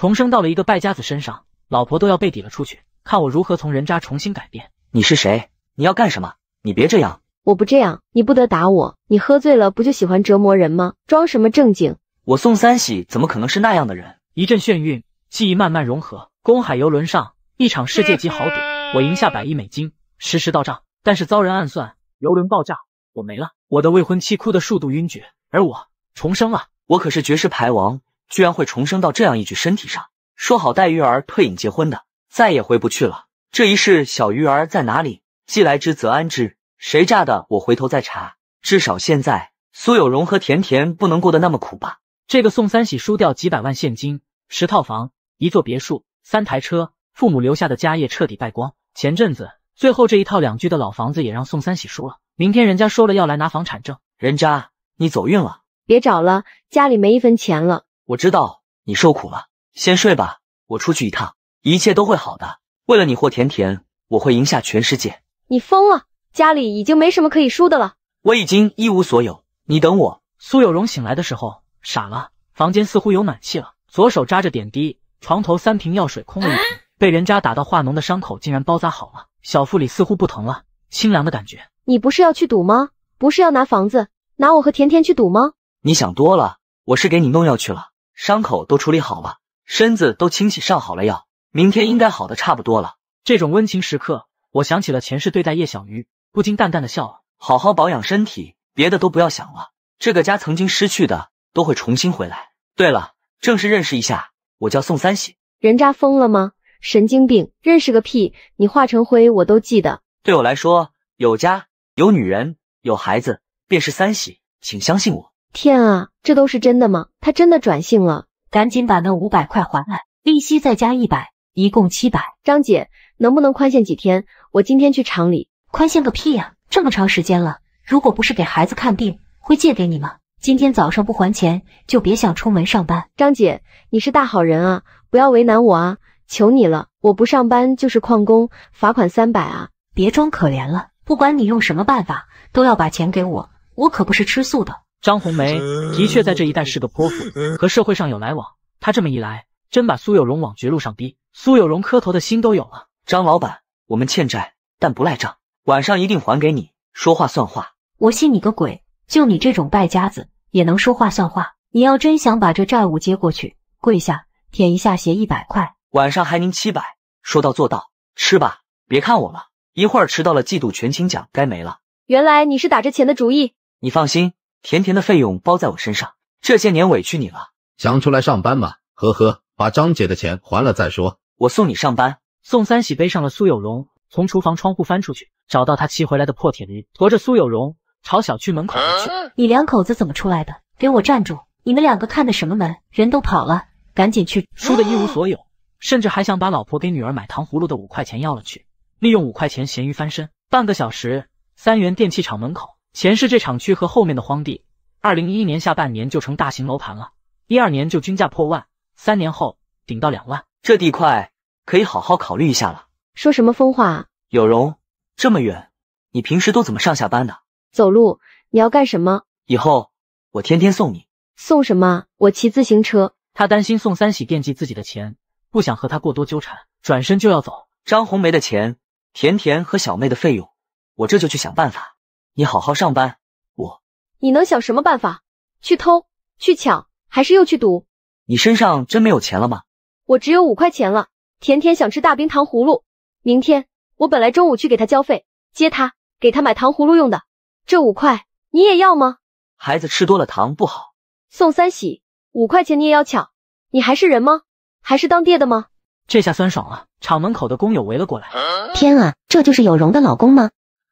重生到了一个败家子身上，老婆都要被抵了出去，看我如何从人渣重新改变。你是谁？你要干什么？你别这样！我不这样，你不得打我！你喝醉了不就喜欢折磨人吗？装什么正经？我宋三喜怎么可能是那样的人？一阵眩晕，记忆慢慢融合。公海游轮上，一场世界级豪赌，我赢下百亿美金，实时到账。但是遭人暗算，游轮爆炸，我没了。我的未婚妻哭得数度晕厥，而我重生了。我可是绝世牌王。居然会重生到这样一具身体上。说好带玉儿退隐结婚的，再也回不去了。这一世小鱼儿在哪里？既来之则安之。谁炸的？我回头再查。至少现在，苏有荣和甜甜不能过得那么苦吧？这个宋三喜输掉几百万现金，十套房，一座别墅，三台车，父母留下的家业彻底败光。前阵子，最后这一套两居的老房子也让宋三喜输了。明天人家说了要来拿房产证，人渣，你走运了。别找了，家里没一分钱了。我知道你受苦了，先睡吧。我出去一趟，一切都会好的。为了你霍甜甜，我会赢下全世界。你疯了？家里已经没什么可以输的了。我已经一无所有。你等我。苏有荣醒来的时候傻了，房间似乎有暖气了。左手扎着点滴，床头三瓶药水空了一瓶，被人家打到化脓的伤口竟然包扎好了，小腹里似乎不疼了，清凉的感觉。你不是要去赌吗？不是要拿房子，拿我和甜甜去赌吗？你想多了，我是给你弄药去了。伤口都处理好了，身子都清洗上好了药，明天应该好的差不多了。这种温情时刻，我想起了前世对待叶小鱼，不禁淡淡的笑了。好好保养身体，别的都不要想了。这个家曾经失去的，都会重新回来。对了，正式认识一下，我叫宋三喜。人渣疯了吗？神经病，认识个屁！你化成灰我都记得。对我来说，有家，有女人，有孩子，便是三喜。请相信我。天啊，这都是真的吗？他真的转性了？赶紧把那五百块还来，利息再加一百，一共七百。张姐，能不能宽限几天？我今天去厂里。宽限个屁呀！这么长时间了，如果不是给孩子看病，会借给你吗？今天早上不还钱，就别想出门上班。张姐，你是大好人啊，不要为难我啊，求你了。我不上班就是旷工，罚款三百啊！别装可怜了，不管你用什么办法，都要把钱给我，我可不是吃素的。张红梅的确在这一带是个泼妇，和社会上有来往。她这么一来，真把苏有荣往绝路上逼。苏有荣磕头的心都有了。张老板，我们欠债，但不赖账，晚上一定还给你，说话算话。我信你个鬼！就你这种败家子，也能说话算话？你要真想把这债务接过去，跪下舔一下鞋一百块，晚上还您七百，说到做到。吃吧，别看我了，一会儿迟到了季度全勤奖该没了。原来你是打着钱的主意。你放心。甜甜的费用包在我身上，这些年委屈你了。想出来上班吗？呵呵，把张姐的钱还了再说。我送你上班。宋三喜背上了苏有荣，从厨房窗户翻出去，找到他骑回来的破铁驴，驮着苏有荣朝小区门口而去。你两口子怎么出来的？给我站住！你们两个看的什么门？人都跑了，赶紧去！输的一无所有，甚至还想把老婆给女儿买糖葫芦的五块钱要了去，利用五块钱咸鱼翻身。半个小时，三元电器厂门口。前世这厂区和后面的荒地，二零一一年下半年就成大型楼盘了，一二年就均价破万，三年后顶到两万。这地块可以好好考虑一下了。说什么疯话？有容这么远，你平时都怎么上下班的？走路。你要干什么？以后我天天送你。送什么？我骑自行车。他担心宋三喜惦记自己的钱，不想和他过多纠缠，转身就要走。张红梅的钱，甜甜和小妹的费用，我这就去想办法。你好好上班，我你能想什么办法去偷去抢，还是又去赌？你身上真没有钱了吗？我只有五块钱了。甜甜想吃大冰糖葫芦，明天我本来中午去给她交费，接她，给她买糖葫芦用的。这五块你也要吗？孩子吃多了糖不好。宋三喜，五块钱你也要抢？你还是人吗？还是当爹的吗？这下酸爽了。厂门口的工友围了过来。天啊，这就是有容的老公吗？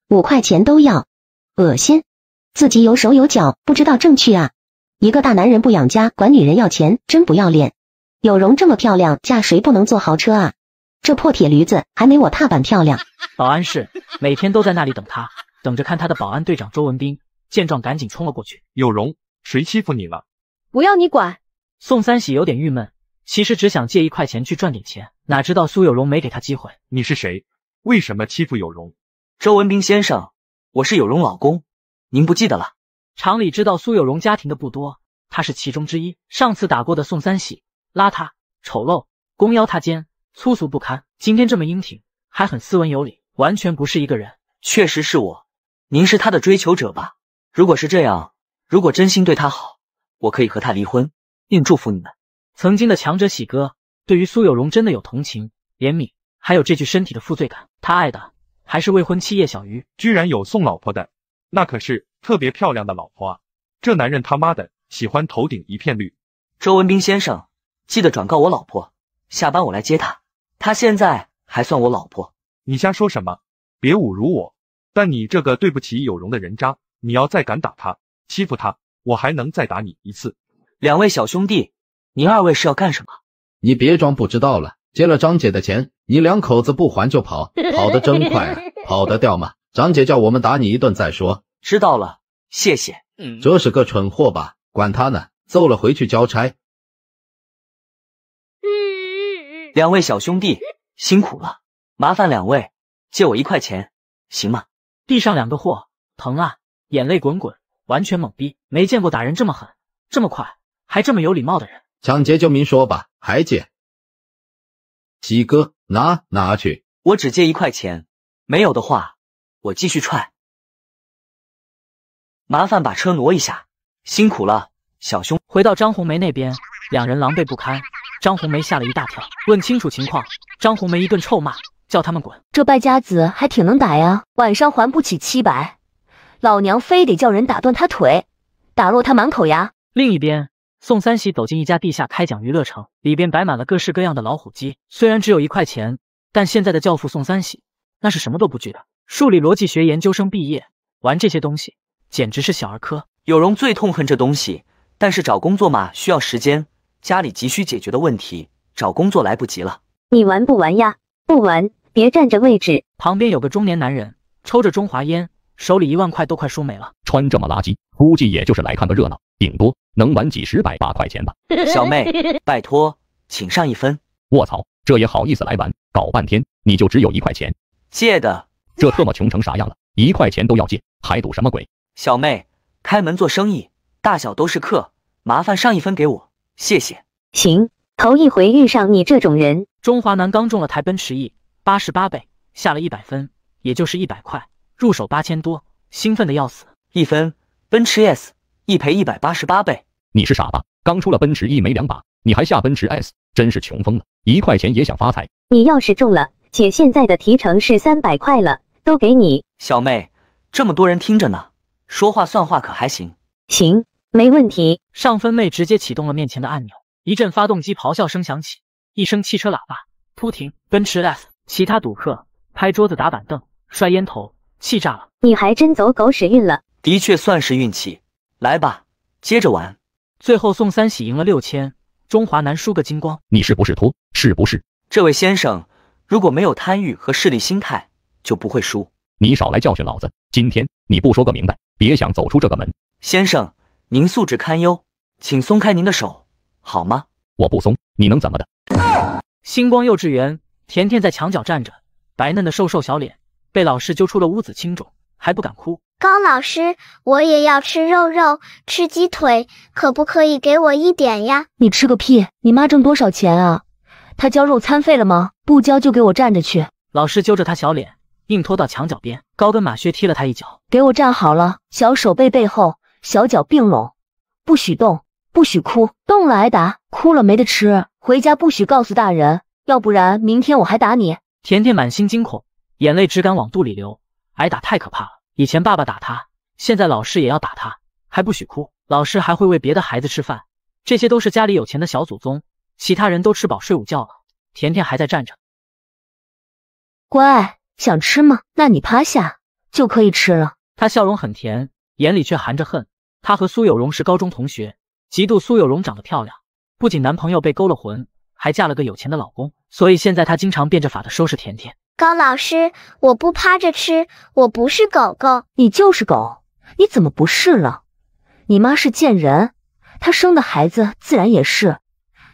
五块钱都要？恶心，自己有手有脚不知道正确啊！一个大男人不养家，管女人要钱，真不要脸。有容这么漂亮，嫁谁不能坐豪车啊？这破铁驴子还没我踏板漂亮。保安室每天都在那里等他，等着看他的保安队长周文斌。见状赶紧冲了过去。有容，谁欺负你了？不要你管。宋三喜有点郁闷，其实只想借一块钱去赚点钱，哪知道苏有容没给他机会。你是谁？为什么欺负有容？周文斌先生。我是有容老公，您不记得了？厂里知道苏有容家庭的不多，他是其中之一。上次打过的宋三喜，邋遢、丑陋、弓腰塌肩、粗俗不堪。今天这么英挺，还很斯文有礼，完全不是一个人。确实是我，您是他的追求者吧？如果是这样，如果真心对他好，我可以和他离婚，并祝福你们。曾经的强者喜哥，对于苏有荣真的有同情、怜悯，还有这具身体的负罪感。他爱的。还是未婚妻叶小鱼，居然有送老婆的，那可是特别漂亮的老婆啊！这男人他妈的喜欢头顶一片绿。周文斌先生，记得转告我老婆，下班我来接她。她现在还算我老婆？你瞎说什么？别侮辱我！但你这个对不起有容的人渣，你要再敢打他、欺负他，我还能再打你一次。两位小兄弟，您二位是要干什么？你别装不知道了。借了张姐的钱，你两口子不还就跑，跑得真快啊！跑得掉吗？张姐叫我们打你一顿再说。知道了，谢谢。这是个蠢货吧？管他呢，揍了回去交差。两位小兄弟辛苦了，麻烦两位借我一块钱，行吗？地上两个货，疼啊！眼泪滚滚，完全懵逼，没见过打人这么狠，这么快，还这么有礼貌的人。抢劫就明说吧，还借。鸡哥，拿拿去。我只借一块钱，没有的话，我继续踹。麻烦把车挪一下，辛苦了，小兄。回到张红梅那边，两人狼狈不堪。张红梅吓了一大跳，问清楚情况。张红梅一顿臭骂，叫他们滚。这败家子还挺能打呀，晚上还不起七百，老娘非得叫人打断他腿，打落他满口牙。另一边。宋三喜走进一家地下开奖娱乐城，里边摆满了各式各样的老虎机。虽然只有一块钱，但现在的教父宋三喜那是什么都不惧的。数理逻辑学研究生毕业，玩这些东西简直是小儿科。有容最痛恨这东西，但是找工作嘛需要时间，家里急需解决的问题，找工作来不及了。你玩不玩呀？不玩，别占着位置。旁边有个中年男人抽着中华烟，手里一万块都快输没了，穿这么垃圾，估计也就是来看个热闹，顶多。能玩几十百八块钱吧，小妹，拜托，请上一分。卧槽，这也好意思来玩，搞半天你就只有一块钱，借的。这特么穷成啥样了，一块钱都要借，还赌什么鬼？小妹，开门做生意，大小都是客，麻烦上一分给我，谢谢。行，头一回遇上你这种人。中华男刚中了台奔驰 E，八十八倍，下了一百分，也就是一百块，入手八千多，兴奋的要死。一分，奔驰 S。一赔一百八十八倍，你是傻吧？刚出了奔驰一没两把，你还下奔驰 S，真是穷疯了，一块钱也想发财？你要是中了，姐现在的提成是三百块了，都给你。小妹，这么多人听着呢，说话算话可还行？行，没问题。上分妹直接启动了面前的按钮，一阵发动机咆哮声响起，一声汽车喇叭，突停，奔驰 S。其他赌客拍桌子打板凳，摔烟头，气炸了。你还真走狗屎运了，的确算是运气。来吧，接着玩。最后，宋三喜赢了六千，中华男输个精光。你是不是托？是不是？这位先生，如果没有贪欲和势力心态，就不会输。你少来教训老子！今天你不说个明白，别想走出这个门。先生，您素质堪忧，请松开您的手，好吗？我不松，你能怎么的？星光幼稚园，甜甜在墙角站着，白嫩的瘦瘦小脸，被老师揪出了乌紫青肿。还不敢哭，高老师，我也要吃肉肉，吃鸡腿，可不可以给我一点呀？你吃个屁！你妈挣多少钱啊？她交肉餐费了吗？不交就给我站着去！老师揪着他小脸，硬拖到墙角边，高跟马靴踢了他一脚，给我站好了，小手背背后，小脚并拢，不许动，不许哭，动了挨打，哭了没得吃，回家不许告诉大人，要不然明天我还打你。甜甜满心惊恐，眼泪只敢往肚里流。挨打太可怕了，以前爸爸打他，现在老师也要打他，还不许哭。老师还会喂别的孩子吃饭，这些都是家里有钱的小祖宗，其他人都吃饱睡午觉了，甜甜还在站着。乖，想吃吗？那你趴下就可以吃了。她笑容很甜，眼里却含着恨。她和苏有荣是高中同学，嫉妒苏有荣长得漂亮，不仅男朋友被勾了魂，还嫁了个有钱的老公，所以现在她经常变着法的收拾甜甜。高老师，我不趴着吃，我不是狗狗，你就是狗，你怎么不是了？你妈是贱人，她生的孩子自然也是。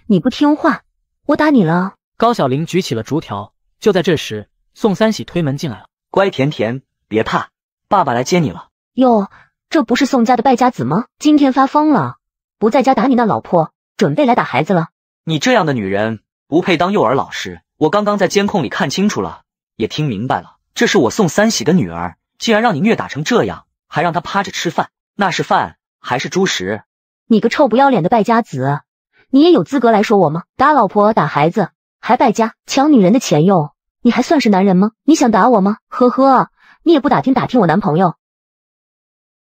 你不听话，我打你了。高小玲举起了竹条。就在这时，宋三喜推门进来了。乖，甜甜，别怕，爸爸来接你了。哟，这不是宋家的败家子吗？今天发疯了，不在家打你那老婆，准备来打孩子了。你这样的女人不配当幼儿老师。我刚刚在监控里看清楚了。也听明白了，这是我宋三喜的女儿，竟然让你虐打成这样，还让她趴着吃饭，那是饭还是猪食？你个臭不要脸的败家子，你也有资格来说我吗？打老婆打孩子还败家，抢女人的钱用，你还算是男人吗？你想打我吗？呵呵，你也不打听打听我男朋友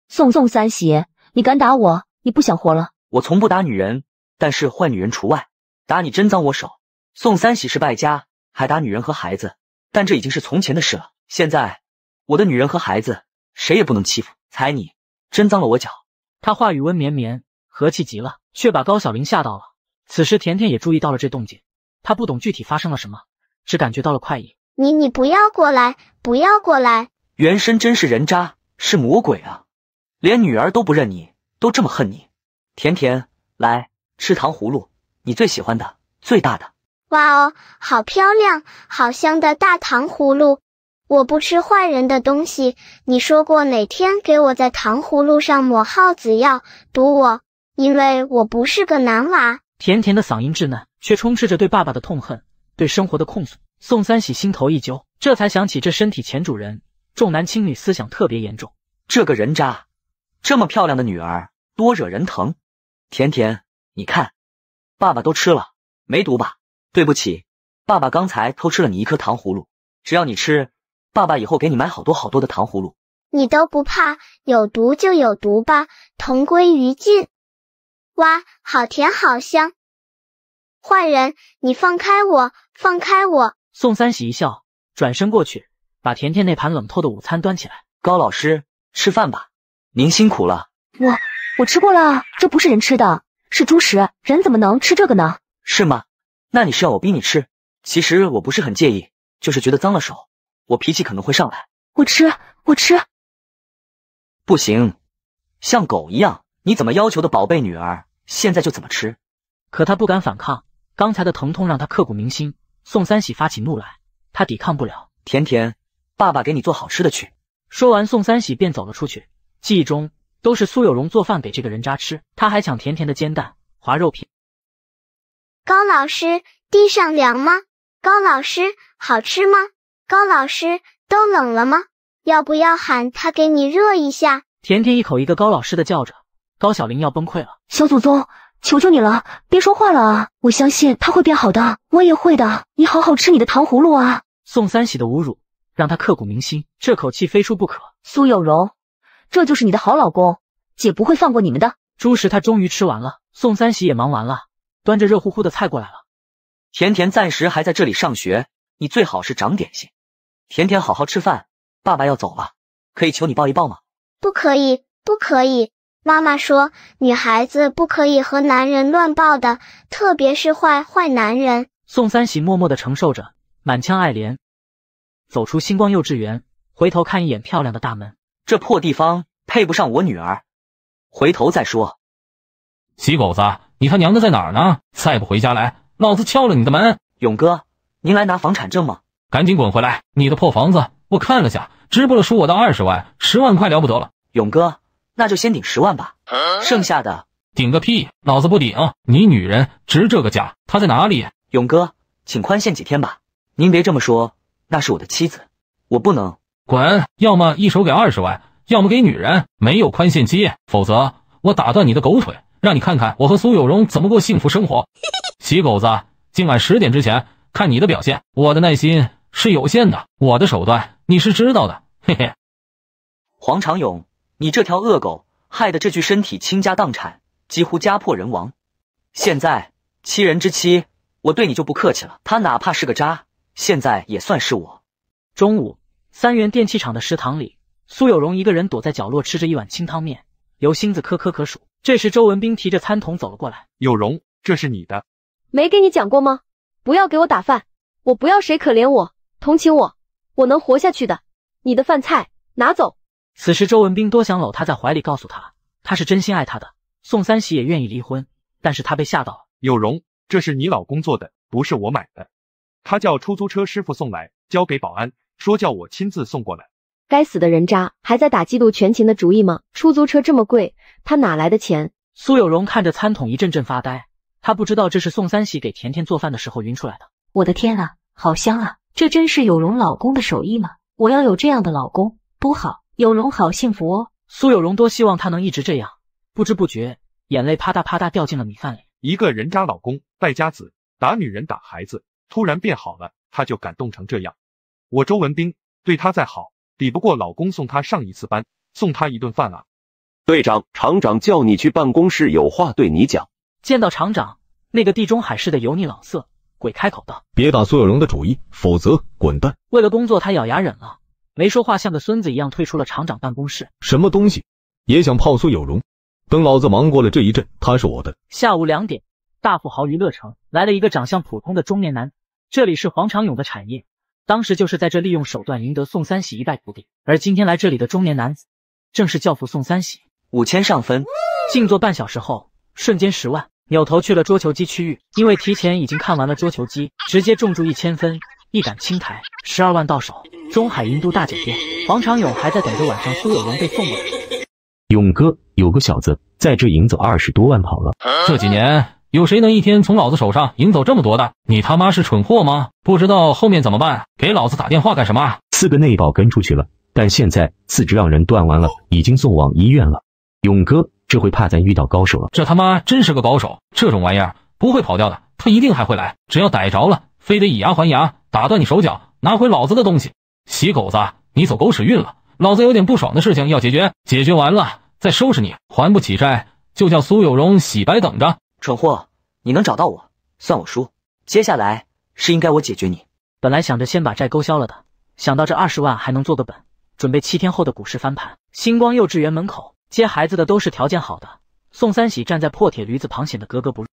宋宋三喜，你敢打我，你不想活了？我从不打女人，但是坏女人除外，打你真脏我手。宋三喜是败家，还打女人和孩子。但这已经是从前的事了。现在我的女人和孩子谁也不能欺负，踩你真脏了我脚。他话语温绵绵，和气极了，却把高小玲吓到了。此时甜甜也注意到了这动静，她不懂具体发生了什么，只感觉到了快意。你你不要过来，不要过来！原身真是人渣，是魔鬼啊！连女儿都不认你，都这么恨你。甜甜，来吃糖葫芦，你最喜欢的，最大的。哇哦，好漂亮，好香的大糖葫芦！我不吃坏人的东西。你说过哪天给我在糖葫芦上抹耗子药，毒我，因为我不是个男娃。甜甜的嗓音稚嫩，却充斥着对爸爸的痛恨，对生活的控诉。宋三喜心头一揪，这才想起这身体前主人重男轻女思想特别严重。这个人渣，这么漂亮的女儿多惹人疼。甜甜，你看，爸爸都吃了，没毒吧？对不起，爸爸刚才偷吃了你一颗糖葫芦。只要你吃，爸爸以后给你买好多好多的糖葫芦。你都不怕有毒，就有毒吧，同归于尽。哇，好甜，好香。坏人，你放开我，放开我！宋三喜一笑，转身过去，把甜甜那盘冷透的午餐端起来。高老师，吃饭吧，您辛苦了。我我吃过了，这不是人吃的，是猪食。人怎么能吃这个呢？是吗？那你是要我逼你吃？其实我不是很介意，就是觉得脏了手，我脾气可能会上来。我吃，我吃。不行，像狗一样，你怎么要求的宝贝女儿，现在就怎么吃。可她不敢反抗，刚才的疼痛让她刻骨铭心。宋三喜发起怒来，她抵抗不了。甜甜，爸爸给你做好吃的去。说完，宋三喜便走了出去。记忆中都是苏有荣做饭给这个人渣吃，他还抢甜甜的煎蛋，滑肉片。高老师，地上凉吗？高老师，好吃吗？高老师，都冷了吗？要不要喊他给你热一下？甜甜一口一个高老师的叫着，高小玲要崩溃了。小祖宗，求求你了，别说话了啊！我相信他会变好的，我也会的。你好好吃你的糖葫芦啊！宋三喜的侮辱让他刻骨铭心，这口气非出不可。苏有荣，这就是你的好老公，姐不会放过你们的。猪食他终于吃完了，宋三喜也忙完了。端着热乎乎的菜过来了，甜甜暂时还在这里上学，你最好是长点心。甜甜好好吃饭，爸爸要走了，可以求你抱一抱吗？不可以，不可以。妈妈说女孩子不可以和男人乱抱的，特别是坏坏男人。宋三喜默默的承受着满腔爱怜，走出星光幼稚园，回头看一眼漂亮的大门，这破地方配不上我女儿，回头再说。喜狗子，你他娘的在哪儿呢？再不回家来，老子敲了你的门！勇哥，您来拿房产证吗？赶紧滚回来！你的破房子，我看了下，值不了输我的二十万，十万块了不得了。勇哥，那就先顶十万吧，剩下的顶个屁！老子不顶，你女人值这个价。她在哪里？勇哥，请宽限几天吧。您别这么说，那是我的妻子，我不能滚。要么一手给二十万，要么给女人，没有宽限期，否则我打断你的狗腿。让你看看我和苏有荣怎么过幸福生活。喜狗子，今晚十点之前看你的表现，我的耐心是有限的。我的手段你是知道的。嘿嘿。黄长勇，你这条恶狗害得这具身体倾家荡产，几乎家破人亡。现在欺人之妻，我对你就不客气了。他哪怕是个渣，现在也算是我。中午，三元电器厂的食堂里，苏有荣一个人躲在角落吃着一碗清汤面，由星子颗颗可数。这时，周文斌提着餐桶走了过来。有容，这是你的，没给你讲过吗？不要给我打饭，我不要谁可怜我，同情我，我能活下去的。你的饭菜拿走。此时，周文斌多想搂她在怀里，告诉她，他是真心爱她的。宋三喜也愿意离婚，但是他被吓到了。有容，这是你老公做的，不是我买的。他叫出租车师傅送来，交给保安，说叫我亲自送过来。该死的人渣，还在打嫉妒全勤的主意吗？出租车这么贵，他哪来的钱？苏有荣看着餐桶一阵阵发呆，他不知道这是宋三喜给甜甜做饭的时候晕出来的。我的天啊，好香啊！这真是有荣老公的手艺吗？我要有这样的老公，多好！有荣好幸福哦。苏有荣多希望他能一直这样。不知不觉，眼泪啪嗒啪嗒掉进了米饭里。一个人渣老公，败家子，打女人打孩子，突然变好了，他就感动成这样。我周文斌对他再好。抵不过老公送他上一次班，送他一顿饭啊！队长、厂长叫你去办公室，有话对你讲。见到厂长，那个地中海式的油腻老色鬼开口道：“别打苏有荣的主意，否则滚蛋。”为了工作，他咬牙忍了，没说话，像个孙子一样退出了厂长办公室。什么东西，也想泡苏有荣？等老子忙过了这一阵，他是我的。下午两点，大富豪娱乐城来了一个长相普通的中年男。这里是黄长勇的产业。当时就是在这利用手段赢得宋三喜一败涂地，而今天来这里的中年男子正是教父宋三喜。五千上分，静坐半小时后，瞬间十万，扭头去了桌球机区域，因为提前已经看完了桌球机，直接重注一千分，一杆青苔，十二万到手。中海银都大酒店，黄长勇还在等着晚上苏有龙被送过来。勇哥，有个小子在这赢走二十多万跑了，这几年。有谁能一天从老子手上赢走这么多的？你他妈是蠢货吗？不知道后面怎么办？给老子打电话干什么？四个内保跟出去了，但现在四肢让人断完了，已经送往医院了。勇哥，这回怕咱遇到高手了。这他妈真是个高手，这种玩意儿不会跑掉的，他一定还会来。只要逮着了，非得以牙还牙，打断你手脚，拿回老子的东西。喜狗子，你走狗屎运了。老子有点不爽的事情要解决，解决完了再收拾你。还不起债，就叫苏有荣洗白等着。蠢货，你能找到我，算我输。接下来是应该我解决你。本来想着先把债勾销了的，想到这二十万还能做个本，准备七天后的股市翻盘。星光幼稚园门口接孩子的都是条件好的，宋三喜站在破铁驴子旁显得格格不入。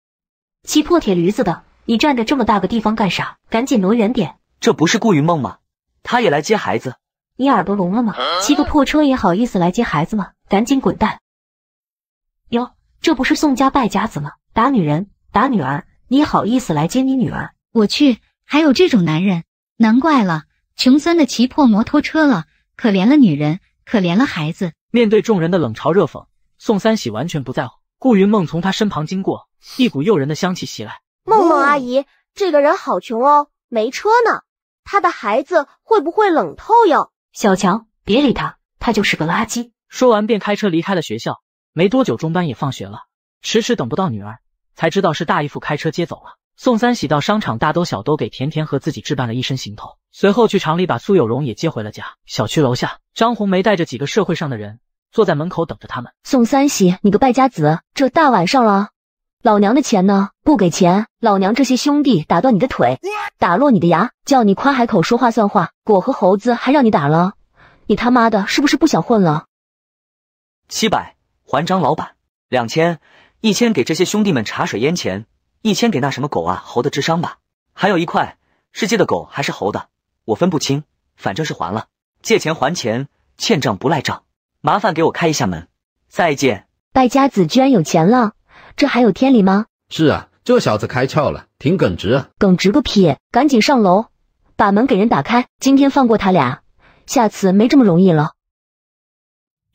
骑破铁驴子的，你站着这么大个地方干啥？赶紧挪远点！这不是顾云梦吗？他也来接孩子？你耳朵聋了吗？骑个破车也好意思来接孩子吗？赶紧滚蛋！哟，这不是宋家败家子吗？打女人，打女儿，你好意思来接你女儿？我去，还有这种男人，难怪了，穷酸的骑破摩托车了，可怜了女人，可怜了孩子。面对众人的冷嘲热讽，宋三喜完全不在乎。顾云梦从他身旁经过，一股诱人的香气袭来。梦梦阿姨，这个人好穷哦，没车呢，他的孩子会不会冷透哟？小强，别理他，他就是个垃圾。说完便开车离开了学校。没多久，中班也放学了，迟迟等不到女儿。才知道是大姨夫开车接走了。宋三喜到商场大兜小兜，给甜甜和自己置办了一身行头，随后去厂里把苏有荣也接回了家。小区楼下，张红梅带着几个社会上的人坐在门口等着他们。宋三喜，你个败家子，这大晚上了，老娘的钱呢？不给钱，老娘这些兄弟打断你的腿，打落你的牙，叫你夸海口说话算话。果和猴子还让你打了，你他妈的是不是不想混了？七百还张老板，两千。一千给这些兄弟们茶水烟钱，一千给那什么狗啊猴的智商吧，还有一块是借的狗还是猴的，我分不清，反正是还了。借钱还钱，欠账不赖账。麻烦给我开一下门，再见。败家子居然有钱了，这还有天理吗？是啊，这小子开窍了，挺耿直啊。耿直个屁！赶紧上楼，把门给人打开。今天放过他俩，下次没这么容易了。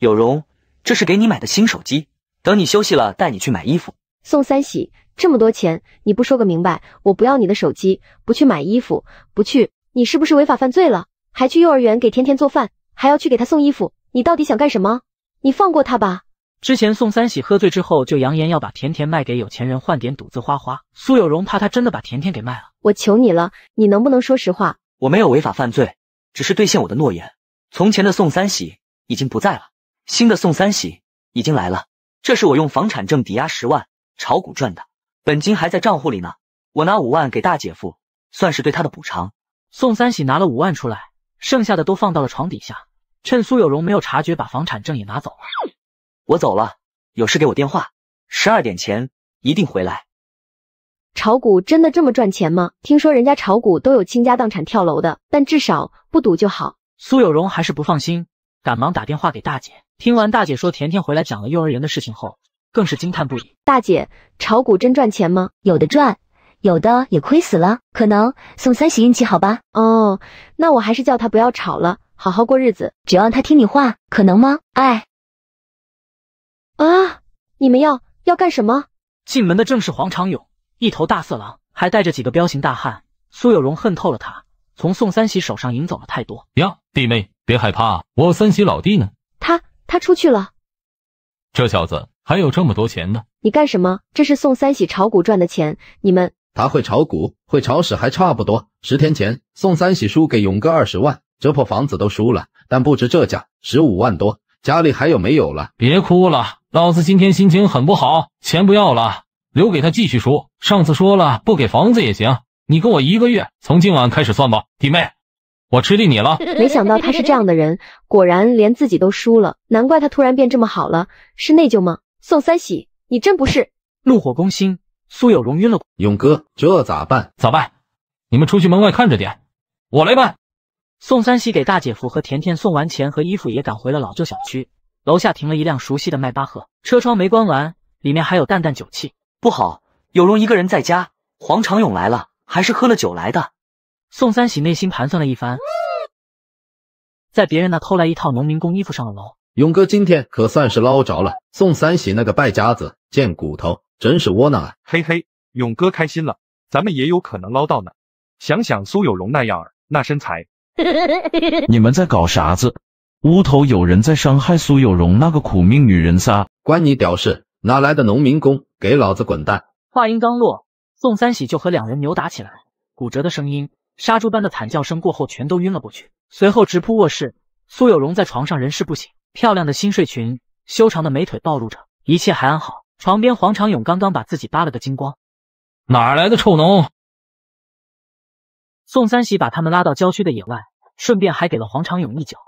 有容，这是给你买的新手机。等你休息了，带你去买衣服。宋三喜，这么多钱，你不说个明白，我不要你的手机，不去买衣服，不去。你是不是违法犯罪了？还去幼儿园给甜甜做饭，还要去给他送衣服，你到底想干什么？你放过他吧。之前宋三喜喝醉之后，就扬言要把甜甜卖给有钱人换点赌资花花。苏有荣怕他真的把甜甜给卖了。我求你了，你能不能说实话？我没有违法犯罪，只是兑现我的诺言。从前的宋三喜已经不在了，新的宋三喜已经来了。这是我用房产证抵押十万炒股赚的，本金还在账户里呢。我拿五万给大姐夫，算是对他的补偿。宋三喜拿了五万出来，剩下的都放到了床底下，趁苏有荣没有察觉，把房产证也拿走了。我走了，有事给我电话，十二点前一定回来。炒股真的这么赚钱吗？听说人家炒股都有倾家荡产跳楼的，但至少不赌就好。苏有荣还是不放心，赶忙打电话给大姐。听完大姐说甜甜回来讲了幼儿园的事情后，更是惊叹不已。大姐，炒股真赚钱吗？有的赚，有的也亏死了。可能宋三喜运气好吧？哦，那我还是叫他不要炒了，好好过日子。指望他听你话，可能吗？哎，啊！你们要要干什么？进门的正是黄长勇，一头大色狼，还带着几个彪形大汉。苏有荣恨透了他，从宋三喜手上赢走了太多。呀，弟妹别害怕，我三喜老弟呢？他。他出去了，这小子还有这么多钱呢！你干什么？这是宋三喜炒股赚的钱，你们……他会炒股，会炒屎还差不多。十天前，宋三喜输给勇哥二十万，这破房子都输了，但不值这价，十五万多。家里还有没有了？别哭了，老子今天心情很不好，钱不要了，留给他继续输。上次说了，不给房子也行，你跟我一个月，从今晚开始算吧，弟妹。我吃定你了！没想到他是这样的人，果然连自己都输了，难怪他突然变这么好了，是内疚吗？宋三喜，你真不是！怒火攻心，苏有荣晕了。勇哥，这咋办？咋办？你们出去门外看着点，我来办。宋三喜给大姐夫和甜甜送完钱和衣服，也赶回了老旧小区。楼下停了一辆熟悉的迈巴赫，车窗没关完，里面还有淡淡酒气。不好，有荣一个人在家，黄长勇来了，还是喝了酒来的。宋三喜内心盘算了一番，在别人那偷来一套农民工衣服上了楼。勇哥今天可算是捞着了。宋三喜那个败家子、贱骨头，真是窝囊啊！嘿嘿，勇哥开心了，咱们也有可能捞到呢。想想苏有荣那样儿，那身材。你们在搞啥子？屋头有人在伤害苏有荣那个苦命女人撒？关你屌事？哪来的农民工？给老子滚蛋！话音刚落，宋三喜就和两人扭打起来，骨折的声音。杀猪般的惨叫声过后，全都晕了过去。随后直扑卧室，苏有荣在床上人事不省，漂亮的新睡裙、修长的美腿暴露着，一切还安好。床边黄长勇刚刚把自己扒了个精光，哪来的臭农？宋三喜把他们拉到郊区的野外，顺便还给了黄长勇一脚，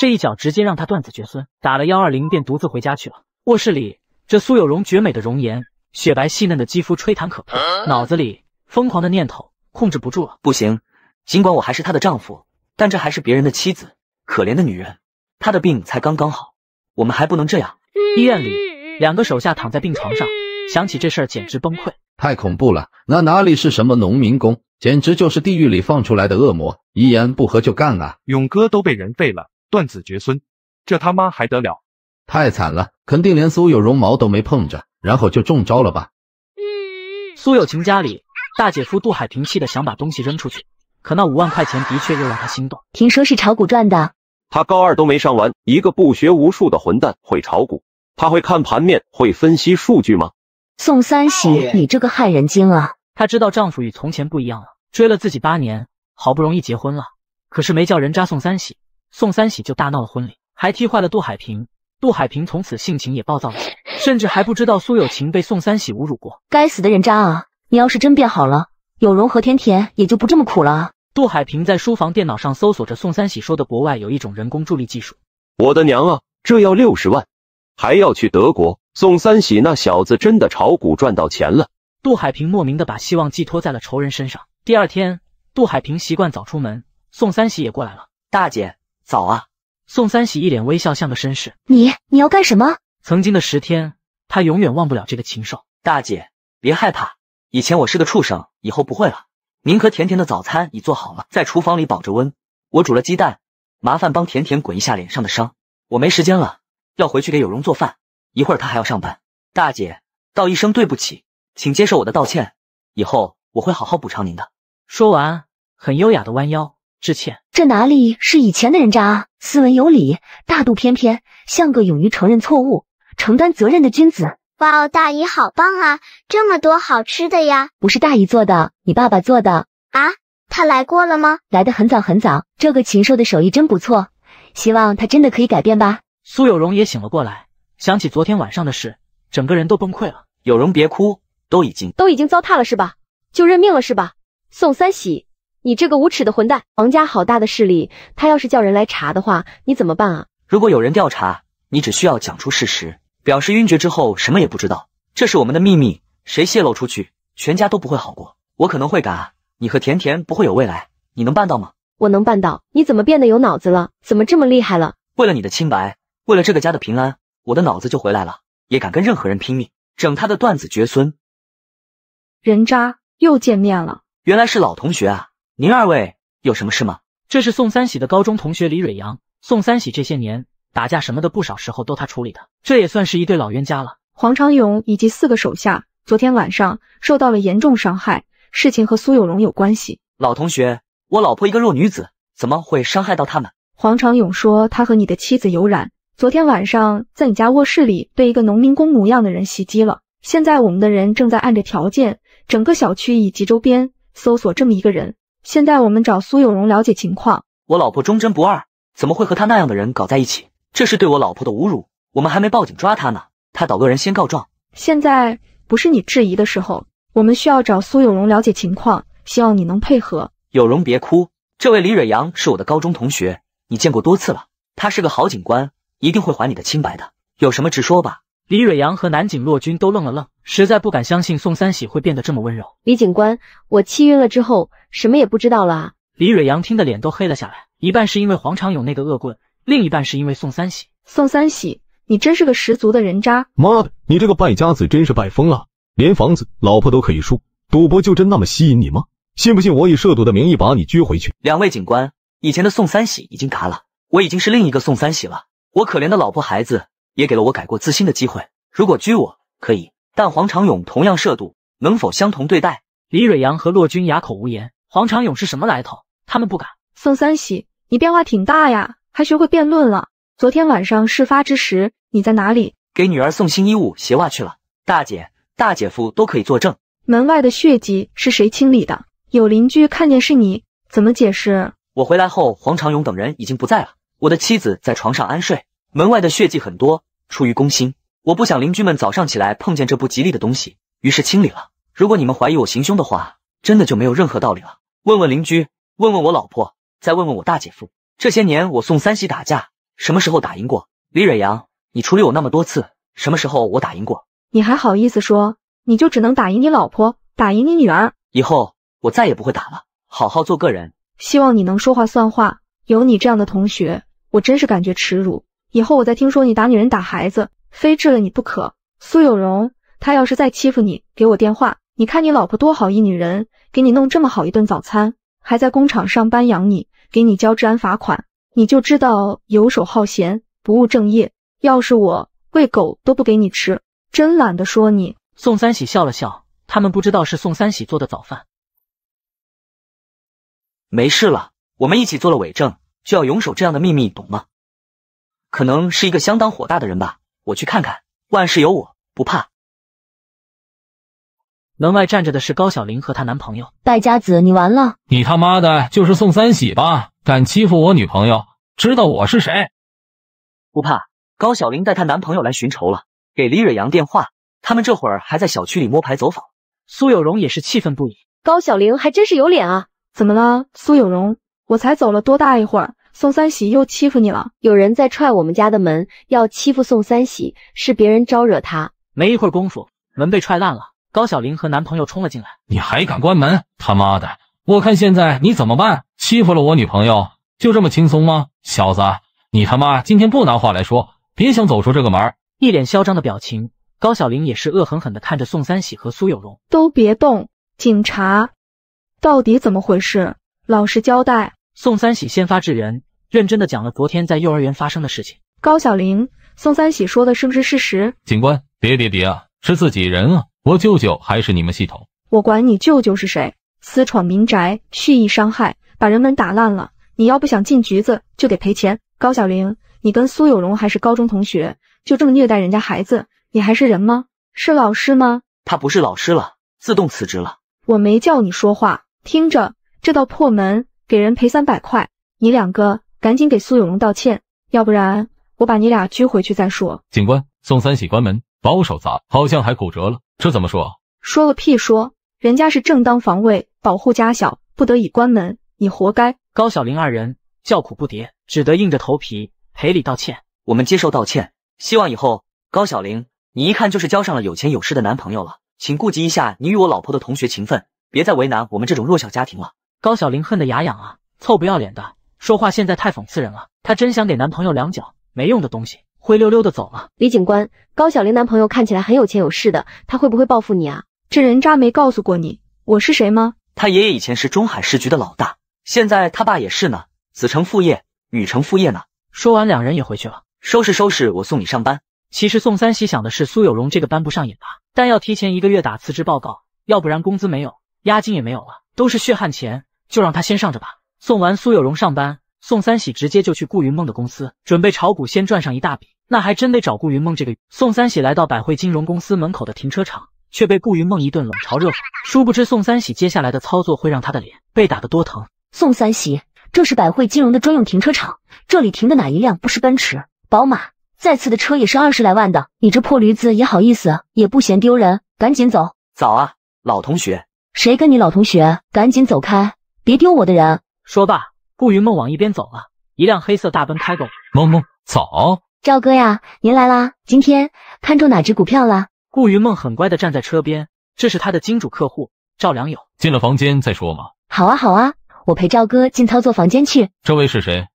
这一脚直接让他断子绝孙，打了幺二零便独自回家去了。卧室里，这苏有荣绝美的容颜、雪白细嫩的肌肤吹弹可破，脑子里疯狂的念头控制不住了，不行。尽管我还是她的丈夫，但这还是别人的妻子。可怜的女人，她的病才刚刚好，我们还不能这样。医院里，两个手下躺在病床上，想起这事儿简直崩溃。太恐怖了，那哪里是什么农民工，简直就是地狱里放出来的恶魔！一言不合就干啊！勇哥都被人废了，断子绝孙，这他妈还得了？太惨了，肯定连苏有绒毛都没碰着，然后就中招了吧？苏有情家里，大姐夫杜海平气得想把东西扔出去。可那五万块钱的确又让他心动。听说是炒股赚的。他高二都没上完，一个不学无术的混蛋会炒股？他会看盘面，会分析数据吗？宋三喜，你这个害人精啊！她知道丈夫与从前不一样了，追了自己八年，好不容易结婚了，可是没叫人渣宋三喜，宋三喜就大闹了婚礼，还踢坏了杜海平。杜海平从此性情也暴躁了，甚至还不知道苏有琴被宋三喜侮辱过。该死的人渣啊！你要是真变好了，有容和甜甜也就不这么苦了杜海平在书房电脑上搜索着宋三喜说的国外有一种人工助力技术。我的娘啊，这要六十万，还要去德国。宋三喜那小子真的炒股赚到钱了。杜海平莫名的把希望寄托在了仇人身上。第二天，杜海平习惯早出门，宋三喜也过来了。大姐，早啊！宋三喜一脸微笑，像个绅士。你你要干什么？曾经的十天，他永远忘不了这个禽兽。大姐，别害怕，以前我是个畜生，以后不会了。您和甜甜的早餐已做好了，在厨房里保着温。我煮了鸡蛋，麻烦帮甜甜滚一下脸上的伤。我没时间了，要回去给有容做饭，一会儿她还要上班。大姐，道一声对不起，请接受我的道歉，以后我会好好补偿您的。说完，很优雅的弯腰致歉。这哪里是以前的人渣？斯文有礼，大度翩翩，像个勇于承认错误、承担责任的君子。哇哦，大姨好棒啊！这么多好吃的呀！不是大姨做的，你爸爸做的。啊，他来过了吗？来的很早很早。这个禽兽的手艺真不错，希望他真的可以改变吧。苏有荣也醒了过来，想起昨天晚上的事，整个人都崩溃了。有容别哭，都已经都已经糟蹋了是吧？就认命了是吧？宋三喜，你这个无耻的混蛋！王家好大的势力，他要是叫人来查的话，你怎么办啊？如果有人调查，你只需要讲出事实。表示晕厥之后什么也不知道，这是我们的秘密，谁泄露出去，全家都不会好过。我可能会嘎，你和甜甜不会有未来，你能办到吗？我能办到。你怎么变得有脑子了？怎么这么厉害了？为了你的清白，为了这个家的平安，我的脑子就回来了，也敢跟任何人拼命，整他的断子绝孙。人渣又见面了，原来是老同学啊。您二位有什么事吗？这是宋三喜的高中同学李蕊阳。宋三喜这些年。打架什么的，不少时候都他处理的，这也算是一对老冤家了。黄长勇以及四个手下昨天晚上受到了严重伤害，事情和苏有荣有关系。老同学，我老婆一个弱女子，怎么会伤害到他们？黄长勇说他和你的妻子有染，昨天晚上在你家卧室里被一个农民工模样的人袭击了。现在我们的人正在按着条件，整个小区以及周边搜索这么一个人。现在我们找苏有荣了解情况。我老婆忠贞不二，怎么会和他那样的人搞在一起？这是对我老婆的侮辱，我们还没报警抓他呢，他倒恶人先告状。现在不是你质疑的时候，我们需要找苏有荣了解情况，希望你能配合。有荣别哭，这位李蕊阳是我的高中同学，你见过多次了，他是个好警官，一定会还你的清白的。有什么直说吧。李蕊阳和南警骆军都愣了愣，实在不敢相信宋三喜会变得这么温柔。李警官，我气晕了之后什么也不知道了。李蕊阳听得脸都黑了下来，一半是因为黄长勇那个恶棍。另一半是因为宋三喜，宋三喜，你真是个十足的人渣！妈的，你这个败家子真是败疯了，连房子、老婆都可以输，赌博就真那么吸引你吗？信不信我以涉赌的名义把你拘回去？两位警官，以前的宋三喜已经嘎了，我已经是另一个宋三喜了。我可怜的老婆、孩子也给了我改过自新的机会。如果拘我，可以，但黄长勇同样涉赌，能否相同对待？李蕊阳和骆军哑口无言。黄长勇是什么来头？他们不敢。宋三喜，你变化挺大呀。还学会辩论了。昨天晚上事发之时，你在哪里？给女儿送新衣物鞋袜去了。大姐、大姐夫都可以作证。门外的血迹是谁清理的？有邻居看见是你，怎么解释？我回来后，黄长勇等人已经不在了。我的妻子在床上安睡。门外的血迹很多，出于公心，我不想邻居们早上起来碰见这不吉利的东西，于是清理了。如果你们怀疑我行凶的话，真的就没有任何道理了。问问邻居，问问我老婆，再问问我大姐夫。这些年我送三喜打架，什么时候打赢过？李蕊阳，你处理我那么多次，什么时候我打赢过？你还好意思说？你就只能打赢你老婆，打赢你女儿？以后我再也不会打了，好好做个人。希望你能说话算话。有你这样的同学，我真是感觉耻辱。以后我再听说你打女人、打孩子，非治了你不可。苏有荣，他要是再欺负你，给我电话。你看你老婆多好一女人，给你弄这么好一顿早餐，还在工厂上班养你。给你交治安罚款，你就知道游手好闲，不务正业。要是我喂狗都不给你吃，真懒得说你。宋三喜笑了笑，他们不知道是宋三喜做的早饭。没事了，我们一起做了伪证，就要永守这样的秘密，懂吗？可能是一个相当火大的人吧，我去看看。万事有我，不怕。门外站着的是高小玲和她男朋友，败家子，你完了！你他妈的就是宋三喜吧？敢欺负我女朋友，知道我是谁？不怕？高小玲带她男朋友来寻仇了，给李蕊阳电话。他们这会儿还在小区里摸排走访。苏有荣也是气愤不已。高小玲还真是有脸啊！怎么了，苏有荣？我才走了多大一会儿，宋三喜又欺负你了？有人在踹我们家的门，要欺负宋三喜，是别人招惹他。没一会儿功夫，门被踹烂了。高小玲和男朋友冲了进来，你还敢关门？他妈的！我看现在你怎么办？欺负了我女朋友，就这么轻松吗？小子，你他妈今天不拿话来说，别想走出这个门！一脸嚣张的表情，高小玲也是恶狠狠地看着宋三喜和苏有荣，都别动！警察，到底怎么回事？老实交代！宋三喜先发制人，认真的讲了昨天在幼儿园发生的事情。高小玲，宋三喜说的是不是事实？警官，别别别啊，是自己人啊！我舅舅还是你们系统？我管你舅舅是谁！私闯民宅，蓄意伤害，把人门打烂了。你要不想进局子，就得赔钱。高小玲，你跟苏有荣还是高中同学，就这么虐待人家孩子，你还是人吗？是老师吗？他不是老师了，自动辞职了。我没叫你说话，听着，这道破门给人赔三百块。你两个赶紧给苏有荣道歉，要不然我把你俩拘回去再说。警官，宋三喜，关门。把手砸，好像还骨折了，这怎么说？说个屁！说人家是正当防卫，保护家小，不得已关门，你活该！高小玲二人叫苦不迭，只得硬着头皮赔礼道歉。我们接受道歉，希望以后高小玲，你一看就是交上了有钱有势的男朋友了，请顾及一下你与我老婆的同学情分，别再为难我们这种弱小家庭了。高小玲恨得牙痒啊，臭不要脸的说话，现在太讽刺人了。她真想给男朋友两脚，没用的东西。灰溜溜的走了。李警官，高小玲男朋友看起来很有钱有势的，他会不会报复你啊？这人渣没告诉过你我是谁吗？他爷爷以前是中海市局的老大，现在他爸也是呢，子承父业，女承父业呢。说完，两人也回去了。收拾收拾，我送你上班。其实宋三喜想的是苏有荣这个班不上也罢，但要提前一个月打辞职报告，要不然工资没有，押金也没有了，都是血汗钱，就让他先上着吧。送完苏有荣上班，宋三喜直接就去顾云梦的公司，准备炒股先赚上一大笔。那还真得找顾云梦这个。宋三喜来到百汇金融公司门口的停车场，却被顾云梦一顿冷嘲热讽。殊不知宋三喜接下来的操作会让他的脸被打得多疼。宋三喜，这是百汇金融的专用停车场，这里停的哪一辆不是奔驰、宝马？再次的车也是二十来万的，你这破驴子也好意思，也不嫌丢人，赶紧走。早啊，老同学。谁跟你老同学？赶紧走开，别丢我的人。说罢，顾云梦往一边走了。一辆黑色大奔开过。梦梦，早。赵哥呀，您来啦！今天看中哪只股票了？顾云梦很乖的站在车边，这是他的金主客户赵良友。进了房间再说嘛。好啊，好啊，我陪赵哥进操作房间去。这位是谁？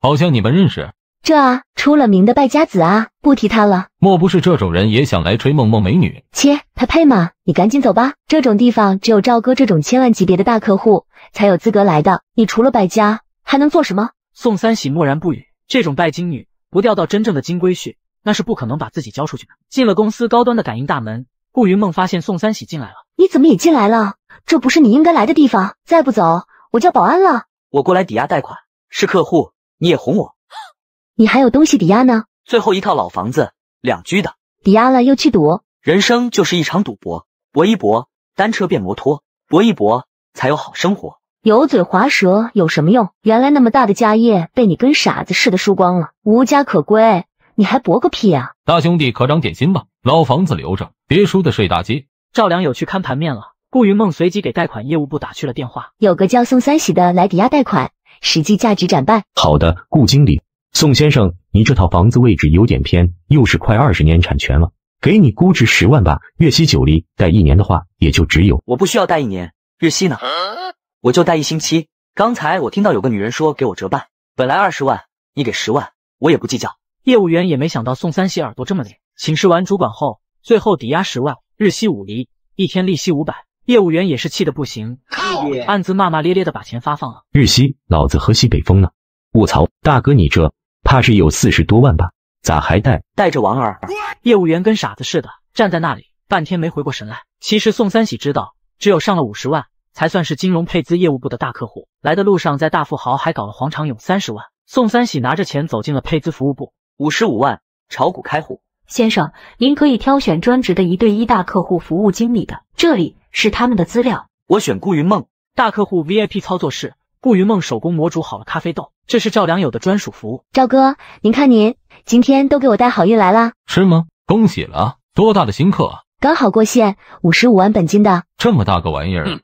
好像你们认识。这啊，出了名的败家子啊！不提他了。莫不是这种人也想来追梦梦美女？切，他配吗？你赶紧走吧，这种地方只有赵哥这种千万级别的大客户才有资格来的。你除了败家还能做什么？宋三喜默然不语，这种拜金女。不钓到真正的金龟婿，那是不可能把自己交出去的。进了公司高端的感应大门，顾云梦发现宋三喜进来了。你怎么也进来了？这不是你应该来的地方。再不走，我叫保安了。我过来抵押贷款，是客户，你也哄我。你还有东西抵押呢？最后一套老房子，两居的。抵押了又去赌。人生就是一场赌博，搏一搏，单车变摩托，搏一搏，才有好生活。油嘴滑舌有什么用？原来那么大的家业被你跟傻子似的输光了，无家可归，你还博个屁啊！大兄弟，可长点心吧，老房子留着，别输的睡大街。赵良友去看盘面了，顾云梦随即给贷款业务部打去了电话。有个叫宋三喜的来抵押贷款，实际价值展半。好的，顾经理。宋先生，你这套房子位置有点偏，又是快二十年产权了，给你估值十万吧，月息九厘，贷一年的话也就只有……我不需要贷一年，月息呢？我就贷一星期。刚才我听到有个女人说给我折半，本来二十万，你给十万，我也不计较。业务员也没想到宋三喜耳朵这么灵，请示完主管后，最后抵押十万，日息五厘，一天利息五百。业务员也是气得不行，暗自骂骂咧咧的把钱发放了。日息，老子喝西北风呢！卧槽，大哥你这怕是有四十多万吧？咋还带带着王二，业务员跟傻子似的站在那里，半天没回过神来。其实宋三喜知道，只有上了五十万。才算是金融配资业务部的大客户。来的路上，在大富豪还搞了黄长勇三十万。宋三喜拿着钱走进了配资服务部，五十五万炒股开户。先生，您可以挑选专职的一对一大客户服务经理的，这里是他们的资料。我选顾云梦。大客户 VIP 操作室，顾云梦手工磨煮好了咖啡豆，这是赵良友的专属服务。赵哥，您看您今天都给我带好运来了。是吗？恭喜了，多大的新客？刚好过线，五十五万本金的，这么大个玩意儿。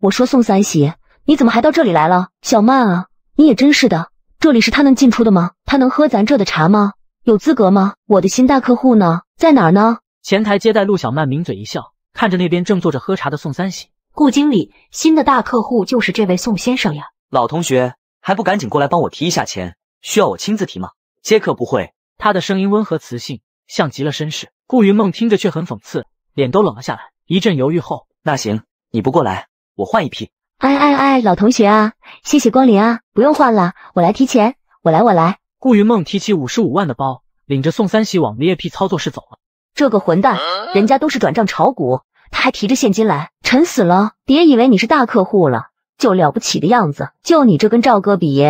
我说宋三喜，你怎么还到这里来了？小曼啊，你也真是的，这里是他能进出的吗？他能喝咱这的茶吗？有资格吗？我的新大客户呢？在哪儿呢？前台接待陆小曼抿嘴一笑，看着那边正坐着喝茶的宋三喜。顾经理，新的大客户就是这位宋先生呀。老同学，还不赶紧过来帮我提一下钱？需要我亲自提吗？接客不会。他的声音温和磁性，像极了绅士。顾云梦听着却很讽刺，脸都冷了下来。一阵犹豫后，那行，你不过来。我换一批。哎哎哎，老同学啊，谢谢光临啊，不用换了，我来提钱，我来我来。顾云梦提起五十五万的包，领着宋三喜往 VIP 操作室走了。这个混蛋，人家都是转账炒股，他还提着现金来，沉死了！别以为你是大客户了就了不起的样子，就你这跟赵哥比，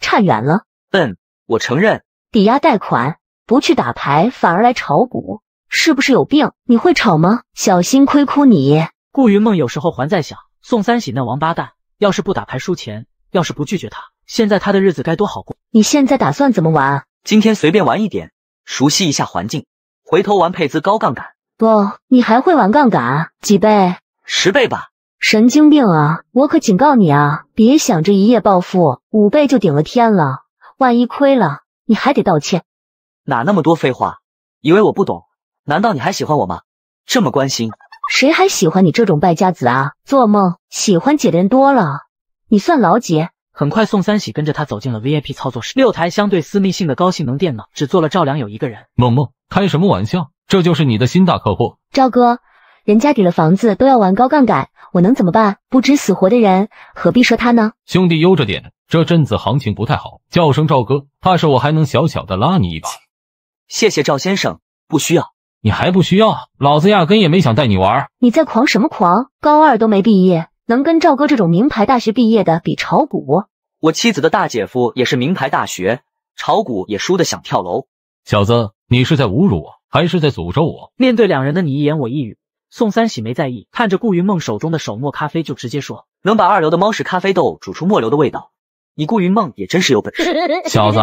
差远了。嗯，我承认，抵押贷款不去打牌，反而来炒股，是不是有病？你会炒吗？小心亏哭你。顾云梦有时候还在想。宋三喜那王八蛋，要是不打牌输钱，要是不拒绝他，现在他的日子该多好过。你现在打算怎么玩？今天随便玩一点，熟悉一下环境，回头玩配资高杠杆。不，你还会玩杠杆？几倍？十倍吧。神经病啊！我可警告你啊，别想着一夜暴富，五倍就顶了天了。万一亏了，你还得道歉。哪那么多废话？以为我不懂？难道你还喜欢我吗？这么关心？谁还喜欢你这种败家子啊！做梦，喜欢姐的人多了，你算老几？很快，宋三喜跟着他走进了 VIP 操作室，六台相对私密性的高性能电脑，只做了赵良友一个人。梦梦，开什么玩笑？这就是你的新大客户，赵哥。人家抵了房子都要玩高杠杆，我能怎么办？不知死活的人，何必说他呢？兄弟，悠着点，这阵子行情不太好，叫声赵哥，怕是我还能小小的拉你一把。谢谢赵先生，不需要。你还不需要，老子压根也没想带你玩。你在狂什么狂？高二都没毕业，能跟赵哥这种名牌大学毕业的比炒股？我妻子的大姐夫也是名牌大学，炒股也输的想跳楼。小子，你是在侮辱我，还是在诅咒我？面对两人的你一言我一语，宋三喜没在意，看着顾云梦手中的手磨咖啡，就直接说：“能把二流的猫屎咖啡豆煮出末流的味道，你顾云梦也真是有本事。”小子，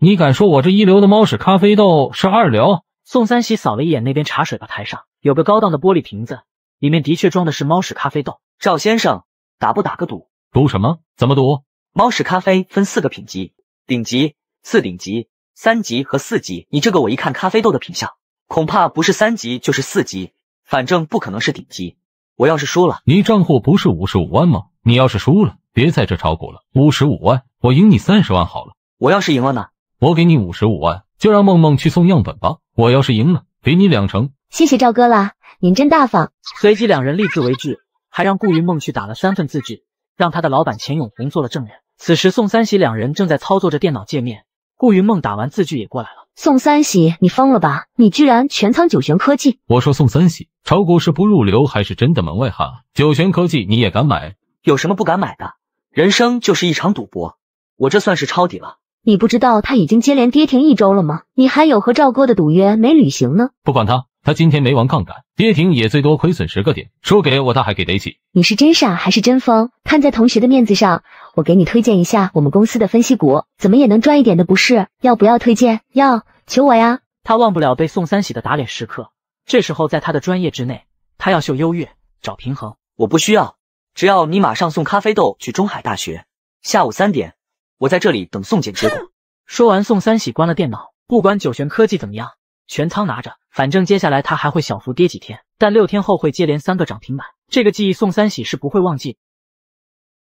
你敢说我这一流的猫屎咖啡豆是二流？宋三喜扫了一眼那边茶水吧台上有个高档的玻璃瓶子，里面的确装的是猫屎咖啡豆。赵先生，打不打个赌？赌什么？怎么赌？猫屎咖啡分四个品级：顶级、次顶级、三级和四级。你这个我一看，咖啡豆的品相，恐怕不是三级就是四级，反正不可能是顶级。我要是输了，你账户不是五十五万吗？你要是输了，别在这炒股了。五十五万，我赢你三十万好了。我要是赢了呢？我给你五十五万。就让梦梦去送样本吧。我要是赢了，给你两成。谢谢赵哥了，您真大方。随即两人立字为据，还让顾云梦去打了三份字据，让他的老板钱永红做了证人。此时宋三喜两人正在操作着电脑界面，顾云梦打完字据也过来了。宋三喜，你疯了吧？你居然全仓九玄科技！我说宋三喜，炒股是不入流还是真的门外汉？九玄科技你也敢买？有什么不敢买的？人生就是一场赌博，我这算是抄底了。你不知道他已经接连跌停一周了吗？你还有和赵哥的赌约没履行呢？不管他，他今天没玩杠杆，跌停也最多亏损十个点，输给我他还给得起。你是真傻还是真疯？看在同学的面子上，我给你推荐一下我们公司的分析股，怎么也能赚一点的，不是？要不要推荐？要求我呀？他忘不了被宋三喜的打脸时刻。这时候在他的专业之内，他要秀优越，找平衡。我不需要，只要你马上送咖啡豆去中海大学，下午三点。我在这里等送检结果。说完，宋三喜关了电脑。不管九玄科技怎么样，全仓拿着，反正接下来他还会小幅跌几天，但六天后会接连三个涨停板。这个记忆，宋三喜是不会忘记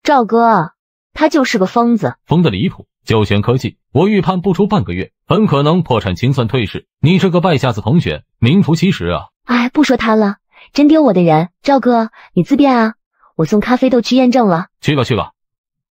赵哥，他就是个疯子，疯的离谱。九玄科技，我预判不出半个月，很可能破产清算退市。你这个败家子同学，名副其实啊！哎，不说他了，真丢我的人。赵哥，你自便啊，我送咖啡豆去验证了。去吧，去吧。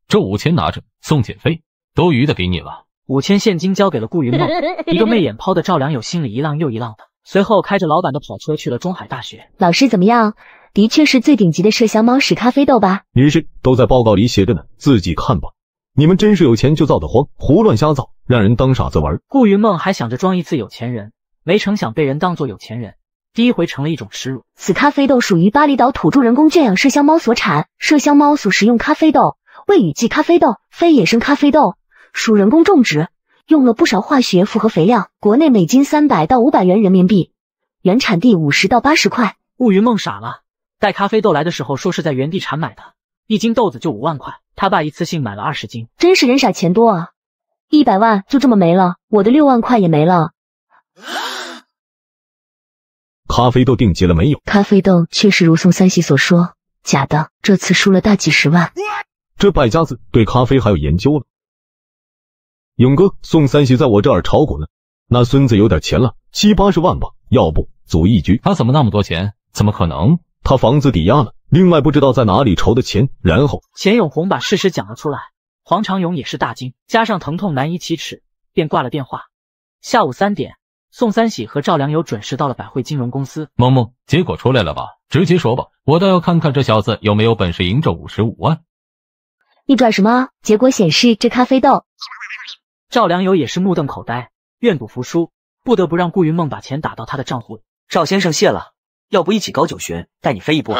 这五千拿着，送减肥，多余的给你了。五千现金交给了顾云梦，一个媚眼抛的赵良友心里一浪又一浪的。随后开着老板的跑车去了中海大学。老师怎么样？的确是最顶级的麝香猫屎咖啡豆吧？女士都在报告里写着呢，自己看吧。你们真是有钱就造的慌，胡乱瞎造，让人当傻子玩。顾云梦还想着装一次有钱人，没成想被人当做有钱人，第一回成了一种耻辱。此咖啡豆属于巴厘岛土著人工圈养麝香猫所产，麝香猫所食用咖啡豆。魏雨季咖啡豆，非野生咖啡豆，属人工种植，用了不少化学复合肥料。国内每斤三百到五百元人民币，原产地五十到八十块。雾云梦傻了，带咖啡豆来的时候说是在原地产买的，一斤豆子就五万块，他爸一次性买了二十斤，真是人傻钱多啊！一百万就这么没了，我的六万块也没了。咖啡豆定级了没有？咖啡豆确实如宋三喜所说，假的。这次输了大几十万。这败家子对咖啡还有研究了。勇哥，宋三喜在我这儿炒股呢，那孙子有点钱了，七八十万吧，要不组一局？他怎么那么多钱？怎么可能？他房子抵押了，另外不知道在哪里筹的钱。然后钱永红把事实讲了出来，黄长勇也是大惊，加上疼痛难以启齿，便挂了电话。下午三点，宋三喜和赵良友准时到了百汇金融公司。萌萌，结果出来了吧？直接说吧，我倒要看看这小子有没有本事赢这五十五万。你转什么？结果显示这咖啡豆。赵良友也是目瞪口呆，愿赌服输，不得不让顾云梦把钱打到他的账户里。赵先生谢了，要不一起搞九玄，带你飞一波？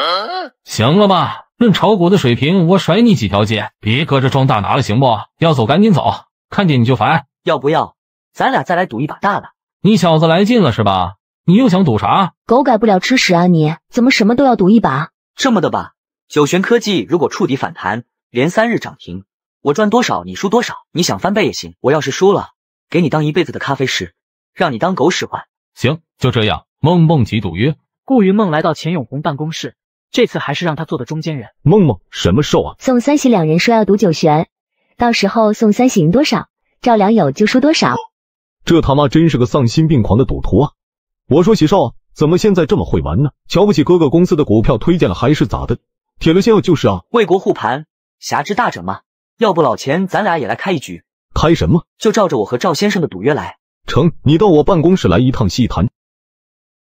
行了吧，论炒股的水平，我甩你几条街，别搁这装大拿了，行不？要走赶紧走，看见你就烦。要不要咱俩再来赌一把大的？你小子来劲了是吧？你又想赌啥？狗改不了吃屎啊！你怎么什么都要赌一把？这么的吧，九玄科技如果触底反弹。连三日涨停，我赚多少你输多少，你想翻倍也行。我要是输了，给你当一辈子的咖啡师，让你当狗使唤。行，就这样，梦梦起赌约。顾云梦来到钱永红办公室，这次还是让他做的中间人。梦梦，什么兽啊？宋三喜两人说要赌九玄，到时候宋三喜赢多少，赵良友就输多少。这他妈真是个丧心病狂的赌徒啊！我说喜寿，怎么现在这么会玩呢？瞧不起哥哥公司的股票推荐了还是咋的？铁了心要就是啊，为国护盘。侠之大者嘛，要不老钱，咱俩也来开一局。开什么？就照着我和赵先生的赌约来。成，你到我办公室来一趟细谈。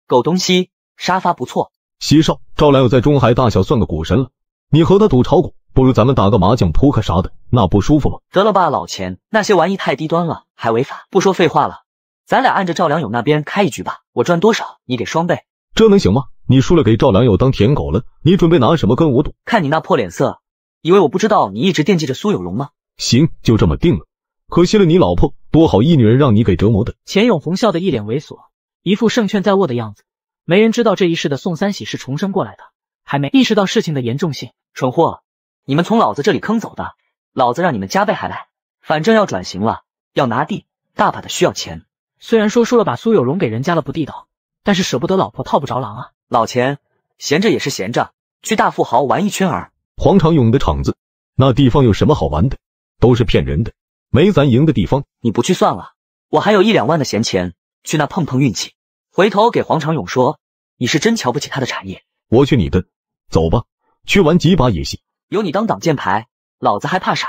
狗东西，沙发不错。席少，赵良友在中海大小算个股神了，你和他赌炒股，不如咱们打个麻将、扑克啥的，那不舒服吗？得了吧，老钱，那些玩意太低端了，还违法。不说废话了，咱俩按着赵良友那边开一局吧，我赚多少，你给双倍。这能行吗？你输了给赵良友当舔狗了，你准备拿什么跟我赌？看你那破脸色。以为我不知道你一直惦记着苏有荣吗？行，就这么定了。可惜了你老婆，多好一女人让你给折磨的。钱永红笑得一脸猥琐，一副胜券在握的样子。没人知道这一世的宋三喜是重生过来的，还没意识到事情的严重性。蠢货，你们从老子这里坑走的，老子让你们加倍还来。反正要转型了，要拿地，大把的需要钱。虽然说输了把苏有荣给人家了不地道，但是舍不得老婆套不着狼啊。老钱，闲着也是闲着，去大富豪玩一圈儿。黄长勇的场子，那地方有什么好玩的？都是骗人的，没咱赢的地方。你不去算了，我还有一两万的闲钱，去那碰碰运气。回头给黄长勇说，你是真瞧不起他的产业。我去你的，走吧，去玩几把也行。有你当挡箭牌，老子还怕啥？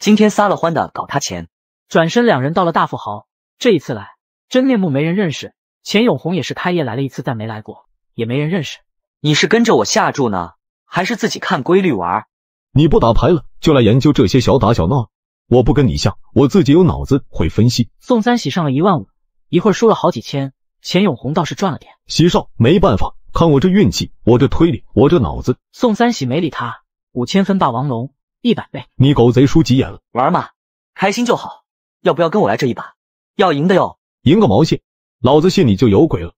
今天撒了欢的搞他钱。转身，两人到了大富豪。这一次来，真面目没人认识。钱永红也是开业来了一次，但没来过，也没人认识。你是跟着我下注呢？还是自己看规律玩。你不打牌了，就来研究这些小打小闹。我不跟你下，我自己有脑子，会分析。宋三喜上了一万五，一会儿输了好几千。钱永红倒是赚了点。喜少，没办法，看我这运气，我这推理，我这脑子。宋三喜没理他，五千分霸王龙一百倍。你狗贼输急眼了，玩嘛，开心就好。要不要跟我来这一把？要赢的哟，赢个毛线，老子信你就有鬼了。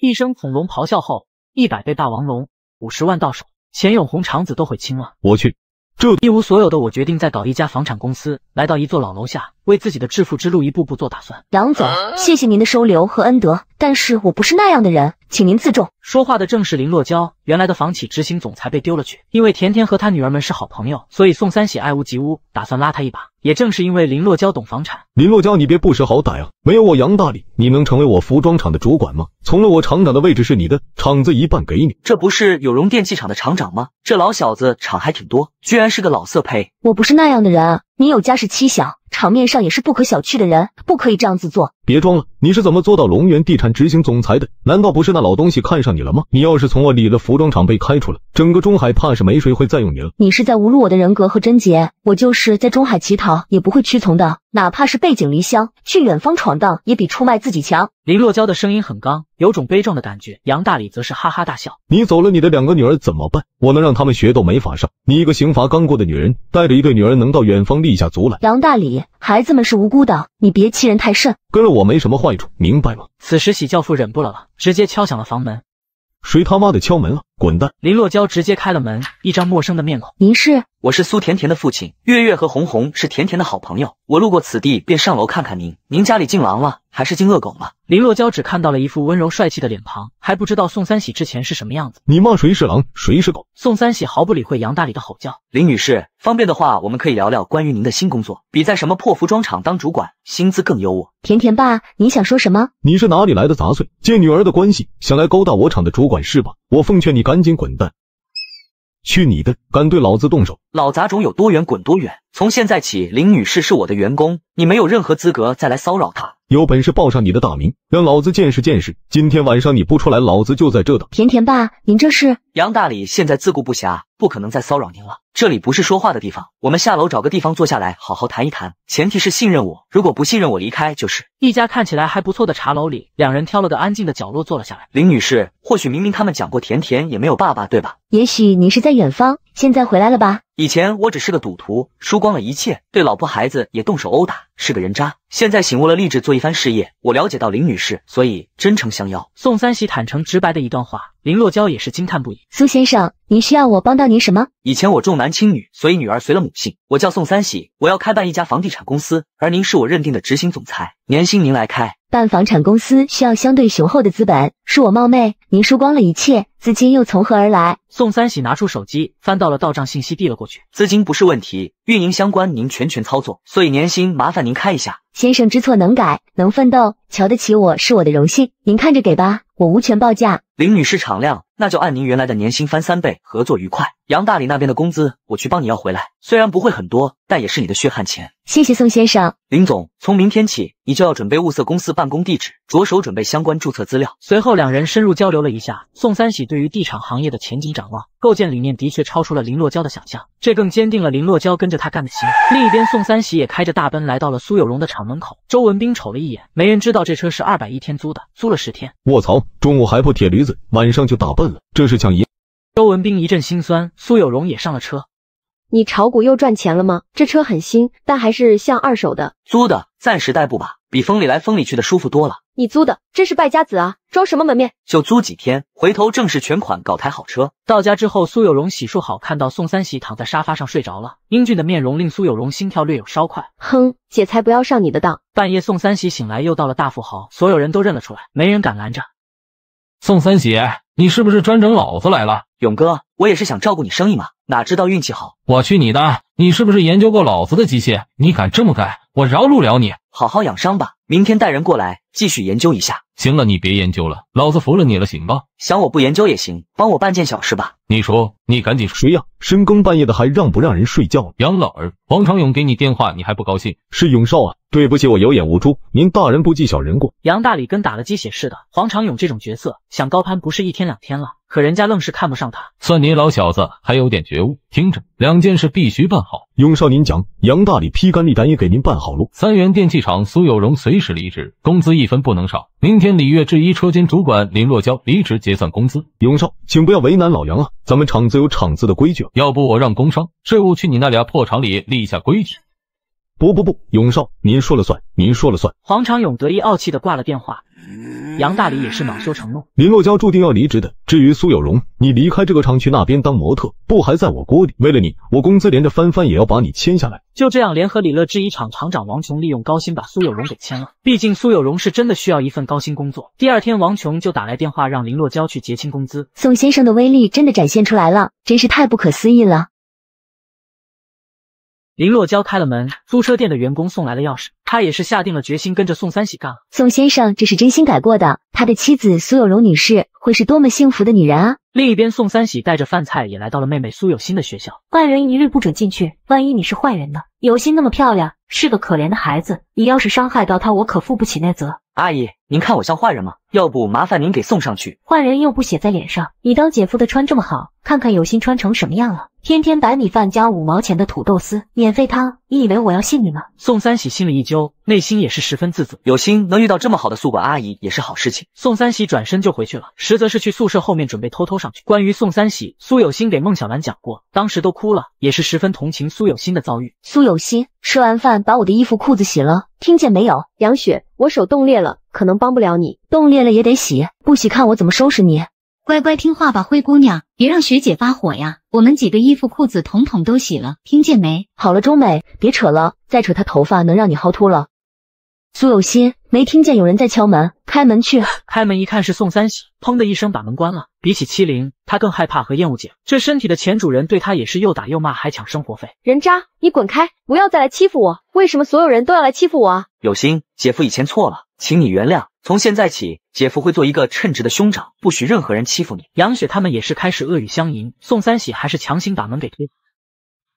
一声恐龙咆哮后，一百倍霸王龙五十万到手。钱永红肠子都悔青了。我去，这一无所有的我决定再搞一家房产公司。来到一座老楼下。为自己的致富之路一步步做打算。杨总，谢谢您的收留和恩德，但是我不是那样的人，请您自重。说话的正是林洛娇，原来的房企执行总裁被丢了去，因为甜甜和她女儿们是好朋友，所以宋三喜爱屋及乌，打算拉她一把。也正是因为林洛娇懂房产，林洛娇，你别不识好歹啊！没有我杨大理，你能成为我服装厂的主管吗？从了我厂长的位置是你的，厂子一半给你。这不是有荣电器厂的厂长吗？这老小子厂还挺多，居然是个老色胚！我不是那样的人，你有家世妻小。场面上也是不可小觑的人，不可以这样子做。别装了。你是怎么做到龙源地产执行总裁的？难道不是那老东西看上你了吗？你要是从我李的服装厂被开除了，整个中海怕是没谁会再用你了。你是在侮辱我的人格和贞洁，我就是在中海乞讨也不会屈从的，哪怕是背井离乡去远方闯荡，也比出卖自己强。林若娇的声音很刚，有种悲壮的感觉。杨大理则是哈哈大笑。你走了，你的两个女儿怎么办？我能让他们学都没法上。你一个刑罚刚过的女人，带着一对女儿能到远方立下足来？杨大理，孩子们是无辜的，你别欺人太甚。跟了我没什么坏。明白吗？此时喜教父忍不了了，直接敲响了房门。谁他妈的敲门啊！滚蛋！林若娇直接开了门，一张陌生的面孔。您是？我是苏甜甜的父亲，月月和红红是甜甜的好朋友。我路过此地便上楼看看您。您家里进狼了，还是进恶狗了？林洛娇只看到了一副温柔帅气的脸庞，还不知道宋三喜之前是什么样子。你骂谁是狼，谁是狗？宋三喜毫不理会杨大理的吼叫。林女士，方便的话，我们可以聊聊关于您的新工作，比在什么破服装厂当主管，薪资更优渥。甜甜爸，你想说什么？你是哪里来的杂碎？借女儿的关系想来勾搭我厂的主管是吧？我奉劝你赶紧滚蛋。去你的！敢对老子动手，老杂种有多远滚多远！从现在起，林女士是我的员工，你没有任何资格再来骚扰她。有本事报上你的大名，让老子见识见识！今天晚上你不出来，老子就在这等。甜甜爸，您这是？杨大理现在自顾不暇，不可能再骚扰您了。这里不是说话的地方，我们下楼找个地方坐下来，好好谈一谈。前提是信任我，如果不信任我，离开就是。一家看起来还不错的茶楼里，两人挑了个安静的角落坐了下来。林女士，或许明明他们讲过，甜甜也没有爸爸，对吧？也许您是在远方，现在回来了吧？以前我只是个赌徒，输光了一切，对老婆孩子也动手殴打，是个人渣。现在醒悟了，立志做一番事业。我了解到林女士，所以真诚相邀。宋三喜坦诚直白的一段话，林若娇也是惊叹不已。苏先生。您需要我帮到您什么？以前我重男轻女，所以女儿随了母姓，我叫宋三喜。我要开办一家房地产公司，而您是我认定的执行总裁，年薪您来开。办房产公司需要相对雄厚的资本，恕我冒昧，您输光了一切，资金又从何而来？宋三喜拿出手机，翻到了到账信息，递了过去。资金不是问题，运营相关您全权操作，所以年薪麻烦您开一下。先生知错能改，能奋斗，瞧得起我是我的荣幸。您看着给吧，我无权报价。林女士，敞亮。那就按您原来的年薪翻三倍，合作愉快。杨大理那边的工资，我去帮你要回来。虽然不会很多，但也是你的血汗钱。谢谢宋先生，林总。从明天起，你就要准备物色公司办公地址，着手准备相关注册资料。随后两人深入交流了一下，宋三喜对于地产行业的前景展望、构建理念的确超出了林洛娇的想象，这更坚定了林洛娇跟着他干的心。另一边，宋三喜也开着大奔来到了苏有荣的厂门口。周文斌瞅了一眼，没人知道这车是二百一天租的，租了十天。卧槽，中午还不铁驴子，晚上就打奔了，这是抢银。周文斌一阵心酸，苏有荣也上了车。你炒股又赚钱了吗？这车很新，但还是像二手的。租的，暂时代步吧，比风里来风里去的舒服多了。你租的真是败家子啊，装什么门面？就租几天，回头正式全款搞台好车。到家之后，苏有荣洗漱好，看到宋三喜躺在沙发上睡着了。英俊的面容令苏有荣心跳略有稍快。哼，姐才不要上你的当。半夜，宋三喜醒来，又到了大富豪，所有人都认了出来，没人敢拦着。宋三喜，你是不是专整老子来了？勇哥，我也是想照顾你生意嘛，哪知道运气好。我去你的！你是不是研究过老子的机械？你敢这么干，我饶不了你。好好养伤吧，明天带人过来继续研究一下。行了，你别研究了，老子服了你了，行吧？想我不研究也行，帮我办件小事吧。你说，你赶紧睡呀！深更半夜的还让不让人睡觉？杨老儿，黄长勇给你电话，你还不高兴？是勇少啊，对不起，我有眼无珠。您大人不计小人过。杨大理跟打了鸡血似的，黄长勇这种角色想高攀不是一天两天了。可人家愣是看不上他，算你老小子还有点觉悟。听着，两件事必须办好。永少，您讲，杨大理披肝沥胆也给您办好喽。三元电器厂苏有荣随时离职，工资一分不能少。明天礼乐制衣车间主管林若娇离职结算工资。永少，请不要为难老杨啊，咱们厂子有厂子的规矩。要不我让工商税务去你那俩破厂里立一下规矩？不不不，永少您说了算，您说了算。黄长勇得意傲气的挂了电话。杨大理也是恼羞成怒，林洛娇注定要离职的。至于苏有荣，你离开这个厂去那边当模特，不还在我锅里？为了你，我工资连着翻番也要把你签下来。就这样，联合李乐制衣厂厂长王琼利用高薪把苏有荣给签了。毕竟苏有荣是真的需要一份高薪工作。第二天，王琼就打来电话让林洛娇去结清工资。宋先生的威力真的展现出来了，真是太不可思议了。林洛娇开了门，租车店的员工送来了钥匙。他也是下定了决心跟着宋三喜干了。宋先生，这是真心改过的。他的妻子苏有荣女士会是多么幸福的女人啊！另一边，宋三喜带着饭菜也来到了妹妹苏有心的学校。坏人一律不准进去，万一你是坏人呢？有心那么漂亮，是个可怜的孩子，你要是伤害到她，我可负不起那责。阿姨，您看我像坏人吗？要不麻烦您给送上去。坏人又不写在脸上，你当姐夫的穿这么好，看看有心穿成什么样了？天天白米饭加五毛钱的土豆丝，免费汤。你以为我要信你吗？宋三喜心里一揪，内心也是十分自责。有心能遇到这么好的宿管阿姨也是好事情。宋三喜转身就回去了，实则是去宿舍后面准备偷偷上去。关于宋三喜，苏有心给孟小兰讲过，当时都哭了，也是十分同情苏有心的遭遇。苏有心吃完饭把我的衣服裤子洗了，听见没有？杨雪，我手冻裂了，可能帮不了你，冻裂了也得洗，不洗看我怎么收拾你。乖乖听话吧，灰姑娘，别让学姐发火呀。我们几个衣服裤子统统都洗了，听见没？好了，钟美，别扯了，再扯她头发能让你薅秃了。苏有心，没听见有人在敲门，开门去。开门一看是宋三喜，砰的一声把门关了。比起欺凌，他更害怕和厌恶姐这身体的前主人，对他也是又打又骂，还抢生活费。人渣，你滚开，不要再来欺负我！为什么所有人都要来欺负我？有心，姐夫以前错了。请你原谅，从现在起，姐夫会做一个称职的兄长，不许任何人欺负你。杨雪他们也是开始恶语相迎，宋三喜还是强行把门给推。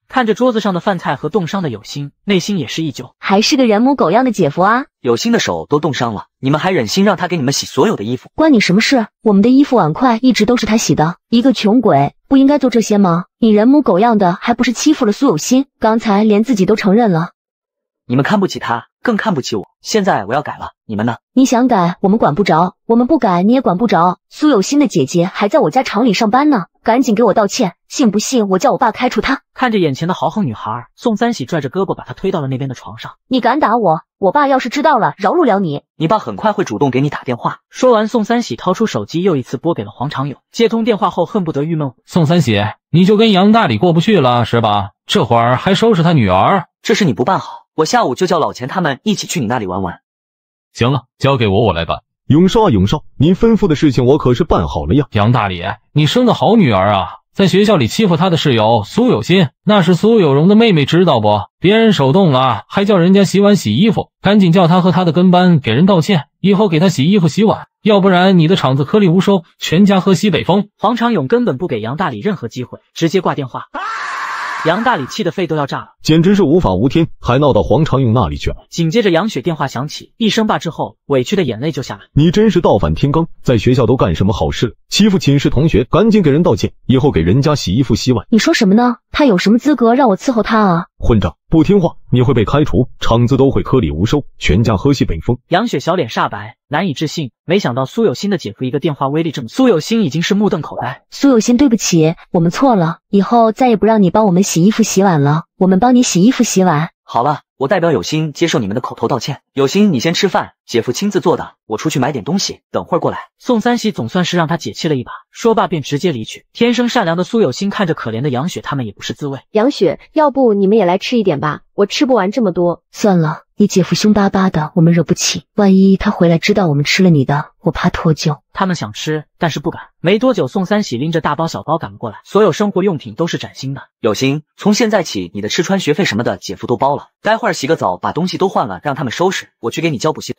看着桌子上的饭菜和冻伤的有心，内心也是一揪，还是个人模狗样的姐夫啊。有心的手都冻伤了，你们还忍心让他给你们洗所有的衣服？关你什么事？我们的衣服碗筷一直都是他洗的，一个穷鬼不应该做这些吗？你人模狗样的，还不是欺负了苏有心？刚才连自己都承认了。你们看不起他，更看不起我。现在我要改了，你们呢？你想改，我们管不着；我们不改，你也管不着。苏有心的姐姐还在我家厂里上班呢，赶紧给我道歉！信不信我叫我爸开除她？看着眼前的豪横女孩，宋三喜拽着胳膊把她推到了那边的床上。你敢打我，我爸要是知道了，饶不了你。你爸很快会主动给你打电话。说完，宋三喜掏出手机，又一次拨给了黄长勇。接通电话后，恨不得郁闷。宋三喜，你就跟杨大理过不去了是吧？这会儿还收拾他女儿，这事你不办好？我下午就叫老钱他们一起去你那里玩玩。行了，交给我，我来办。永少啊，永少，您吩咐的事情我可是办好了呀。杨大理，你生的好女儿啊，在学校里欺负她的室友苏有心，那是苏有荣的妹妹，知道不？别人手冻了，还叫人家洗碗洗衣服，赶紧叫他和他的跟班给人道歉，以后给他洗衣服洗碗，要不然你的厂子颗粒无收，全家喝西北风。黄长勇根本不给杨大理任何机会，直接挂电话。杨大理气得肺都要炸了，简直是无法无天，还闹到黄长勇那里去了。紧接着，杨雪电话响起，一声爸之后，委屈的眼泪就下来。你真是倒反天罡，在学校都干什么好事了？欺负寝室同学，赶紧给人道歉，以后给人家洗衣服洗碗。你说什么呢？他有什么资格让我伺候他啊！混账，不听话你会被开除，厂子都会颗粒无收，全家喝西北风。杨雪小脸煞白，难以置信，没想到苏有新的姐夫一个电话威力这么苏有新已经是目瞪口呆。苏有新，对不起，我们错了，以后再也不让你帮我们洗衣服洗碗了。我们帮你洗衣服洗碗。好了。我代表有心接受你们的口头道歉，有心你先吃饭，姐夫亲自做的，我出去买点东西，等会儿过来。宋三喜总算是让他解气了一把，说罢便直接离去。天生善良的苏有心看着可怜的杨雪他们也不是滋味，杨雪，要不你们也来吃一点吧，我吃不完这么多，算了。你姐夫凶巴巴的，我们惹不起。万一他回来知道我们吃了你的，我怕脱臼。他们想吃，但是不敢。没多久，宋三喜拎着大包小包赶了过来，所有生活用品都是崭新的，有心。从现在起，你的吃穿、学费什么的，姐夫都包了。待会儿洗个澡，把东西都换了，让他们收拾，我去给你交补习。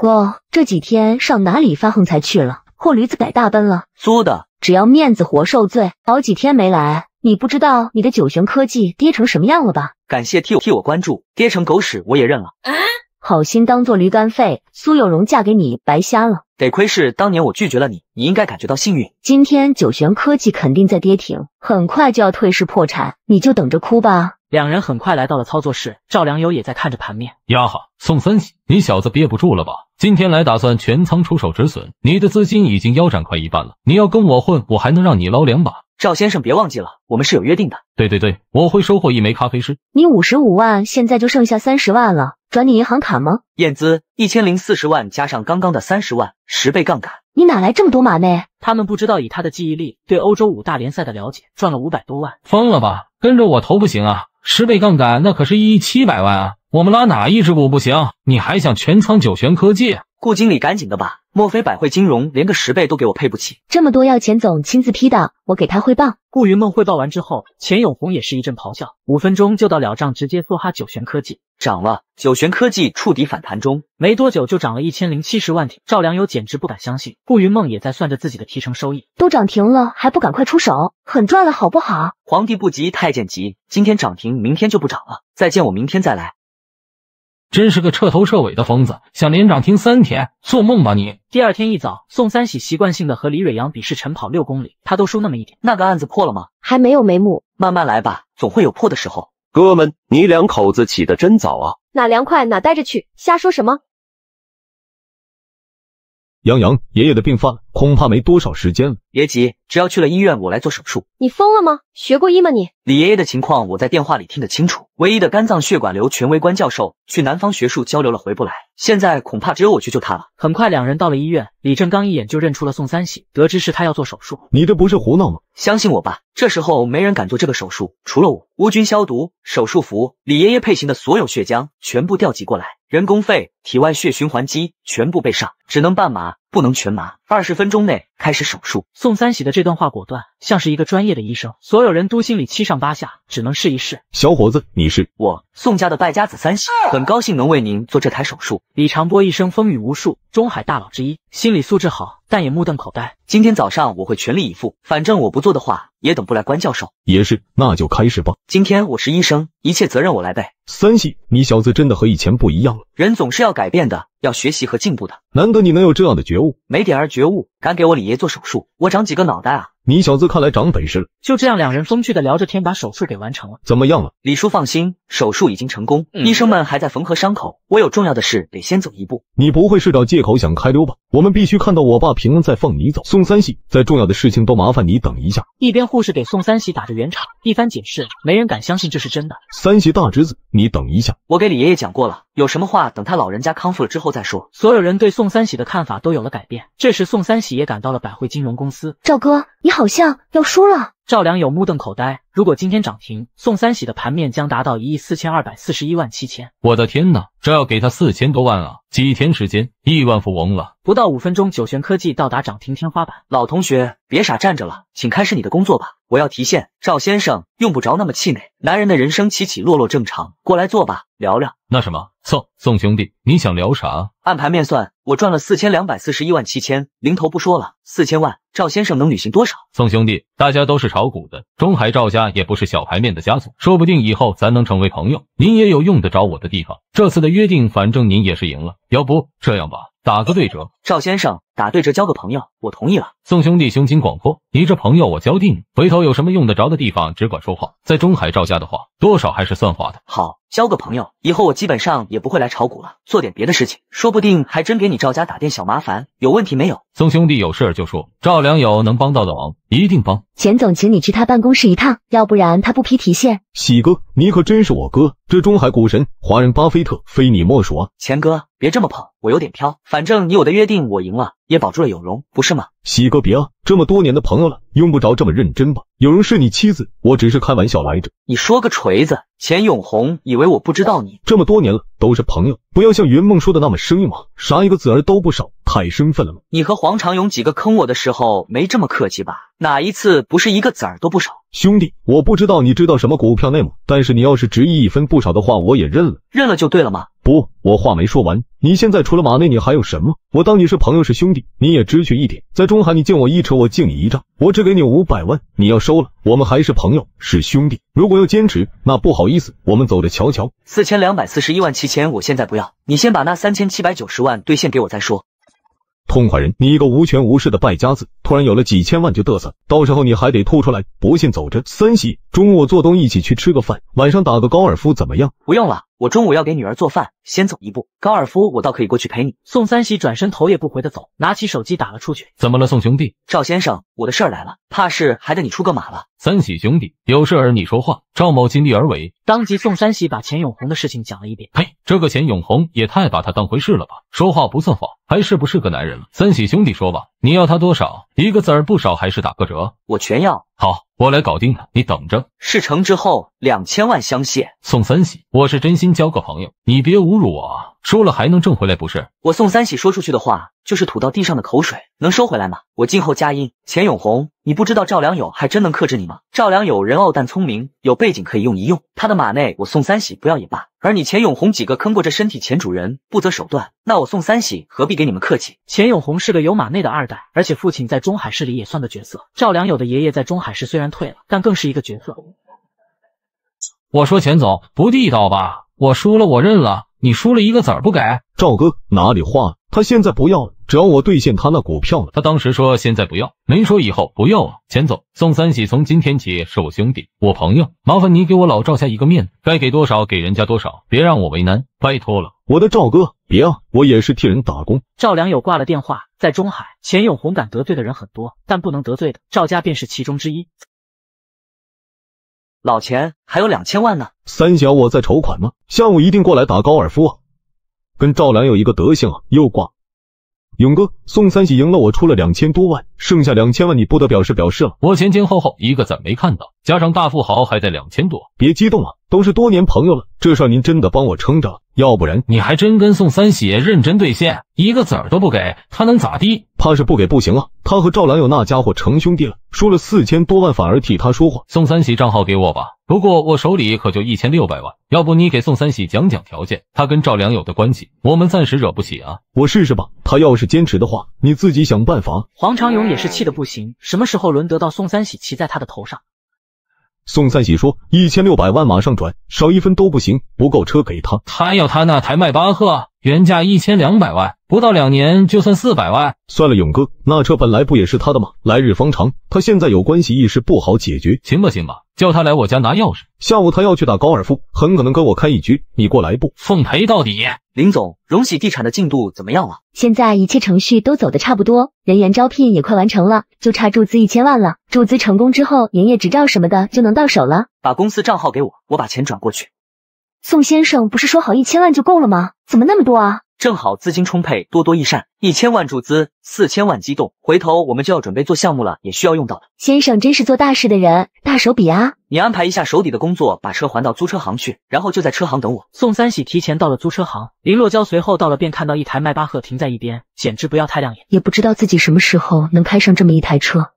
哦，这几天上哪里发横财去了？货驴子改大奔了？租的，只要面子活受罪。好几天没来。你不知道你的九玄科技跌成什么样了吧？感谢替我替我关注，跌成狗屎我也认了。啊！好心当做驴肝肺，苏有荣嫁给你白瞎了。得亏是当年我拒绝了你，你应该感觉到幸运。今天九玄科技肯定在跌停，很快就要退市破产，你就等着哭吧。两人很快来到了操作室，赵良友也在看着盘面。呀哈，宋三喜，你小子憋不住了吧？今天来打算全仓出手止损，你的资金已经腰斩快一半了。你要跟我混，我还能让你捞两把。赵先生，别忘记了，我们是有约定的。对对对，我会收获一枚咖啡师。你五十五万，现在就剩下三十万了，转你银行卡吗？燕姿一千零四十万加上刚刚的三十万，十倍杠杆，你哪来这么多马内？他们不知道以他的记忆力对欧洲五大联赛的了解，赚了五百多万，疯了吧？跟着我投不行啊，十倍杠杆那可是一亿七百万啊，我们拉哪一只股不行？你还想全仓九泉科技？顾经理，赶紧的吧！莫非百汇金融连个十倍都给我配不起？这么多要钱总亲自批的，我给他汇报。顾云梦汇报完之后，钱永红也是一阵咆哮，五分钟就到了账，直接梭哈九玄科技，涨了！九玄科技触底反弹中，没多久就涨了一千零七十万，挺赵良友简直不敢相信。顾云梦也在算着自己的提成收益，都涨停了还不赶快出手，很赚了好不好？皇帝不急太监急，今天涨停，明天就不涨了，再见，我明天再来。真是个彻头彻尾的疯子，想连涨停三天，做梦吧你！第二天一早，宋三喜习惯性的和李蕊阳比试晨跑六公里，他都输那么一点。那个案子破了吗？还没有眉目，慢慢来吧，总会有破的时候。哥们，你两口子起得真早啊，哪凉快哪待着去，瞎说什么？杨洋，爷爷的病犯了。恐怕没多少时间了，别急，只要去了医院，我来做手术。你疯了吗？学过医吗你？李爷爷的情况我在电话里听得清楚，唯一的肝脏血管瘤权威关教授去南方学术交流了，回不来，现在恐怕只有我去救他了。很快，两人到了医院，李正刚一眼就认出了宋三喜，得知是他要做手术，你这不是胡闹吗？相信我吧，这时候没人敢做这个手术，除了我。无菌消毒，手术服，李爷爷配型的所有血浆全部调集过来，人工肺、体外血循环机全部备上，只能半马。不能全麻，二十分钟内。开始手术。宋三喜的这段话果断，像是一个专业的医生。所有人都心里七上八下，只能试一试。小伙子，你是我宋家的败家子三喜，很高兴能为您做这台手术。李长波一生风雨无数，中海大佬之一，心理素质好，但也目瞪口呆。今天早上我会全力以赴，反正我不做的话，也等不来关教授。也是，那就开始吧。今天我是医生，一切责任我来背。三喜，你小子真的和以前不一样了。人总是要改变的，要学习和进步的。难得你能有这样的觉悟，没点儿觉悟，敢给我理？别做手术，我长几个脑袋啊！你小子看来长本事了。就这样，两人风趣的聊着天，把手术给完成了。怎么样了？李叔放心，手术已经成功，医生们还在缝合伤口。我有重要的事得先走一步。你不会是找借口想开溜吧？我们必须看到我爸平安再放你走。宋三喜，再重要的事情都麻烦你等一下。一边护士给宋三喜打着圆场，一番解释，没人敢相信这是真的。三喜大侄子，你等一下，我给李爷爷讲过了，有什么话等他老人家康复了之后再说。所有人对宋三喜的看法都有了改变。这时，宋三喜也赶到了百汇金融公司。赵哥，你好。好像要输了。赵良友目瞪口呆。如果今天涨停，宋三喜的盘面将达到一亿四千二百四十一万七千。我的天哪，这要给他四千多万啊！几天时间，亿万富翁了。不到五分钟，九玄科技到达涨停天花板。老同学，别傻站着了，请开始你的工作吧。我要提现。赵先生，用不着那么气馁，男人的人生起起落落正常。过来坐吧，聊聊。那什么，宋宋兄弟，你想聊啥？按盘面算，我赚了四千两百四十一万七千，零头不说了，四千万。赵先生能履行多少？宋兄弟，大家都是炒股的，中海赵家。也不是小牌面的家族，说不定以后咱能成为朋友。您也有用得着我的地方。这次的约定，反正您也是赢了。要不这样吧。打个对折，赵先生打对折交个朋友，我同意了。宋兄弟胸襟广阔，你这朋友我交定。回头有什么用得着的地方，只管说话。在中海赵家的话，多少还是算话的。好，交个朋友，以后我基本上也不会来炒股了，做点别的事情，说不定还真给你赵家打点小麻烦。有问题没有？宋兄弟有事儿就说。赵良友能帮到的忙，一定帮。钱总，请你去他办公室一趟，要不然他不批提现。喜哥，你可真是我哥，这中海股神，华人巴菲特，非你莫属啊。钱哥，别这么捧。我有点飘，反正你我的约定，我赢了也保住了有容，不是吗？喜哥别啊，这么多年的朋友了，用不着这么认真吧？有容是你妻子，我只是开玩笑来着。你说个锤子！钱永红以为我不知道你这么多年了都是朋友，不要像云梦说的那么生硬嘛，啥一个子儿都不少，太生分了吗？你和黄长勇几个坑我的时候没这么客气吧？哪一次不是一个子儿都不少？兄弟，我不知道你知道什么股票内幕，但是你要是执意一分不少的话，我也认了，认了就对了吗？不，我话没说完。你现在除了马内，你还有什么？我当你是朋友是兄弟，你也知趣一点。在中海，你敬我一尺，我敬你一丈。我只给你五百万，你要收了，我们还是朋友是兄弟。如果要坚持，那不好意思，我们走着瞧瞧。四千两百四十一万七千，我现在不要，你先把那三千七百九十万兑现给我再说。痛快人，你一个无权无势的败家子，突然有了几千万就得瑟，到时候你还得吐出来。不信走着。三喜，中午我做东，一起去吃个饭，晚上打个高尔夫，怎么样？不用了。我中午要给女儿做饭，先走一步。高尔夫我倒可以过去陪你。宋三喜转身头也不回的走，拿起手机打了出去。怎么了，宋兄弟？赵先生，我的事儿来了，怕是还得你出个马了。三喜兄弟，有事儿你说话。赵某尽力而为。当即，宋三喜把钱永红的事情讲了一遍。嘿，这个钱永红也太把他当回事了吧？说话不算话，还是不是个男人了？三喜兄弟说吧，你要他多少？一个子儿不少，还是打个折？我全要。好。我来搞定他，你等着。事成之后，两千万相谢。宋三喜，我是真心交个朋友，你别侮辱我啊！输了还能挣回来不是？我宋三喜说出去的话就是吐到地上的口水，能收回来吗？我静候佳音。钱永红，你不知道赵良友还真能克制你吗？赵良友人傲但聪明，有背景可以用一用。他的马内我宋三喜不要也罢，而你钱永红几个坑过这身体前主人，不择手段。那我宋三喜何必给你们客气？钱永红是个有马内的二代，而且父亲在中海市里也算个角色。赵良友的爷爷在中海市虽然退了，但更是一个角色。我说钱总不地道吧？我输了，我认了。你输了一个子儿不给？赵哥哪里话？他现在不要了，只要我兑现他那股票了。他当时说现在不要，没说以后不要啊。钱总，宋三喜从今天起是我兄弟，我朋友，麻烦你给我老赵家一个面子，该给多少给人家多少，别让我为难，拜托了。我的赵哥，别啊！我也是替人打工。赵良友挂了电话，在中海，钱永红敢得罪的人很多，但不能得罪的赵家便是其中之一。老钱还有两千万呢。三小，我在筹款吗？下午一定过来打高尔夫。跟赵良友一个德行啊！又挂。勇哥，宋三喜赢了，我出了两千多万。剩下两千万，你不得表示表示了。我前前后后一个子没看到，加上大富豪还在两千多，别激动啊，都是多年朋友了，这事您真的帮我撑着要不然你还真跟宋三喜认真兑现，一个子儿都不给，他能咋地？怕是不给不行啊。他和赵良友那家伙成兄弟了，输了四千多万反而替他说话。宋三喜账号给我吧，不过我手里可就一千六百万，要不你给宋三喜讲讲条件，他跟赵良友的关系，我们暂时惹不起啊。我试试吧，他要是坚持的话，你自己想办法。黄长勇。也是气得不行，什么时候轮得到宋三喜骑在他的头上？宋三喜说：“一千六百万马上转，少一分都不行，不够车给他。他要他那台迈巴赫，原价一千两百万，不到两年就算四百万。算了，勇哥，那车本来不也是他的吗？来日方长，他现在有关系，一时不好解决。行吧，行吧，叫他来我家拿钥匙。下午他要去打高尔夫，很可能跟我开一局，你过来不？奉陪到底。”林总，荣喜地产的进度怎么样了？现在一切程序都走得差不多，人员招聘也快完成了，就差注资一千万了。注资成功之后，营业执照什么的就能到手了。把公司账号给我，我把钱转过去。宋先生不是说好一千万就够了吗？怎么那么多啊？正好资金充沛，多多益善。一千万注资，四千万机动。回头我们就要准备做项目了，也需要用到的。先生真是做大事的人，大手笔啊！你安排一下手底的工作，把车还到租车行去，然后就在车行等我。宋三喜提前到了租车行，林若娇随后到了，便看到一台迈巴赫停在一边，简直不要太亮眼。也不知道自己什么时候能开上这么一台车。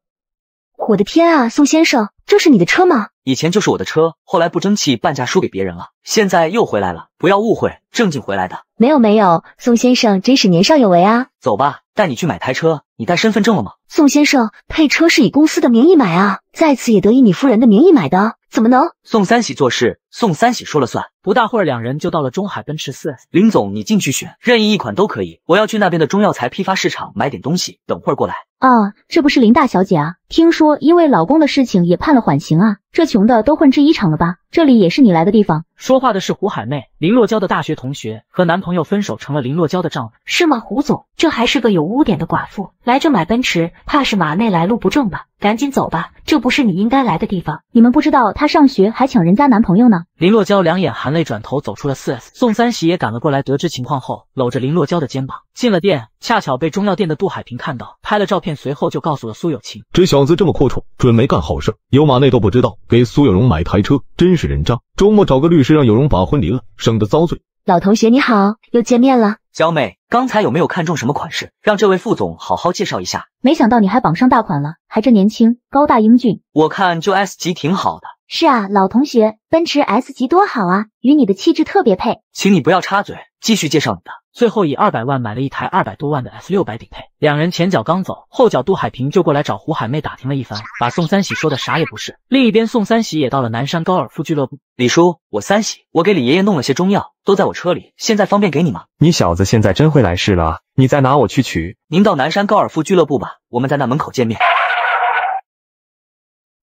我的天啊，宋先生！这是你的车吗？以前就是我的车，后来不争气，半价输给别人了。现在又回来了，不要误会，正经回来的。没有没有，宋先生真是年少有为啊。走吧，带你去买台车。你带身份证了吗？宋先生配车是以公司的名义买啊，再次也得以你夫人的名义买的，怎么能？宋三喜做事，宋三喜说了算。不大会儿，两人就到了中海奔驰四。林总，你进去选，任意一款都可以。我要去那边的中药材批发市场买点东西，等会儿过来。啊，这不是林大小姐啊？听说因为老公的事情也判了。缓刑啊！这穷的都混制衣厂了吧？这里也是你来的地方。说话的是胡海妹，林洛娇的大学同学，和男朋友分手，成了林洛娇的丈夫。是吗？胡总，这还是个有污点的寡妇，来这买奔驰，怕是马内来路不正吧？赶紧走吧，这不是你应该来的地方。你们不知道她上学还抢人家男朋友呢。林洛娇两眼含泪，转头走出了四 S。宋三喜也赶了过来，得知情况后，搂着林洛娇的肩膀进了店，恰巧被中药店的杜海平看到，拍了照片，随后就告诉了苏有情。这小子这么阔绰，准没干好事，有马内都不知道。给苏有荣买台车，真是人渣！周末找个律师，让有荣把婚离了，省得遭罪。老同学你好，又见面了，小美。刚才有没有看中什么款式？让这位副总好好介绍一下。没想到你还傍上大款了，还真年轻，高大英俊。我看就 S 级挺好的。是啊，老同学，奔驰 S 级多好啊，与你的气质特别配。请你不要插嘴，继续介绍你的。最后以二百万买了一台二百多万的 S 六百顶配。两人前脚刚走，后脚杜海平就过来找胡海妹打听了一番，把宋三喜说的啥也不是。另一边，宋三喜也到了南山高尔夫俱乐部。李叔，我三喜，我给李爷爷弄了些中药，都在我车里，现在方便给你吗？你小子现在真会来事了你再拿我去取。您到南山高尔夫俱乐部吧，我们在那门口见面。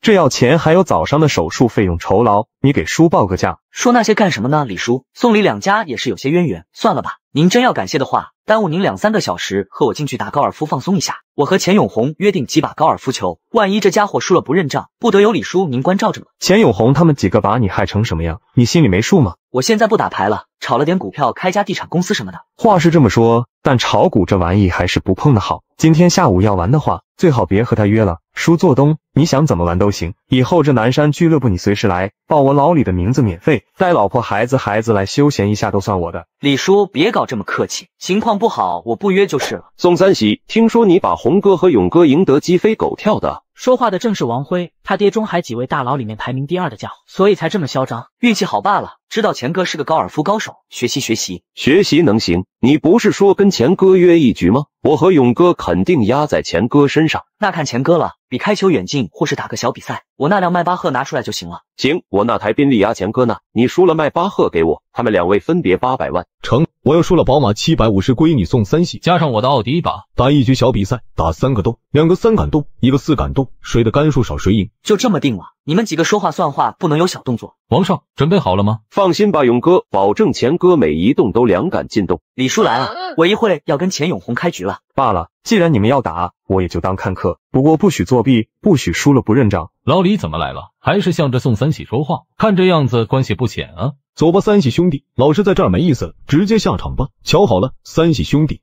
这要钱，还有早上的手术费用酬劳，你给叔报个价。说那些干什么呢？李叔，宋李两家也是有些渊源，算了吧。您真要感谢的话。耽误您两三个小时和我进去打高尔夫放松一下。我和钱永红约定几把高尔夫球，万一这家伙输了不认账，不得有李叔您关照着吗？钱永红他们几个把你害成什么样，你心里没数吗？我现在不打牌了，炒了点股票，开家地产公司什么的。话是这么说，但炒股这玩意还是不碰的好。今天下午要玩的话，最好别和他约了。叔做东，你想怎么玩都行。以后这南山俱乐部你随时来，报我老李的名字免费，带老婆孩子孩子来休闲一下都算我的。李叔别搞这么客气，情况。不好，我不约就是了。宋三喜，听说你把红哥和勇哥赢得鸡飞狗跳的。说话的正是王辉，他爹中海几位大佬里面排名第二的家伙，所以才这么嚣张，运气好罢了。知道钱哥是个高尔夫高手，学习学习学习能行？你不是说跟钱哥约一局吗？我和勇哥肯定压在钱哥身上，那看钱哥了，比开球远近，或是打个小比赛，我那辆迈巴赫拿出来就行了。行，我那台宾利压钱哥呢，你输了迈巴赫给我。他们两位分别八百万成，我又输了宝马七百五十，归你送三喜，加上我的奥迪一把，打一局小比赛，打三个洞，两个三杆洞，一个四杆洞，谁的杆数少谁赢，就这么定了。你们几个说话算话，不能有小动作。王少，准备好了吗？放心吧，勇哥，保证钱哥每一洞都两杆进洞。李淑兰啊，我一会要跟钱永红开局了。罢了，既然你们要打，我也就当看客。不过不许作弊，不许输了不认账。老李怎么来了？还是向着宋三喜说话，看这样子关系不浅啊。走吧，三喜兄弟，老师在这儿没意思，直接下场吧。瞧好了，三喜兄弟，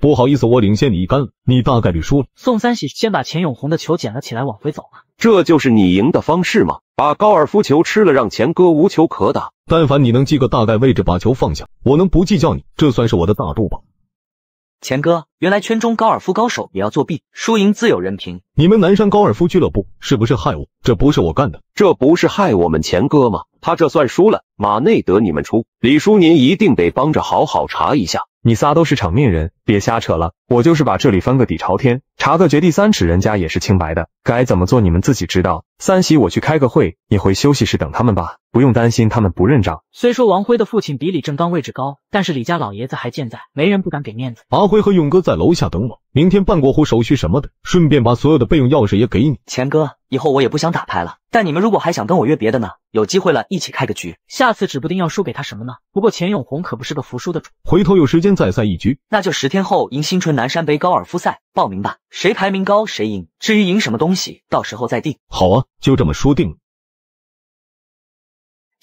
不好意思，我领先你一杆了，你大概率输了。宋三喜先把钱永红的球捡了起来，往回走了。这就是你赢的方式吗？把高尔夫球吃了，让钱哥无球可打。但凡你能记个大概位置，把球放下，我能不计较你？这算是我的大度吧。钱哥，原来圈中高尔夫高手也要作弊，输赢自有人评。你们南山高尔夫俱乐部是不是害我？这不是我干的，这不是害我们钱哥吗？他这算输了，马内德，你们出；李叔，您一定得帮着好好查一下。你仨都是场面人，别瞎扯了。我就是把这里翻个底朝天，查个掘地三尺，人家也是清白的。该怎么做，你们自己知道。三喜，我去开个会，你回休息室等他们吧，不用担心他们不认账。虽说王辉的父亲比李正刚位置高，但是李家老爷子还健在，没人不敢给面子。阿辉和勇哥在楼下等我。明天办过户手续什么的，顺便把所有的备用钥匙也给你。钱哥，以后我也不想打牌了，但你们如果还想跟我约别的呢，有机会了一起开个局。下次指不定要输给他什么呢？不过钱永红可不是个服输的主，回头有时间再赛一局。那就十天后迎新春南山杯高尔夫赛报名吧，谁排名高谁赢。至于赢什么东西，到时候再定。好啊，就这么说定了。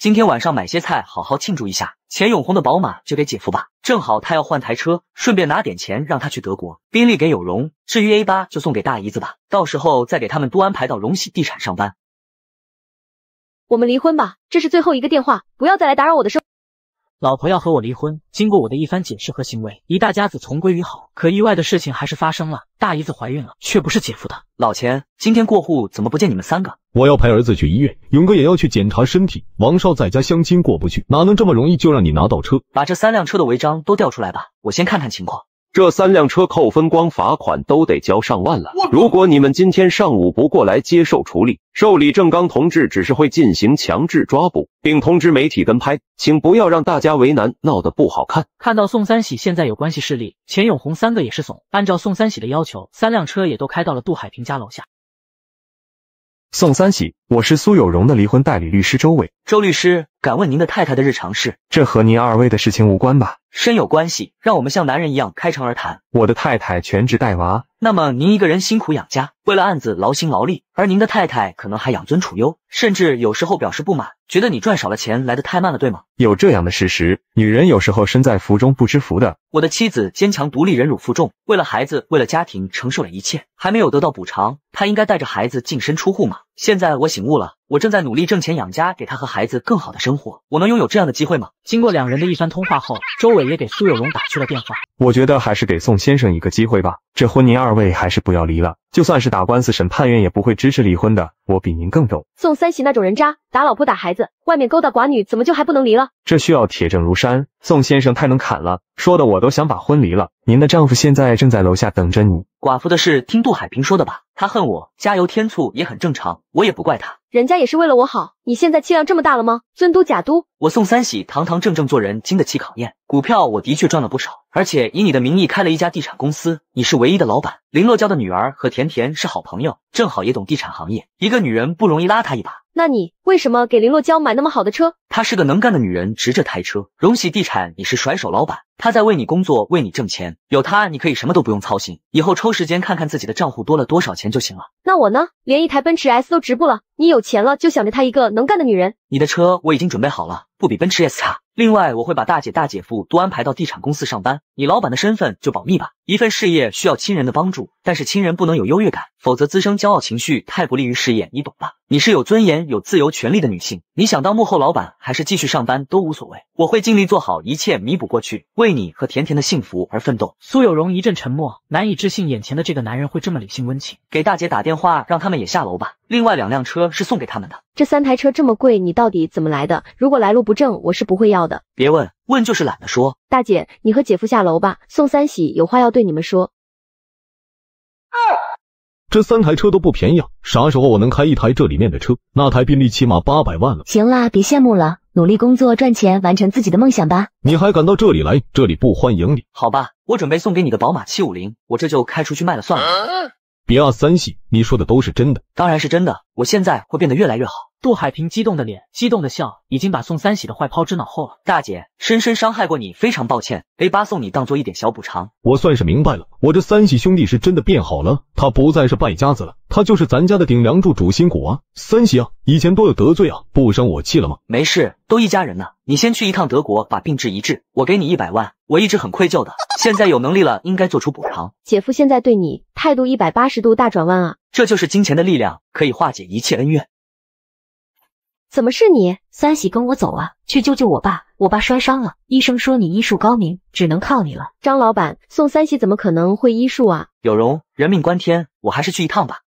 今天晚上买些菜，好好庆祝一下。钱永红的宝马就给姐夫吧，正好他要换台车，顺便拿点钱让他去德国。宾利给有容，至于 A 八就送给大姨子吧，到时候再给他们多安排到荣喜地产上班。我们离婚吧，这是最后一个电话，不要再来打扰我的生。老婆要和我离婚，经过我的一番解释和行为，一大家子重归于好。可意外的事情还是发生了，大姨子怀孕了，却不是姐夫的。老钱，今天过户怎么不见你们三个？我要陪儿子去医院，勇哥也要去检查身体。王少在家相亲过不去，哪能这么容易就让你拿到车？把这三辆车的违章都调出来吧，我先看看情况。这三辆车扣分光罚款都得交上万了。如果你们今天上午不过来接受处理，受理郑刚同志只是会进行强制抓捕，并通知媒体跟拍，请不要让大家为难，闹得不好看。看到宋三喜现在有关系势力，钱永红三个也是怂。按照宋三喜的要求，三辆车也都开到了杜海平家楼下。宋三喜，我是苏有荣的离婚代理律师周伟。周律师，敢问您的太太的日常事？这和您二位的事情无关吧？深有关系，让我们像男人一样开诚而谈。我的太太全职带娃，那么您一个人辛苦养家。为了案子劳心劳力，而您的太太可能还养尊处优，甚至有时候表示不满，觉得你赚少了钱来的太慢了，对吗？有这样的事实，女人有时候身在福中不知福的。我的妻子坚强独立，忍辱负重，为了孩子，为了家庭，承受了一切，还没有得到补偿，她应该带着孩子净身出户吗？现在我醒悟了，我正在努力挣钱养家，给她和孩子更好的生活。我能拥有这样的机会吗？经过两人的一番通话后，周伟也给苏有荣打去了电话。我觉得还是给宋先生一个机会吧，这婚您二位还是不要离了。就算是打官司，审判员也不会支持离婚的。我比您更懂宋三喜那种人渣，打老婆打孩子，外面勾搭寡女，怎么就还不能离了？这需要铁证如山。宋先生太能砍了，说的我都想把婚离了。您的丈夫现在正在楼下等着你。寡妇的事听杜海平说的吧，他恨我，加油添醋也很正常，我也不怪他，人家也是为了我好。你现在气量这么大了吗？尊都假都，我宋三喜堂堂正正做人，经得起考验。股票我的确赚了不少，而且以你的名义开了一家地产公司，你是唯一的老板。林洛娇的女儿和甜甜是好朋友，正好也懂地产行业，一个女人不容易拉她一把。那你为什么给林洛娇买那么好的车？她是个能干的女人，值这台车。荣喜地产你是甩手老板，她在为你工作，为你挣钱，有她你可以什么都不用操心。以后抽时间看看自己的账户多了多少钱就行了。那我呢？连一台奔驰 S 都值不了。你有钱了就想着她一个能干的女人。你的车我已经准备好了，不比奔驰 S 差。另外，我会把大姐、大姐夫都安排到地产公司上班。你老板的身份就保密吧。一份事业需要亲人的帮助，但是亲人不能有优越感，否则滋生骄傲情绪，太不利于事业，你懂吧？你是有尊严、有自由、权利的女性，你想当幕后老板还是继续上班都无所谓，我会尽力做好一切，弥补过去，为你和甜甜的幸福而奋斗。苏有荣一阵沉默，难以置信眼前的这个男人会这么理性温情。给大姐打电话，让他们也下楼吧。另外两辆车是送给他们的。这三台车这么贵，你到底怎么来的？如果来路不正，我是不会要的。别问。问就是懒得说。大姐，你和姐夫下楼吧，送三喜有话要对你们说。这三台车都不便宜，啊，啥时候我能开一台这里面的车？那台宾利起码八百万了。行啦，别羡慕了，努力工作赚钱，完成自己的梦想吧。你还敢到这里来？这里不欢迎你。好吧，我准备送给你个宝马七五零，我这就开出去卖了算了。别啊，三喜，你说的都是真的？当然是真的，我现在会变得越来越好。杜海平激动的脸，激动的笑，已经把宋三喜的坏抛之脑后了。大姐，深深伤害过你，非常抱歉，A 八送你当做一点小补偿。我算是明白了，我这三喜兄弟是真的变好了，他不再是败家子了，他就是咱家的顶梁柱、主心骨啊。三喜，啊，以前多有得罪啊，不生我气了吗？没事，都一家人呢。你先去一趟德国，把病治一治。我给你一百万，我一直很愧疚的，现在有能力了，应该做出补偿。姐夫现在对你态度一百八十度大转弯啊！这就是金钱的力量，可以化解一切恩怨。怎么是你？三喜，跟我走啊，去救救我爸！我爸摔伤了，医生说你医术高明，只能靠你了。张老板，宋三喜怎么可能会医术啊？有容，人命关天，我还是去一趟吧。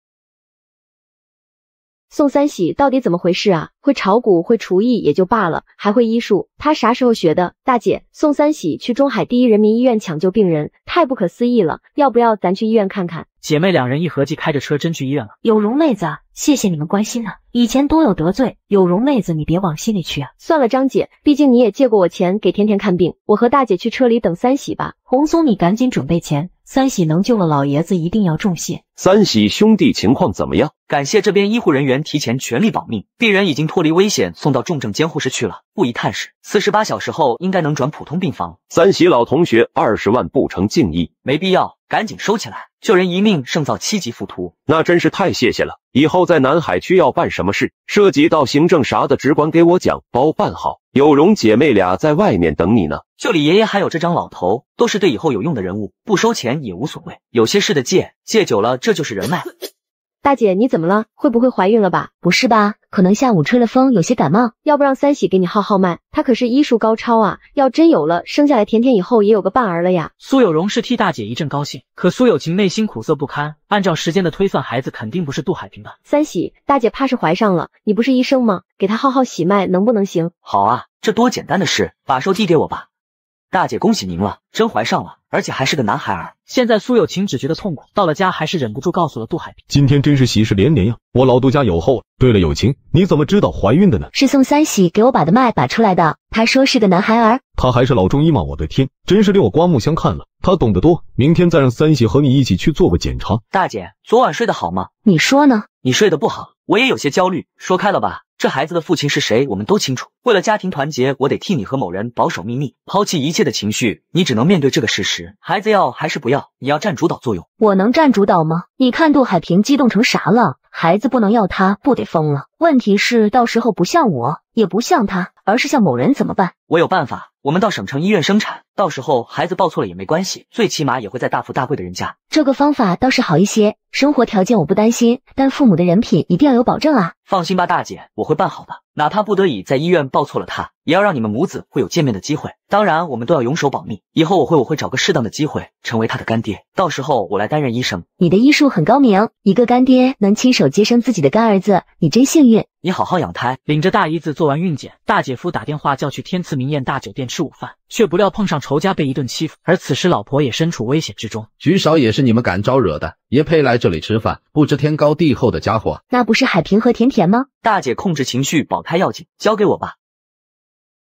宋三喜到底怎么回事啊？会炒股、会厨艺也就罢了，还会医术，他啥时候学的？大姐，宋三喜去中海第一人民医院抢救病人，太不可思议了！要不要咱去医院看看？姐妹两人一合计，开着车真去医院了。有容妹子，谢谢你们关心了，以前多有得罪，有容妹子你别往心里去啊。算了，张姐，毕竟你也借过我钱给甜甜看病，我和大姐去车里等三喜吧。红松，你赶紧准备钱。三喜能救了老爷子，一定要重谢。三喜兄弟情况怎么样？感谢这边医护人员提前全力保命，病人已经脱离危险，送到重症监护室去了，不宜探视。四十八小时后应该能转普通病房。三喜老同学，二十万不成敬意，没必要，赶紧收起来。救人一命胜造七级浮屠，那真是太谢谢了。以后在南海区要办什么事，涉及到行政啥的，只管给我讲，包办好。有容姐妹俩在外面等你呢。就李爷爷还有这张老头，都是对以后有用的人物，不收钱也无所谓。有些事的借借久了，这就是人脉。大姐，你怎么了？会不会怀孕了吧？不是吧？可能下午吹了风，有些感冒，要不让三喜给你号号脉，他可是医术高超啊，要真有了，生下来甜甜以后也有个伴儿了呀。苏有荣是替大姐一阵高兴，可苏有情内心苦涩不堪。按照时间的推算，孩子肯定不是杜海平的。三喜，大姐怕是怀上了，你不是医生吗？给她号号喜脉能不能行？好啊，这多简单的事，把手递给我吧。大姐，恭喜您了，真怀上了。而且还是个男孩儿。现在苏有情只觉得痛苦，到了家还是忍不住告诉了杜海平。今天真是喜事连连呀，我老杜家有后了。对了，有情，你怎么知道怀孕的呢？是宋三喜给我把的脉，把出来的。他说是个男孩儿。他还是老中医吗？我的天，真是令我刮目相看了。他懂得多，明天再让三喜和你一起去做个检查。大姐，昨晚睡得好吗？你说呢？你睡得不好，我也有些焦虑。说开了吧。这孩子的父亲是谁，我们都清楚。为了家庭团结，我得替你和某人保守秘密，抛弃一切的情绪，你只能面对这个事实。孩子要还是不要，你要占主导作用。我能占主导吗？你看杜海平激动成啥了？孩子不能要，他不得疯了。问题是，到时候不像我，也不像他，而是像某人，怎么办？我有办法。我们到省城医院生产，到时候孩子抱错了也没关系，最起码也会在大富大贵的人家。这个方法倒是好一些，生活条件我不担心，但父母的人品一定要有保证啊！放心吧，大姐，我会办好的。哪怕不得已在医院抱错了他，也要让你们母子会有见面的机会。当然，我们都要永守保密。以后我会我会找个适当的机会成为他的干爹，到时候我来担任医生。你的医术很高明，一个干爹能亲手接生自己的干儿子，你真幸运。你好好养胎，领着大姨子做完孕检，大姐夫打电话叫去天赐名宴大酒店吃午饭，却不料碰上仇家，被一顿欺负。而此时老婆也身处危险之中。徐少也是你们敢招惹的，也配来这里吃饭？不知天高地厚的家伙！那不是海平和甜甜吗？大姐控制情绪，保胎要紧，交给我吧。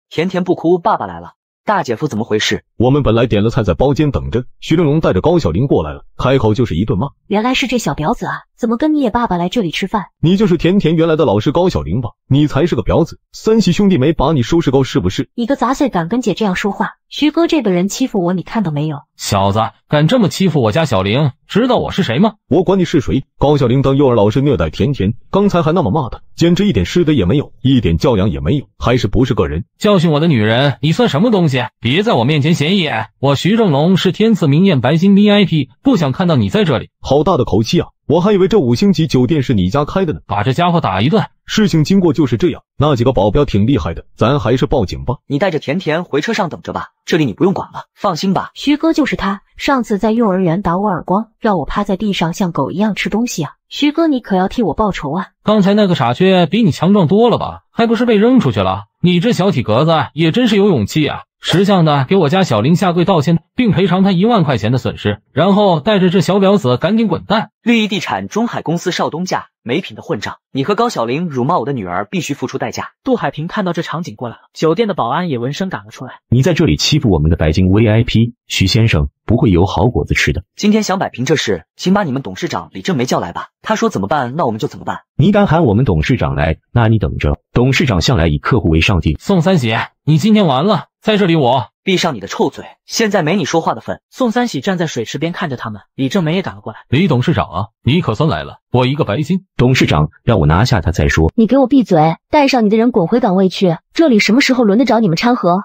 甜甜不哭，爸爸来了。大姐夫怎么回事？我们本来点了菜，在包间等着，徐玲珑带着高小玲过来了，开口就是一顿骂。原来是这小婊子啊！怎么跟你也爸爸来这里吃饭？你就是甜甜原来的老师高小玲吧？你才是个婊子！三喜兄弟没把你收拾够是不是？你个杂碎，敢跟姐这样说话？徐哥这个人欺负我，你看到没有？小子，敢这么欺负我家小玲，知道我是谁吗？我管你是谁！高小玲当幼儿老师虐待甜甜，刚才还那么骂她，简直一点师德也没有，一点教养也没有，还是不是个人？教训我的女人，你算什么东西？别在我面前显眼！我徐正龙是天赐明艳白金 VIP，不想看到你在这里。好大的口气啊！我还以为这五星级酒店是你家开的呢，把这家伙打一顿。事情经过就是这样，那几个保镖挺厉害的，咱还是报警吧。你带着甜甜回车上等着吧，这里你不用管了。放心吧，徐哥就是他，上次在幼儿园打我耳光，让我趴在地上像狗一样吃东西啊。徐哥，你可要替我报仇啊！刚才那个傻缺比你强壮多了吧？还不是被扔出去了。你这小体格子也真是有勇气啊！识相的，给我家小林下跪道歉，并赔偿他一万块钱的损失，然后带着这小婊子赶紧滚蛋！绿意地产中海公司邵东家没品的混账，你和高小林辱骂我的女儿，必须付出代价！杜海平看到这场景过来了，酒店的保安也闻声赶了出来。你在这里欺负我们的白金 VIP 徐先生，不会有好果子吃的。今天想摆平这事，请把你们董事长李正梅叫来吧。他说怎么办，那我们就怎么办。你敢喊我们董事长来，那你等着！董事长向来以客户为上帝。宋三喜。你今天完了，在这里我闭上你的臭嘴，现在没你说话的份。宋三喜站在水池边看着他们，李正梅也赶了过来。李董事长啊，你可算来了，我一个白金董事长让我拿下他再说。你给我闭嘴，带上你的人滚回岗位去，这里什么时候轮得着你们掺和？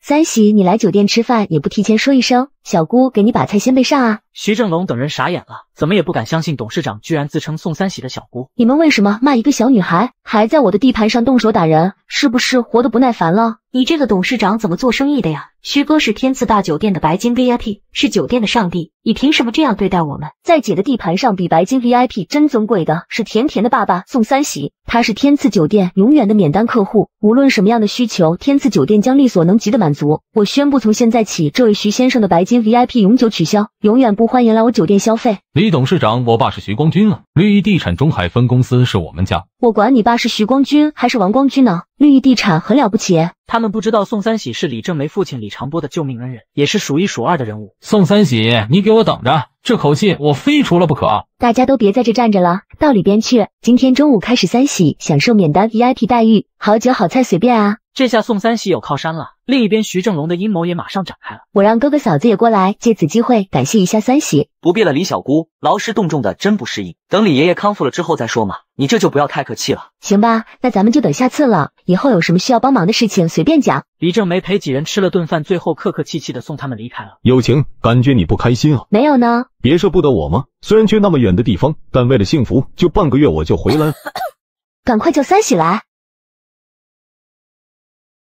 三喜，你来酒店吃饭也不提前说一声。小姑给你把菜先备上啊！徐正龙等人傻眼了，怎么也不敢相信董事长居然自称宋三喜的小姑。你们为什么骂一个小女孩，还在我的地盘上动手打人？是不是活得不耐烦了？你这个董事长怎么做生意的呀？徐哥是天赐大酒店的白金 VIP，是酒店的上帝，你凭什么这样对待我们？在姐的地盘上，比白金 VIP 真尊贵的是甜甜的爸爸宋三喜，他是天赐酒店永远的免单客户，无论什么样的需求，天赐酒店将力所能及的满足。我宣布，从现在起，这位徐先生的白金。VIP 永久取消，永远不欢迎来我酒店消费。李董事长，我爸是徐光军啊，绿意地产中海分公司是我们家。我管你爸是徐光军还是王光军呢？绿意地产很了不起。他们不知道宋三喜是李正梅父亲李长波的救命恩人，也是数一数二的人物。宋三喜，你给我等着，这口气我非出了不可。大家都别在这站着了，到里边去。今天中午开始，三喜享受免单 VIP 待遇，好酒好菜随便啊。这下宋三喜有靠山了。另一边，徐正龙的阴谋也马上展开了。我让哥哥嫂子也过来，借此机会感谢一下三喜。不必了，李小姑，劳师动众的真不适应。等李爷爷康复了之后再说嘛。你这就不要太客气了，行吧？那咱们就等下次了。以后有什么需要帮忙的事情，随便讲。李正梅陪几人吃了顿饭，最后客客气气的送他们离开了。友情，感觉你不开心啊？没有呢，别舍不得我吗？虽然去那么远的地方，但为了幸福，就半个月我就回来了。赶快叫三喜来。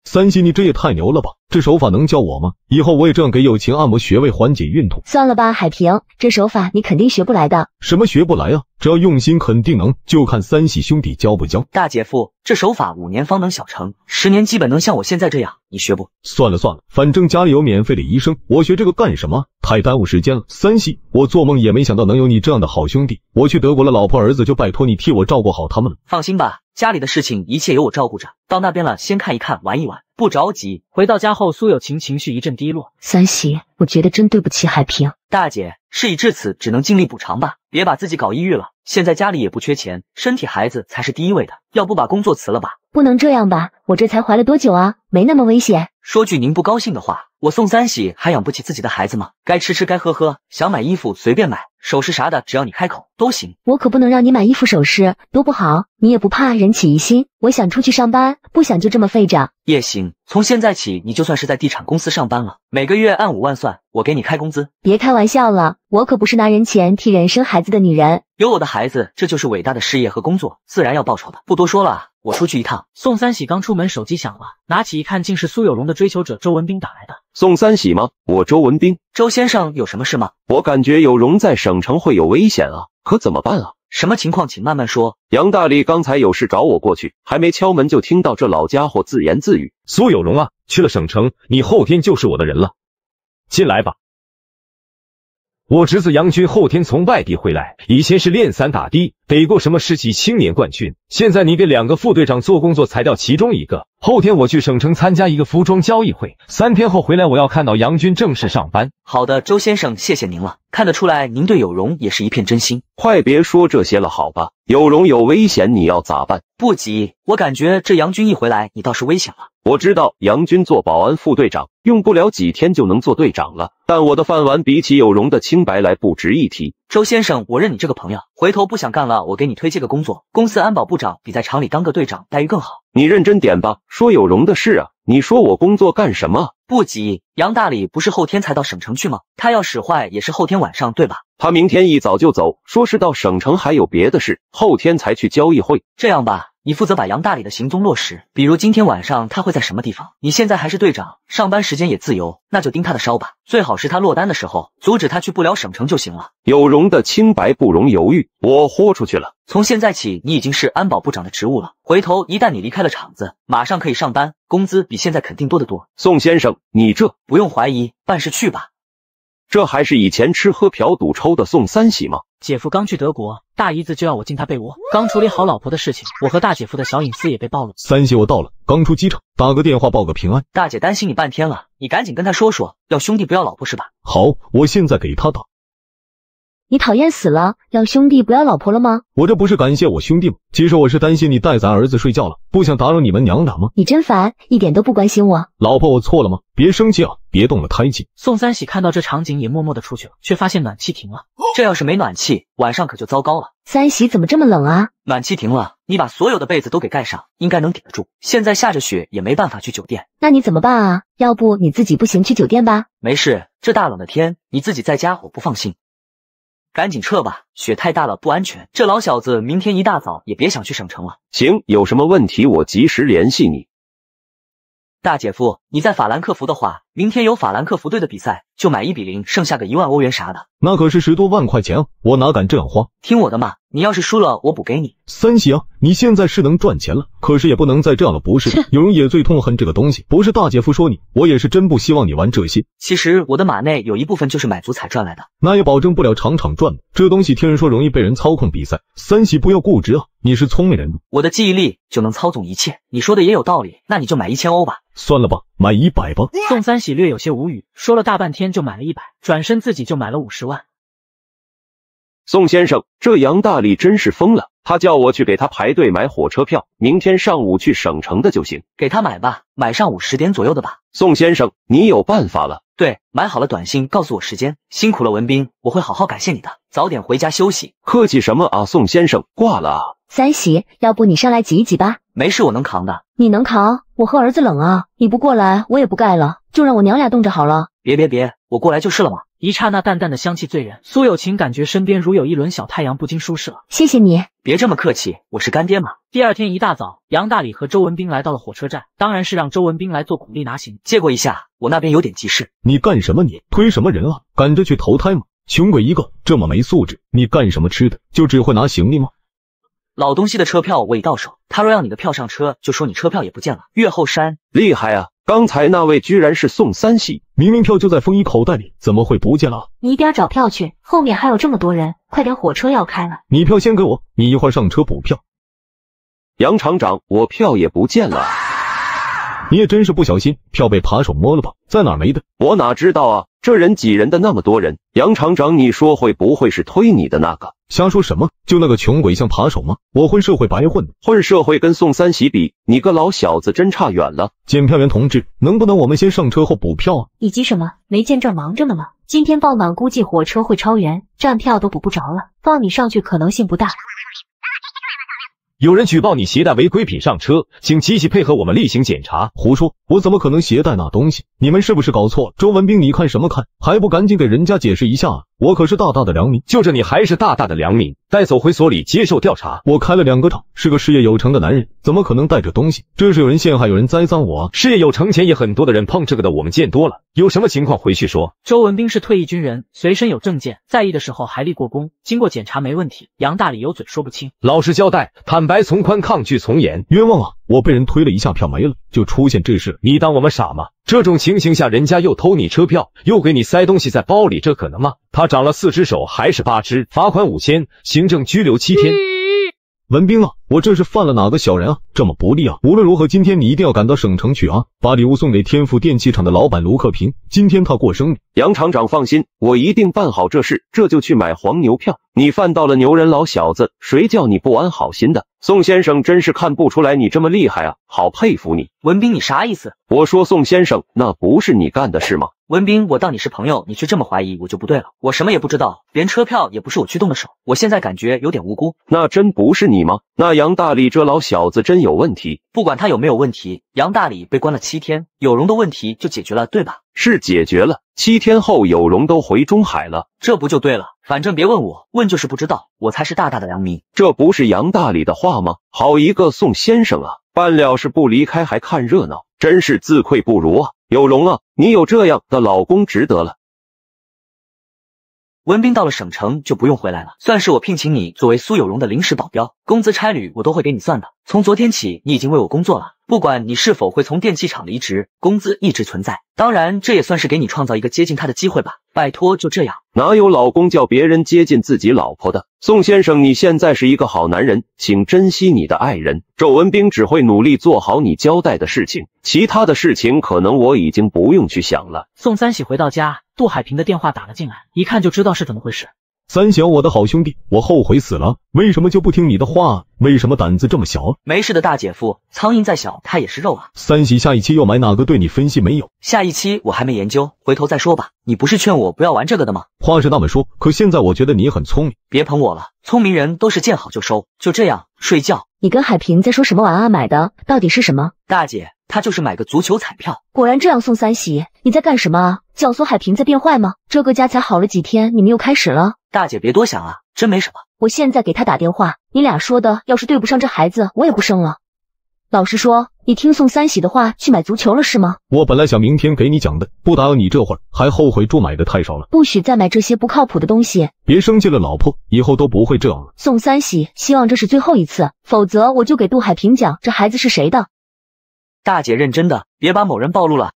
三心，你这也太牛了吧！这手法能教我吗？以后我也这样给友情按摩穴位，缓解孕吐。算了吧，海平，这手法你肯定学不来的。什么学不来啊？只要用心，肯定能。就看三喜兄弟教不教。大姐夫，这手法五年方能小成，十年基本能像我现在这样。你学不？算了算了，反正家里有免费的医生，我学这个干什么？太耽误时间了。三喜，我做梦也没想到能有你这样的好兄弟。我去德国了，老婆儿子就拜托你替我照顾好他们了。放心吧，家里的事情一切由我照顾着。到那边了，先看一看，玩一玩。不着急。回到家后，苏有情情绪一阵低落。三喜，我觉得真对不起海平大姐。事已至此，只能尽力补偿吧，别把自己搞抑郁了。现在家里也不缺钱，身体孩子才是第一位的。要不把工作辞了吧？不能这样吧？我这才怀了多久啊？没那么危险。说句您不高兴的话，我宋三喜还养不起自己的孩子吗？该吃吃，该喝喝，想买衣服随便买。首饰啥的，只要你开口都行。我可不能让你买衣服首饰，多不好。你也不怕人起疑心？我想出去上班，不想就这么废着。也行，从现在起，你就算是在地产公司上班了。每个月按五万算，我给你开工资。别开玩笑了，我可不是拿人钱替人生孩子的女人。有我的孩子，这就是伟大的事业和工作，自然要报酬的。不多说了。我出去一趟。宋三喜刚出门，手机响了，拿起一看，竟是苏有荣的追求者周文斌打来的。宋三喜吗？我周文斌，周先生有什么事吗？我感觉有荣在省城会有危险啊，可怎么办啊？什么情况？请慢慢说。杨大力刚才有事找我过去，还没敲门就听到这老家伙自言自语。苏有荣啊，去了省城，你后天就是我的人了。进来吧，我侄子杨军后天从外地回来，以前是练散打的。得过什么市级青年冠军？现在你给两个副队长做工作，裁掉其中一个。后天我去省城参加一个服装交易会，三天后回来，我要看到杨军正式上班。好的，周先生，谢谢您了。看得出来，您对有容也是一片真心。快别说这些了，好吧？有容有危险，你要咋办？不急，我感觉这杨军一回来，你倒是危险了。我知道，杨军做保安副队长，用不了几天就能做队长了。但我的饭碗比起有容的清白来，不值一提。周先生，我认你这个朋友。回头不想干了，我给你推荐个工作，公司安保部长比在厂里当个队长待遇更好。你认真点吧，说有容的事啊。你说我工作干什么？不急，杨大理不是后天才到省城去吗？他要使坏也是后天晚上，对吧？他明天一早就走，说是到省城还有别的事，后天才去交易会。这样吧。你负责把杨大理的行踪落实，比如今天晚上他会在什么地方？你现在还是队长，上班时间也自由，那就盯他的梢吧，最好是他落单的时候，阻止他去不了省城就行了。有容的清白不容犹豫，我豁出去了。从现在起，你已经是安保部长的职务了。回头一旦你离开了厂子，马上可以上班，工资比现在肯定多得多。宋先生，你这不用怀疑，办事去吧。这还是以前吃喝嫖赌抽的宋三喜吗？姐夫刚去德国，大姨子就要我进他被窝。刚处理好老婆的事情，我和大姐夫的小隐私也被暴露。三喜，我到了，刚出机场，打个电话报个平安。大姐担心你半天了，你赶紧跟她说说，要兄弟不要老婆是吧？好，我现在给他打。你讨厌死了，要兄弟不要老婆了吗？我这不是感谢我兄弟吗？其实我是担心你带咱儿子睡觉了，不想打扰你们娘俩吗？你真烦，一点都不关心我。老婆，我错了吗？别生气啊，别动了胎气。宋三喜看到这场景也默默的出去了，却发现暖气停了。这要是没暖气，晚上可就糟糕了。三喜怎么这么冷啊？暖气停了，你把所有的被子都给盖上，应该能顶得住。现在下着雪，也没办法去酒店。那你怎么办啊？要不你自己步行去酒店吧？没事，这大冷的天，你自己在家我不放心。赶紧撤吧，雪太大了，不安全。这老小子明天一大早也别想去省城了。行，有什么问题我及时联系你。大姐夫，你在法兰克福的话。明天有法兰克福队的比赛，就买一比零，剩下个一万欧元啥的。那可是十多万块钱啊，我哪敢这样花？听我的嘛，你要是输了，我补给你。三喜啊，你现在是能赚钱了，可是也不能再这样了，不是？有人也最痛恨这个东西，不是大姐夫说你，我也是真不希望你玩这些。其实我的马内有一部分就是买足彩赚来的，那也保证不了场场赚。这东西听人说容易被人操控比赛，三喜不要固执啊，你是聪明人，我的记忆力就能操纵一切。你说的也有道理，那你就买一千欧吧。算了吧。买一百吧。宋三喜略有些无语，说了大半天就买了一百，转身自己就买了五十万。宋先生，这杨大力真是疯了，他叫我去给他排队买火车票，明天上午去省城的就行。给他买吧，买上午十点左右的吧。宋先生，你有办法了？对，买好了短信告诉我时间。辛苦了文斌，我会好好感谢你的。早点回家休息。客气什么啊，宋先生，挂了。三喜，要不你上来挤一挤吧。没事，我能扛的。你能扛，我和儿子冷啊。你不过来，我也不盖了，就让我娘俩冻着好了。别别别，我过来就是了嘛。一刹那，淡淡的香气醉人。苏有情感觉身边如有一轮小太阳，不禁舒适了。谢谢你，别这么客气，我是干爹嘛。第二天一大早，杨大理和周文斌来到了火车站，当然是让周文斌来做苦力拿行借过一下，我那边有点急事。你干什么？你推什么人啊？赶着去投胎吗？穷鬼一个，这么没素质，你干什么吃的？就只会拿行李吗？老东西的车票我已到手，他若要你的票上车，就说你车票也不见了。岳后山，厉害啊！刚才那位居然是宋三系，明明票就在风衣口袋里，怎么会不见了？你一边找票去，后面还有这么多人，快点，火车要开了。你票先给我，你一会儿上车补票。杨厂长，我票也不见了，你也真是不小心，票被扒手摸了吧？在哪没的？我哪知道啊？这人挤人的那么多人，杨厂长，你说会不会是推你的那个？瞎说什么？就那个穷鬼像扒手吗？我混社会白混，混社会跟宋三喜比，你个老小子真差远了。检票员同志，能不能我们先上车后补票啊？你急什么？没见这忙着呢吗？今天爆满，估计火车会超员，站票都补不着了，放你上去可能性不大。有人举报你携带违规品上车，请积极配合我们例行检查。胡说，我怎么可能携带那东西？你们是不是搞错了？周文斌，你看什么看？还不赶紧给人家解释一下啊！我可是大大的良民，就这你还是大大的良民，带走回所里接受调查。我开了两个厂，是个事业有成的男人，怎么可能带着东西？这是有人陷害，有人栽赃我。事业有成，钱也很多的人碰这个的，我们见多了。有什么情况回去说。周文斌是退役军人，随身有证件，在役的时候还立过功，经过检查没问题。杨大理有嘴说不清，老实交代，坦白从宽，抗拒从严，冤枉啊！我被人推了一下，票没了，就出现这事。你当我们傻吗？这种情形下，人家又偷你车票，又给你塞东西在包里，这可能吗？他长了四只手还是八只？罚款五千，行政拘留七天。文斌啊，我这是犯了哪个小人啊？这么不利啊！无论如何，今天你一定要赶到省城去啊，把礼物送给天富电器厂的老板卢克平，今天他过生日。杨厂长放心，我一定办好这事，这就去买黄牛票。你犯到了牛人老小子，谁叫你不安好心的？宋先生真是看不出来你这么厉害啊，好佩服你。文斌，你啥意思？我说宋先生，那不是你干的事吗？文斌，我当你是朋友，你却这么怀疑我就不对了。我什么也不知道，连车票也不是我去动的手。我现在感觉有点无辜。那真不是你吗？那杨大力这老小子真有问题。不管他有没有问题，杨大力被关了七天，有容的问题就解决了，对吧？是解决了。七天后，有容都回中海了，这不就对了？反正别问我，问就是不知道。我才是大大的良民。这不是杨大力的话吗？好一个宋先生啊！办了事不离开，还看热闹，真是自愧不如啊！有容了，你有这样的老公值得了。文斌到了省城就不用回来了，算是我聘请你作为苏有容的临时保镖，工资差旅我都会给你算的。从昨天起，你已经为我工作了，不管你是否会从电器厂离职，工资一直存在。当然，这也算是给你创造一个接近他的机会吧。拜托，就这样，哪有老公叫别人接近自己老婆的？宋先生，你现在是一个好男人，请珍惜你的爱人。周文斌只会努力做好你交代的事情，其他的事情可能我已经不用去想了。宋三喜回到家，杜海平的电话打了进来，一看就知道是怎么回事。三小，我的好兄弟，我后悔死了，为什么就不听你的话？为什么胆子这么小？没事的，大姐夫，苍蝇再小，它也是肉啊。三喜，下一期又买哪个？对你分析没有？下一期我还没研究，回头再说吧。你不是劝我不要玩这个的吗？话是那么说，可现在我觉得你很聪明，别捧我了，聪明人都是见好就收。就这样，睡觉。你跟海平在说什么玩啊？买的到底是什么？大姐。他就是买个足球彩票，果然这样。宋三喜，你在干什么啊？教唆海平在变坏吗？这个家才好了几天，你们又开始了。大姐别多想啊，真没什么。我现在给他打电话，你俩说的要是对不上，这孩子我也不生了。老实说，你听宋三喜的话去买足球了是吗？我本来想明天给你讲的，不打扰你。这会儿还后悔注买的太少了，不许再买这些不靠谱的东西。别生气了，老婆，以后都不会这样了。宋三喜，希望这是最后一次，否则我就给杜海平讲这孩子是谁的。大姐，认真的，别把某人暴露了。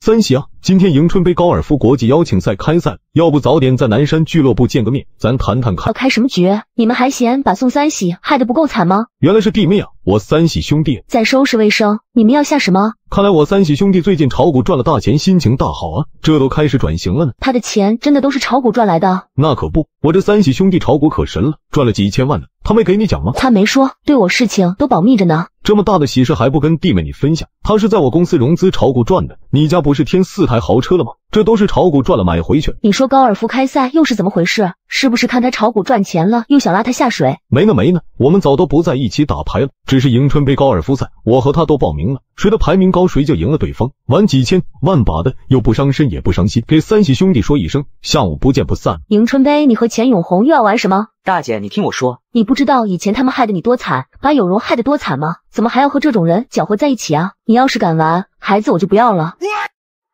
三喜啊，今天迎春杯高尔夫国际邀请赛开赛，要不早点在南山俱乐部见个面，咱谈谈看。要开什么局？你们还嫌把宋三喜害得不够惨吗？原来是弟妹啊，我三喜兄弟在收拾卫生。你们要下什么？看来我三喜兄弟最近炒股赚了大钱，心情大好啊，这都开始转型了呢。他的钱真的都是炒股赚来的？那可不，我这三喜兄弟炒股可神了，赚了几千万呢。他没给你讲吗？他没说，对我事情都保密着呢。这么大的喜事还不跟弟妹你分享？他是在我公司融资炒股赚的。你家不是添四台豪车了吗？这都是炒股赚了买回去。你说高尔夫开赛又是怎么回事？是不是看他炒股赚钱了，又想拉他下水？没呢没呢，我们早都不在一起打牌了。只是迎春杯高尔夫赛，我和他都报名了，谁的排名高谁就赢了对方。玩几千万把的，又不伤身也不伤心。给三喜兄弟说一声，下午不见不散。迎春杯，你和钱永红又要玩什么？大姐，你听我说，你不知道以前他们害得你多惨，把有容害得多惨吗？怎么还要和这种人搅和在一起啊？你要是敢玩，孩子我就不要了。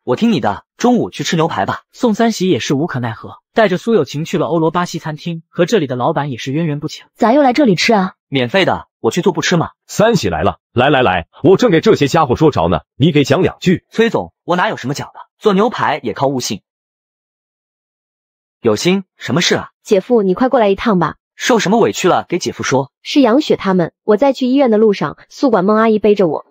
我听你的，中午去吃牛排吧。宋三喜也是无可奈何，带着苏有情去了欧罗巴西餐厅，和这里的老板也是渊源不浅。咋又来这里吃啊？免费的，我去做不吃吗？三喜来了，来来来，我正给这些家伙说着呢，你给讲两句。崔总，我哪有什么讲的，做牛排也靠悟性，有心。什么事啊？姐夫，你快过来一趟吧，受什么委屈了？给姐夫说，是杨雪他们，我在去医院的路上，宿管孟阿姨背着我。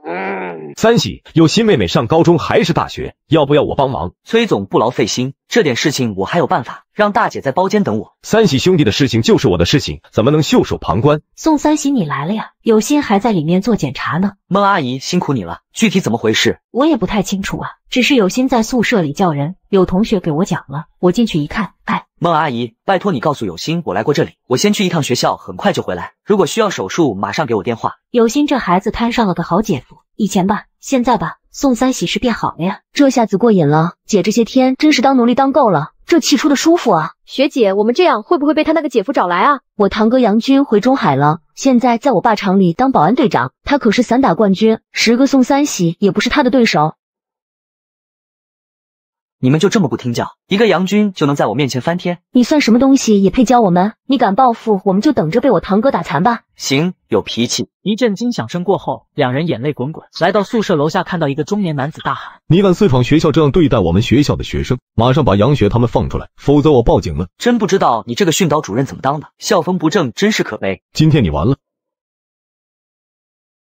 三喜有新妹妹上高中还是大学？要不要我帮忙？崔总不劳费心，这点事情我还有办法。让大姐在包间等我。三喜兄弟的事情就是我的事情，怎么能袖手旁观？宋三喜，你来了呀？有心还在里面做检查呢。孟阿姨辛苦你了，具体怎么回事我也不太清楚啊，只是有心在宿舍里叫人，有同学给我讲了。我进去一看，哎，孟阿姨，拜托你告诉有心我来过这里，我先去一趟学校，很快就回来。如果需要手术，马上给我电话。有心这孩子摊上了个好姐夫。以前吧，现在吧，宋三喜是变好了呀，这下子过瘾了。姐这些天真是当奴隶当够了，这气出的舒服啊。学姐，我们这样会不会被他那个姐夫找来啊？我堂哥杨军回中海了，现在在我爸厂里当保安队长，他可是散打冠军，十个宋三喜也不是他的对手。你们就这么不听教，一个杨军就能在我面前翻天？你算什么东西也配教我们？你敢报复，我们就等着被我堂哥打残吧！行，有脾气。一阵惊响声过后，两人眼泪滚滚，来到宿舍楼下，看到一个中年男子大喊：“你敢私闯学校，这样对待我们学校的学生，马上把杨雪他们放出来，否则我报警了！真不知道你这个训导主任怎么当的，校风不正，真是可悲。今天你完了。”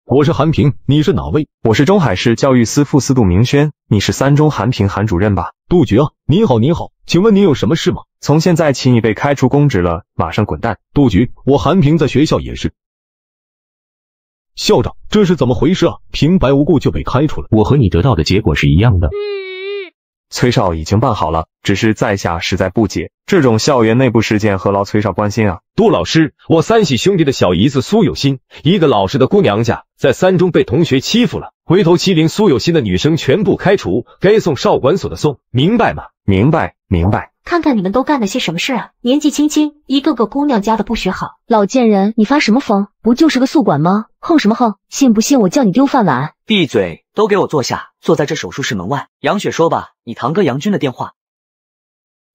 我是韩平，你是哪位？我是中海市教育司副司杜明轩，你是三中韩平韩主任吧？杜局啊，你好你好，请问你有什么事吗？从现在起你被开除公职了，马上滚蛋！杜局，我韩平在学校也是。校长，这是怎么回事啊？平白无故就被开除了，我和你得到的结果是一样的。崔少已经办好了，只是在下实在不解，这种校园内部事件何劳崔少关心啊？杜老师，我三喜兄弟的小姨子苏有心，一个老实的姑娘家，在三中被同学欺负了，回头欺凌苏有心的女生全部开除，该送少管所的送，明白吗？明白，明白。看看你们都干了些什么事啊！年纪轻轻，一个个姑娘家的不学好，老贱人，你发什么疯？不就是个宿管吗？横什么横？信不信我叫你丢饭碗？闭嘴！都给我坐下，坐在这手术室门外。杨雪，说吧，你堂哥杨军的电话。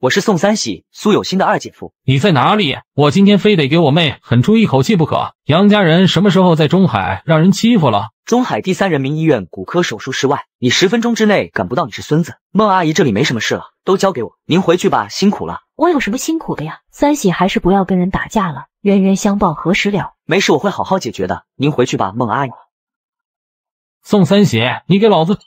我是宋三喜，苏有新的二姐夫。你在哪里？我今天非得给我妹狠出一口气不可。杨家人什么时候在中海让人欺负了？中海第三人民医院骨科手术室外，你十分钟之内赶不到，你是孙子。孟阿姨，这里没什么事了，都交给我。您回去吧，辛苦了。我有什么辛苦的呀？三喜，还是不要跟人打架了，冤冤相报何时了？没事，我会好好解决的。您回去吧，孟阿姨。宋三喜，你给老子！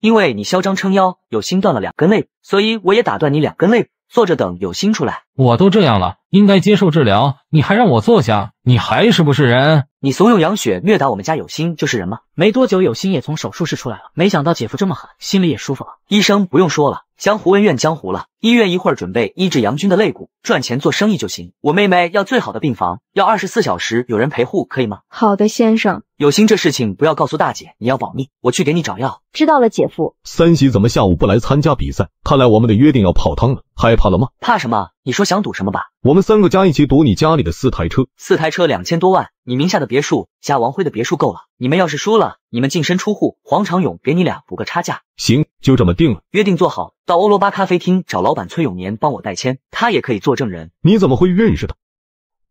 因为你嚣张撑腰，有心断了两根肋骨，所以我也打断你两根肋骨，坐着等有心出来。我都这样了，应该接受治疗，你还让我坐下？你还是不是人？你怂恿杨雪虐打我们家有心就是人吗？没多久，有心也从手术室出来了。没想到姐夫这么狠，心里也舒服了。医生不用说了，江湖恩怨江湖了。医院一会儿准备医治杨军的肋骨，赚钱做生意就行。我妹妹要最好的病房，要二十四小时有人陪护，可以吗？好的，先生。有心这事情不要告诉大姐，你要保密。我去给你找药。知道了，姐夫。三喜怎么下午不来参加比赛？看来我们的约定要泡汤了。害怕了吗？怕什么？你说想赌什么吧？我们三个加一起赌你家里的四台车，四台车两千多万，你名下的别墅加王辉的别墅够了。你们要是输了，你们净身出户，黄长勇给你俩补个差价。行，就这么定了。约定做好，到欧罗巴咖啡厅找老板崔永年帮我代签，他也可以做证人。你怎么会认识的？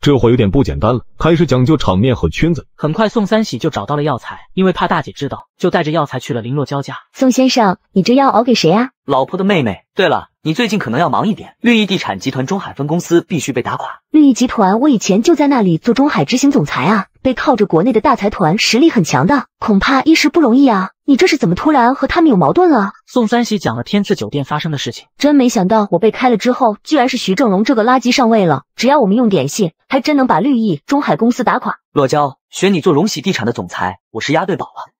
这会有点不简单了，开始讲究场面和圈子。很快，宋三喜就找到了药材，因为怕大姐知道，就带着药材去了林若娇家。宋先生，你这药熬给谁啊？老婆的妹妹。对了。你最近可能要忙一点，绿意地产集团中海分公司必须被打垮。绿意集团，我以前就在那里做中海执行总裁啊，背靠着国内的大财团，实力很强的，恐怕一时不容易啊。你这是怎么突然和他们有矛盾了？宋三喜讲了天赐酒店发生的事情，真没想到我被开了之后，居然是徐正龙这个垃圾上位了。只要我们用点心，还真能把绿意中海公司打垮。洛娇，选你做荣喜地产的总裁，我是押对宝了。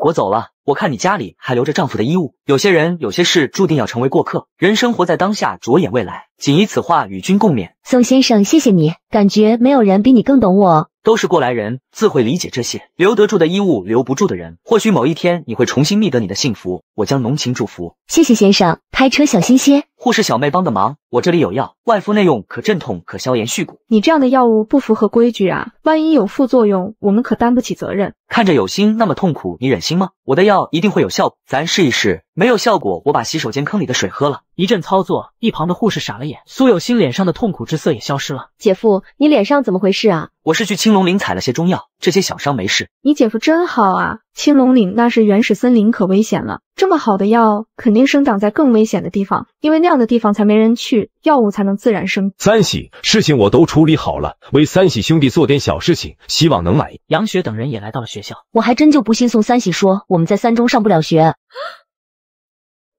我走了，我看你家里还留着丈夫的衣物。有些人，有些事，注定要成为过客。人生活在当下，着眼未来。谨以此话与君共勉。宋先生，谢谢你，感觉没有人比你更懂我。都是过来人，自会理解这些。留得住的衣物，留不住的人。或许某一天，你会重新觅得你的幸福。我将浓情祝福。谢谢先生，开车小心些。护士小妹，帮个忙。我这里有药，外敷内用，可镇痛，可消炎，续骨。你这样的药物不符合规矩啊！万一有副作用，我们可担不起责任。看着有心那么痛苦，你忍心吗？我的药一定会有效果，咱试一试。没有效果，我把洗手间坑里的水喝了。一阵操作，一旁的护士傻了眼。苏有心脸上的痛苦之色也消失了。姐夫，你脸上怎么回事啊？我是去青龙岭采了些中药，这些小伤没事。你姐夫真好啊！青龙岭那是原始森林，可危险了。这么好的药，肯定生长在更危险的地方，因为那样的地方才没人去，药物才能自然生三喜，事情我都处理好了，为三喜兄弟做点小事情，希望能满意。杨雪等人也来到了学校，我还真就不信宋三喜说我们在三中上不了学。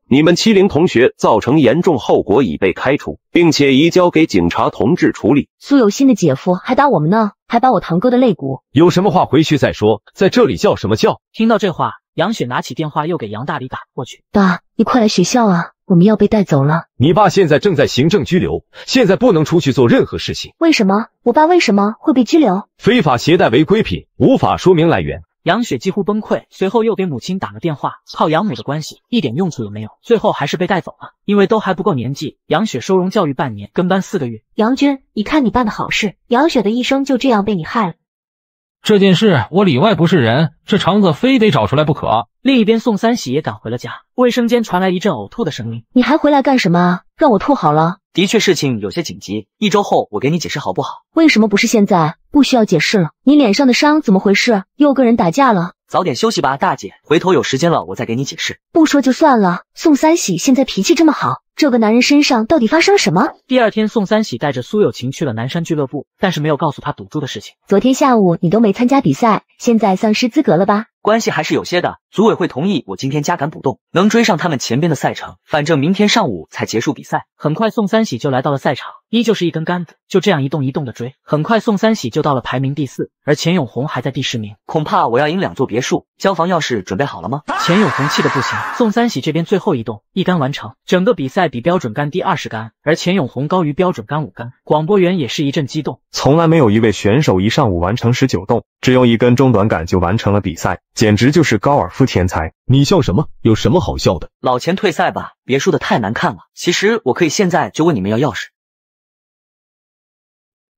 你们欺凌同学，造成严重后果，已被开除，并且移交给警察同志处理。苏有新的姐夫还打我们呢，还把我堂哥的肋骨。有什么话回去再说，在这里叫什么叫？听到这话。杨雪拿起电话，又给杨大力打过去。爸，你快来学校啊，我们要被带走了。你爸现在正在行政拘留，现在不能出去做任何事情。为什么？我爸为什么会被拘留？非法携带违规品，无法说明来源。杨雪几乎崩溃，随后又给母亲打了电话。靠养母的关系，一点用处也没有，最后还是被带走了。因为都还不够年纪，杨雪收容教育半年，跟班四个月。杨军，你看你办的好事，杨雪的一生就这样被你害了。这件事我里外不是人，这肠子非得找出来不可。另一边，宋三喜也赶回了家，卫生间传来一阵呕吐的声音。你还回来干什么？让我吐好了。的确，事情有些紧急，一周后我给你解释好不好？为什么不是现在？不需要解释了。你脸上的伤怎么回事？又跟人打架了？早点休息吧，大姐。回头有时间了，我再给你解释。不说就算了。宋三喜现在脾气这么好，这个男人身上到底发生了什么？第二天，宋三喜带着苏有晴去了南山俱乐部，但是没有告诉他赌注的事情。昨天下午你都没参加比赛，现在丧失资格了吧？关系还是有些的。组委会同意我今天加杆补动，能追上他们前边的赛程。反正明天上午才结束比赛。很快，宋三喜就来到了赛场，依旧是一根杆子，就这样一动一动的追。很快，宋三喜就到了排名第四，而钱永红还在第十名。恐怕我要赢两座别墅。消防钥匙准备好了吗？钱永红气的不行。宋三喜这边最后一栋，一杆完成，整个比赛比标准杆低二十杆，而钱永红高于标准杆五杆。广播员也是一阵激动，从来没有一位选手一上午完成十九动，只用一根中短杆就完成了比赛，简直就是高尔夫天才。你笑什么？有什么好笑的？老钱退赛吧，别输的太难看了。其实我可以现在就问你们要钥匙。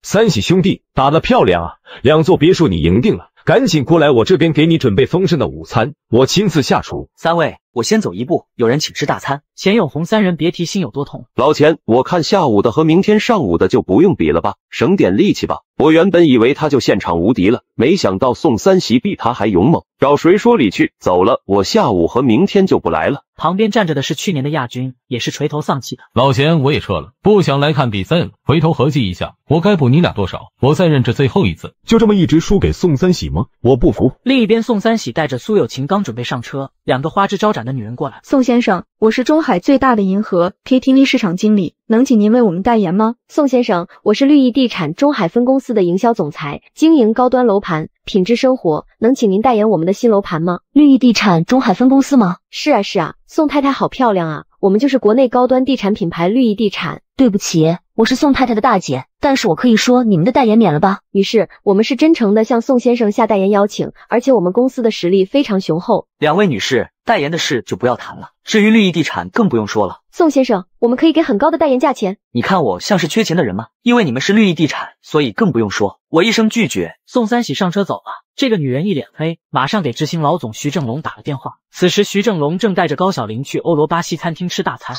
三喜兄弟打得漂亮啊，两座别墅你赢定了。赶紧过来，我这边给你准备丰盛的午餐，我亲自下厨。三位，我先走一步，有人请吃大餐。钱永红三人别提心有多痛。老钱，我看下午的和明天上午的就不用比了吧，省点力气吧。我原本以为他就现场无敌了，没想到宋三喜比他还勇猛，找谁说理去？走了，我下午和明天就不来了。旁边站着的是去年的亚军，也是垂头丧气的。老钱，我也撤了，不想来看比赛了。回头合计一下，我该补你俩多少？我再认这最后一次，就这么一直输给宋三喜吗？我不服。另一边，宋三喜带着苏有情刚准备上车，两个花枝招展的女人过来。宋先生，我是中海最大的银河 K T V 市场经理。能请您为我们代言吗，宋先生？我是绿意地产中海分公司的营销总裁，经营高端楼盘，品质生活。能请您代言我们的新楼盘吗？绿意地产中海分公司吗？是啊是啊，宋太太好漂亮啊！我们就是国内高端地产品牌绿意地产。对不起，我是宋太太的大姐，但是我可以说你们的代言免了吧。女士，我们是真诚的向宋先生下代言邀请，而且我们公司的实力非常雄厚。两位女士。代言的事就不要谈了，至于绿意地产更不用说了。宋先生，我们可以给很高的代言价钱。你看我像是缺钱的人吗？因为你们是绿意地产，所以更不用说。我一声拒绝，宋三喜上车走了。这个女人一脸黑，马上给执行老总徐正龙打了电话。此时徐正龙正带着高小玲去欧罗巴西餐厅吃大餐。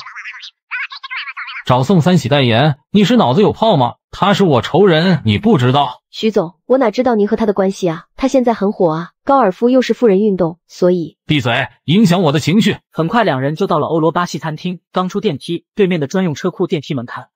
找宋三喜代言，你是脑子有泡吗？他是我仇人，你不知道？徐总，我哪知道您和他的关系啊？他现在很火啊，高尔夫又是富人运动，所以闭嘴，影响我的情绪。很快，两人就到了欧罗巴西餐厅。刚出电梯，对面的专用车库电梯门槛，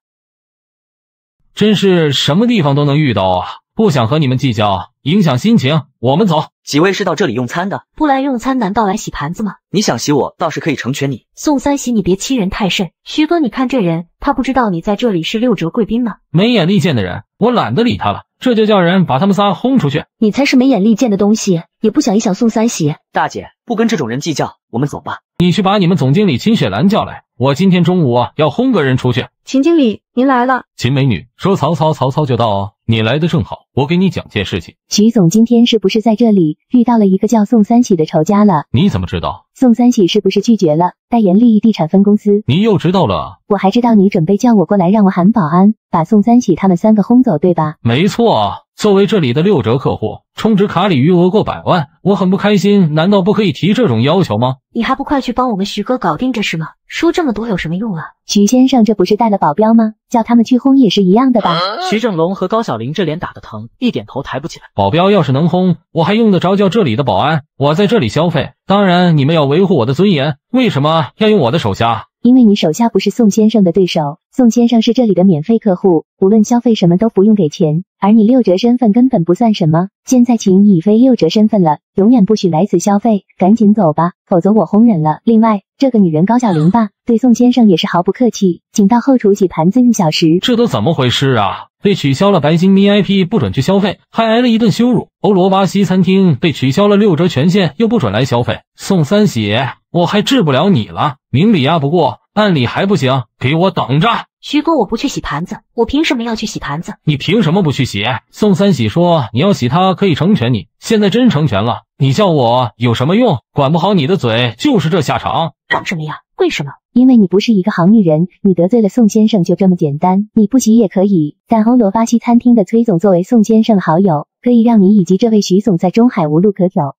真是什么地方都能遇到啊。不想和你们计较，影响心情。我们走。几位是到这里用餐的，不来用餐难道来洗盘子吗？你想洗我倒是可以成全你。宋三喜，你别欺人太甚。徐哥，你看这人，他不知道你在这里是六折贵宾吗？没眼力见的人，我懒得理他了。这就叫人把他们仨轰出去。你才是没眼力见的东西，也不想一想。宋三喜，大姐不跟这种人计较，我们走吧。你去把你们总经理秦雪兰叫来。我今天中午要轰个人出去。秦经理，您来了。秦美女说曹操，曹操就到。你来的正好。我给你讲件事情，徐总今天是不是在这里遇到了一个叫宋三喜的仇家了？你怎么知道？宋三喜是不是拒绝了代言利益地产分公司？你又知道了？我还知道你准备叫我过来，让我喊保安把宋三喜他们三个轰走，对吧？没错啊，作为这里的六折客户，充值卡里余额过百万，我很不开心，难道不可以提这种要求吗？你还不快去帮我们徐哥搞定这事吗？说这么多有什么用啊？徐先生这不是带了保镖吗？叫他们去轰也是一样的吧？徐正龙和高晓玲这脸打得疼。一点头抬不起来。保镖要是能轰，我还用得着叫这里的保安？我在这里消费，当然你们要维护我的尊严。为什么要用我的手下？因为你手下不是宋先生的对手。宋先生是这里的免费客户，无论消费什么都不用给钱。而你六折身份根本不算什么。现在你已非六折身份了，永远不许来此消费，赶紧走吧，否则我轰人了。另外，这个女人高小玲吧，对宋先生也是毫不客气，请到后厨洗盘子一小时。这都怎么回事啊？被取消了白金 VIP，不准去消费，还挨了一顿羞辱。欧罗巴西餐厅被取消了六折权限，又不准来消费。宋三喜，我还治不了你了，明里压不过，暗里还不行，给我等着。徐哥，我不去洗盘子，我凭什么要去洗盘子？你凭什么不去洗？宋三喜说你要洗，他可以成全你，现在真成全了，你叫我有什么用？管不好你的嘴，就是这下场。干什么呀？为什么？因为你不是一个好女人，你得罪了宋先生，就这么简单。你不洗也可以，但欧罗巴西餐厅的崔总作为宋先生好友，可以让你以及这位徐总在中海无路可走。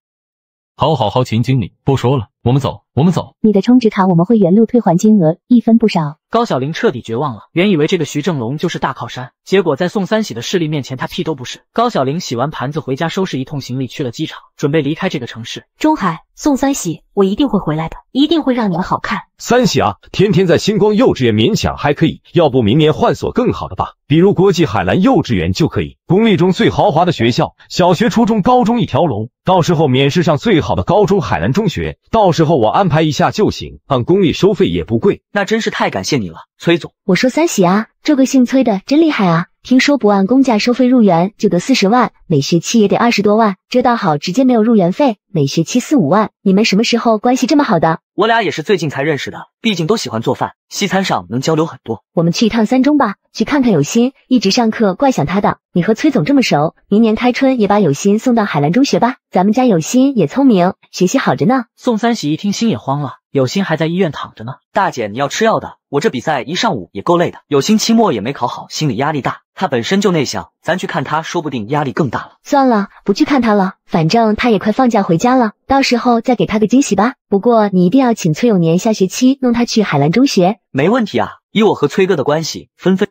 好，好，好，秦经理，不说了。我们走，我们走。你的充值卡我们会原路退还，金额一分不少。高小玲彻底绝望了，原以为这个徐正龙就是大靠山，结果在宋三喜的势力面前他屁都不是。高小玲洗完盘子回家，收拾一通行李去了机场，准备离开这个城市。中海，宋三喜，我一定会回来的，一定会让你们好看。三喜啊，天天在星光幼稚园勉强还可以，要不明年换所更好的吧？比如国际海蓝幼稚园就可以，公立中最豪华的学校，小学、初中、高中一条龙，到时候免试上最好的高中——海蓝中学。到。之后我安排一下就行，按公里收费也不贵。那真是太感谢你了，崔总。我说三喜啊。这个姓崔的真厉害啊！听说不按工价收费入园就得四十万，每学期也得二十多万。这倒好，直接没有入园费，每学期四五万。你们什么时候关系这么好的？我俩也是最近才认识的，毕竟都喜欢做饭，西餐上能交流很多。我们去一趟三中吧，去看看有心。一直上课怪想他的。你和崔总这么熟，明年开春也把有心送到海澜中学吧。咱们家有心也聪明，学习好着呢。宋三喜一听，心也慌了。有心还在医院躺着呢，大姐，你要吃药的。我这比赛一上午也够累的。有心期末也没考好，心理压力大。他本身就内向，咱去看他，说不定压力更大了。算了，不去看他了，反正他也快放假回家了，到时候再给他个惊喜吧。不过你一定要请崔永年下学期弄他去海兰中学，没问题啊。以我和崔哥的关系，分分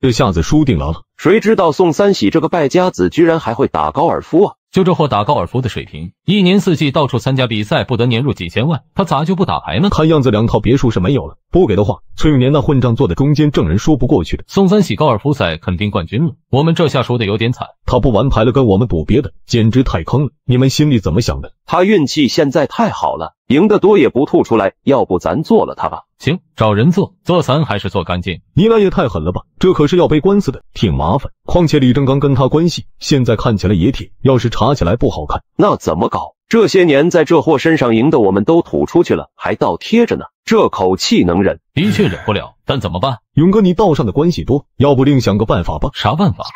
这下子输定了了。谁知道宋三喜这个败家子居然还会打高尔夫啊？就这货打高尔夫的水平，一年四季到处参加比赛，不得年入几千万？他咋就不打牌呢？看样子两套别墅是没有了，不给的话，崔永年那混账坐的中间证人说不过去的。宋三喜高尔夫赛肯定冠军了，我们这下输的有点惨。他不玩牌了，跟我们赌别的，简直太坑了。你们心里怎么想的？他运气现在太好了，赢的多也不吐出来，要不咱做了他吧？行，找人做，做咱还是做干净？你俩也太狠了吧，这可是要背官司的，挺麻烦。况且李正刚跟他关系现在看起来也铁，要是查起来不好看，那怎么搞？这些年在这货身上赢的我们都吐出去了，还倒贴着呢，这口气能忍？的确忍不了，但怎么办？勇哥，你道上的关系多，要不另想个办法吧？啥办法？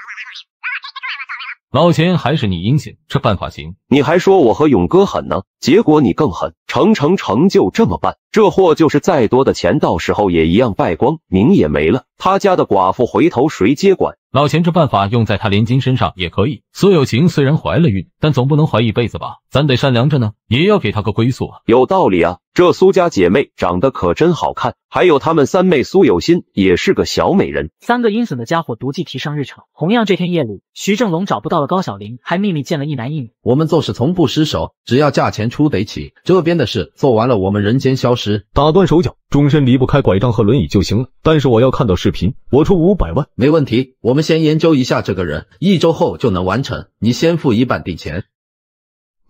老钱，还是你阴险，这办法行。你还说我和勇哥狠呢，结果你更狠。成成成就这么办，这货就是再多的钱，到时候也一样败光，名也没了。他家的寡妇回头谁接管？老钱这办法用在他连金身上也可以。苏有情虽然怀了孕，但总不能怀一辈子吧？咱得善良着呢，也要给他个归宿啊！有道理啊！这苏家姐妹长得可真好看，还有他们三妹苏有心也是个小美人。三个阴损的家伙毒计提上日程。同样这天夜里，徐正龙找不到了高小玲，还秘密见了一男一女。我们做事从不失手，只要价钱出得起，这边的。的事做完了，我们人间消失，打断手脚，终身离不开拐杖和轮椅就行了。但是我要看到视频，我出五百万，没问题。我们先研究一下这个人，一周后就能完成。你先付一半定钱。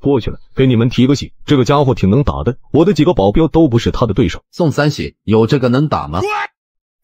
过去了，给你们提个醒，这个家伙挺能打的，我的几个保镖都不是他的对手。宋三喜，有这个能打吗？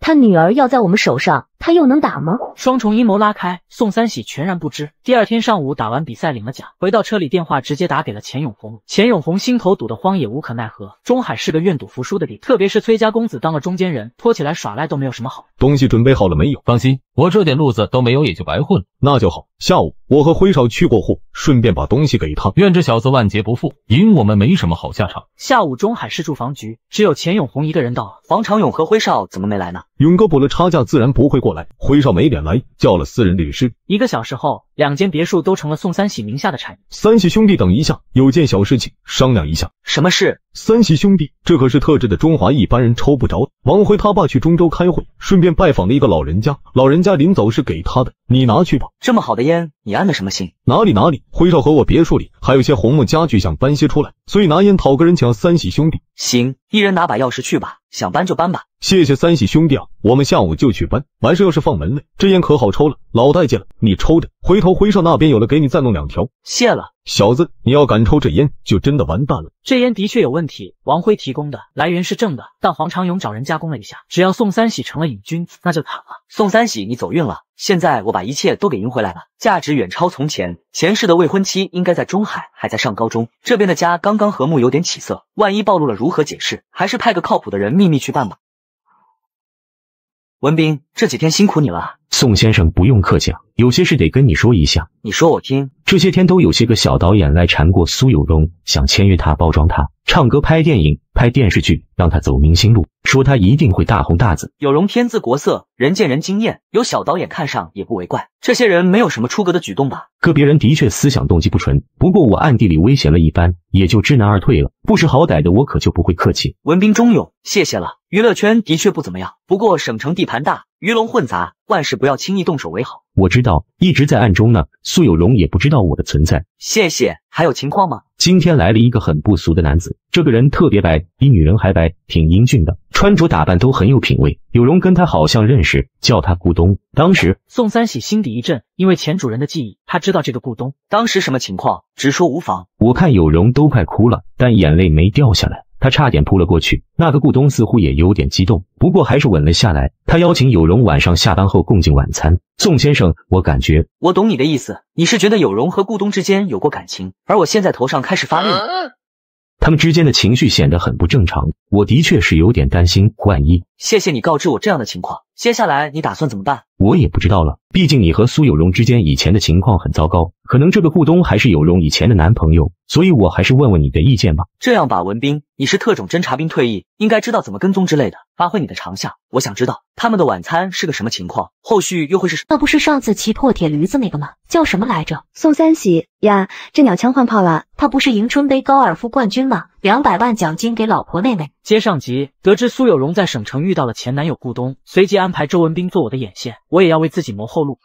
他女儿要在我们手上，他又能打吗？双重阴谋拉开，宋三喜全然不知。第二天上午打完比赛，领了奖，回到车里，电话直接打给了钱永红。钱永红心头堵得慌，也无可奈何。中海是个愿赌服输的地，特别是崔家公子当了中间人，拖起来耍赖都没有什么好东西。准备好了没有？放心，我这点路子都没有，也就白混了。那就好。下午我和辉少去过户，顺便把东西给他。愿这小子万劫不复，引我们没什么好下场。下午中海市住房局只有钱永红一个人到了，黄长勇和辉少怎么没来呢？勇哥补了差价，自然不会过来。辉少没脸来，叫了私人律师。一个小时后，两间别墅都成了宋三喜名下的产业。三喜兄弟，等一下，有件小事情商量一下。什么事？三喜兄弟，这可是特制的中华，一般人抽不着。王辉他爸去中州开会，顺便拜访了一个老人家，老人家临走时给他的，你拿去吧。这么好的烟，你安的什么心？哪里哪里，辉少和我别墅里还有些红木家具想搬些出来，所以拿烟讨个人情。三喜兄弟，行，一人拿把钥匙去吧，想搬就搬吧。谢谢三喜兄弟啊，我们下午就去搬，完事要是放门了，这烟可好抽了，老带劲了，你抽着。回头辉少那边有了，给你再弄两条。谢了，小子，你要敢抽这烟，就真的完蛋了。这烟的确有问题，王辉提供的来源是正的，但黄长勇找人加工了一下。只要宋三喜成了瘾君子，那就惨了。宋三喜，你走运了，现在我把一切都给赢回来了，价值远超从前。前世的未婚妻应该在中海，还在上高中。这边的家刚刚和睦有点起色，万一暴露了，如何解释？还是派个靠谱的人秘密去办吧。文斌，这几天辛苦你了。宋先生不用客气。了。有些事得跟你说一下，你说我听。这些天都有些个小导演来缠过苏有荣，想签约他、包装他，唱歌、拍电影、拍电视剧，让他走明星路，说他一定会大红大紫。有容天姿国色，人见人惊艳，有小导演看上也不为怪。这些人没有什么出格的举动吧？个别人的确思想动机不纯，不过我暗地里威胁了一番，也就知难而退了。不识好歹的我可就不会客气。文斌忠勇，谢谢了。娱乐圈的确不怎么样，不过省城地盘大，鱼龙混杂，万事不要轻易动手为好。我知道一直在暗中呢，苏有荣也不知道我的存在。谢谢，还有情况吗？今天来了一个很不俗的男子，这个人特别白，比女人还白，挺英俊的，穿着打扮都很有品味。有荣跟他好像认识，叫他顾东。当时宋三喜心底一震，因为前主人的记忆，他知道这个顾东当时什么情况，直说无妨。我看有荣都快哭了，但眼泪没掉下来。他差点扑了过去，那个顾东似乎也有点激动，不过还是稳了下来。他邀请有容晚上下班后共进晚餐。宋先生，我感觉我懂你的意思，你是觉得有容和顾东之间有过感情，而我现在头上开始发热。他们之间的情绪显得很不正常，我的确是有点担心，万一……谢谢你告知我这样的情况，接下来你打算怎么办？我也不知道了，毕竟你和苏有容之间以前的情况很糟糕。可能这个顾东还是有容以前的男朋友，所以我还是问问你的意见吧。这样吧，文斌，你是特种侦察兵退役，应该知道怎么跟踪之类的，发挥你的长项。我想知道他们的晚餐是个什么情况，后续又会是……那不是上次骑破铁驴子那个吗？叫什么来着？宋三喜呀，这鸟枪换炮了，他不是迎春杯高尔夫冠军吗？两百万奖金给老婆妹妹。接上集，得知苏有荣在省城遇到了前男友顾东，随即安排周文斌做我的眼线，我也要为自己谋后路。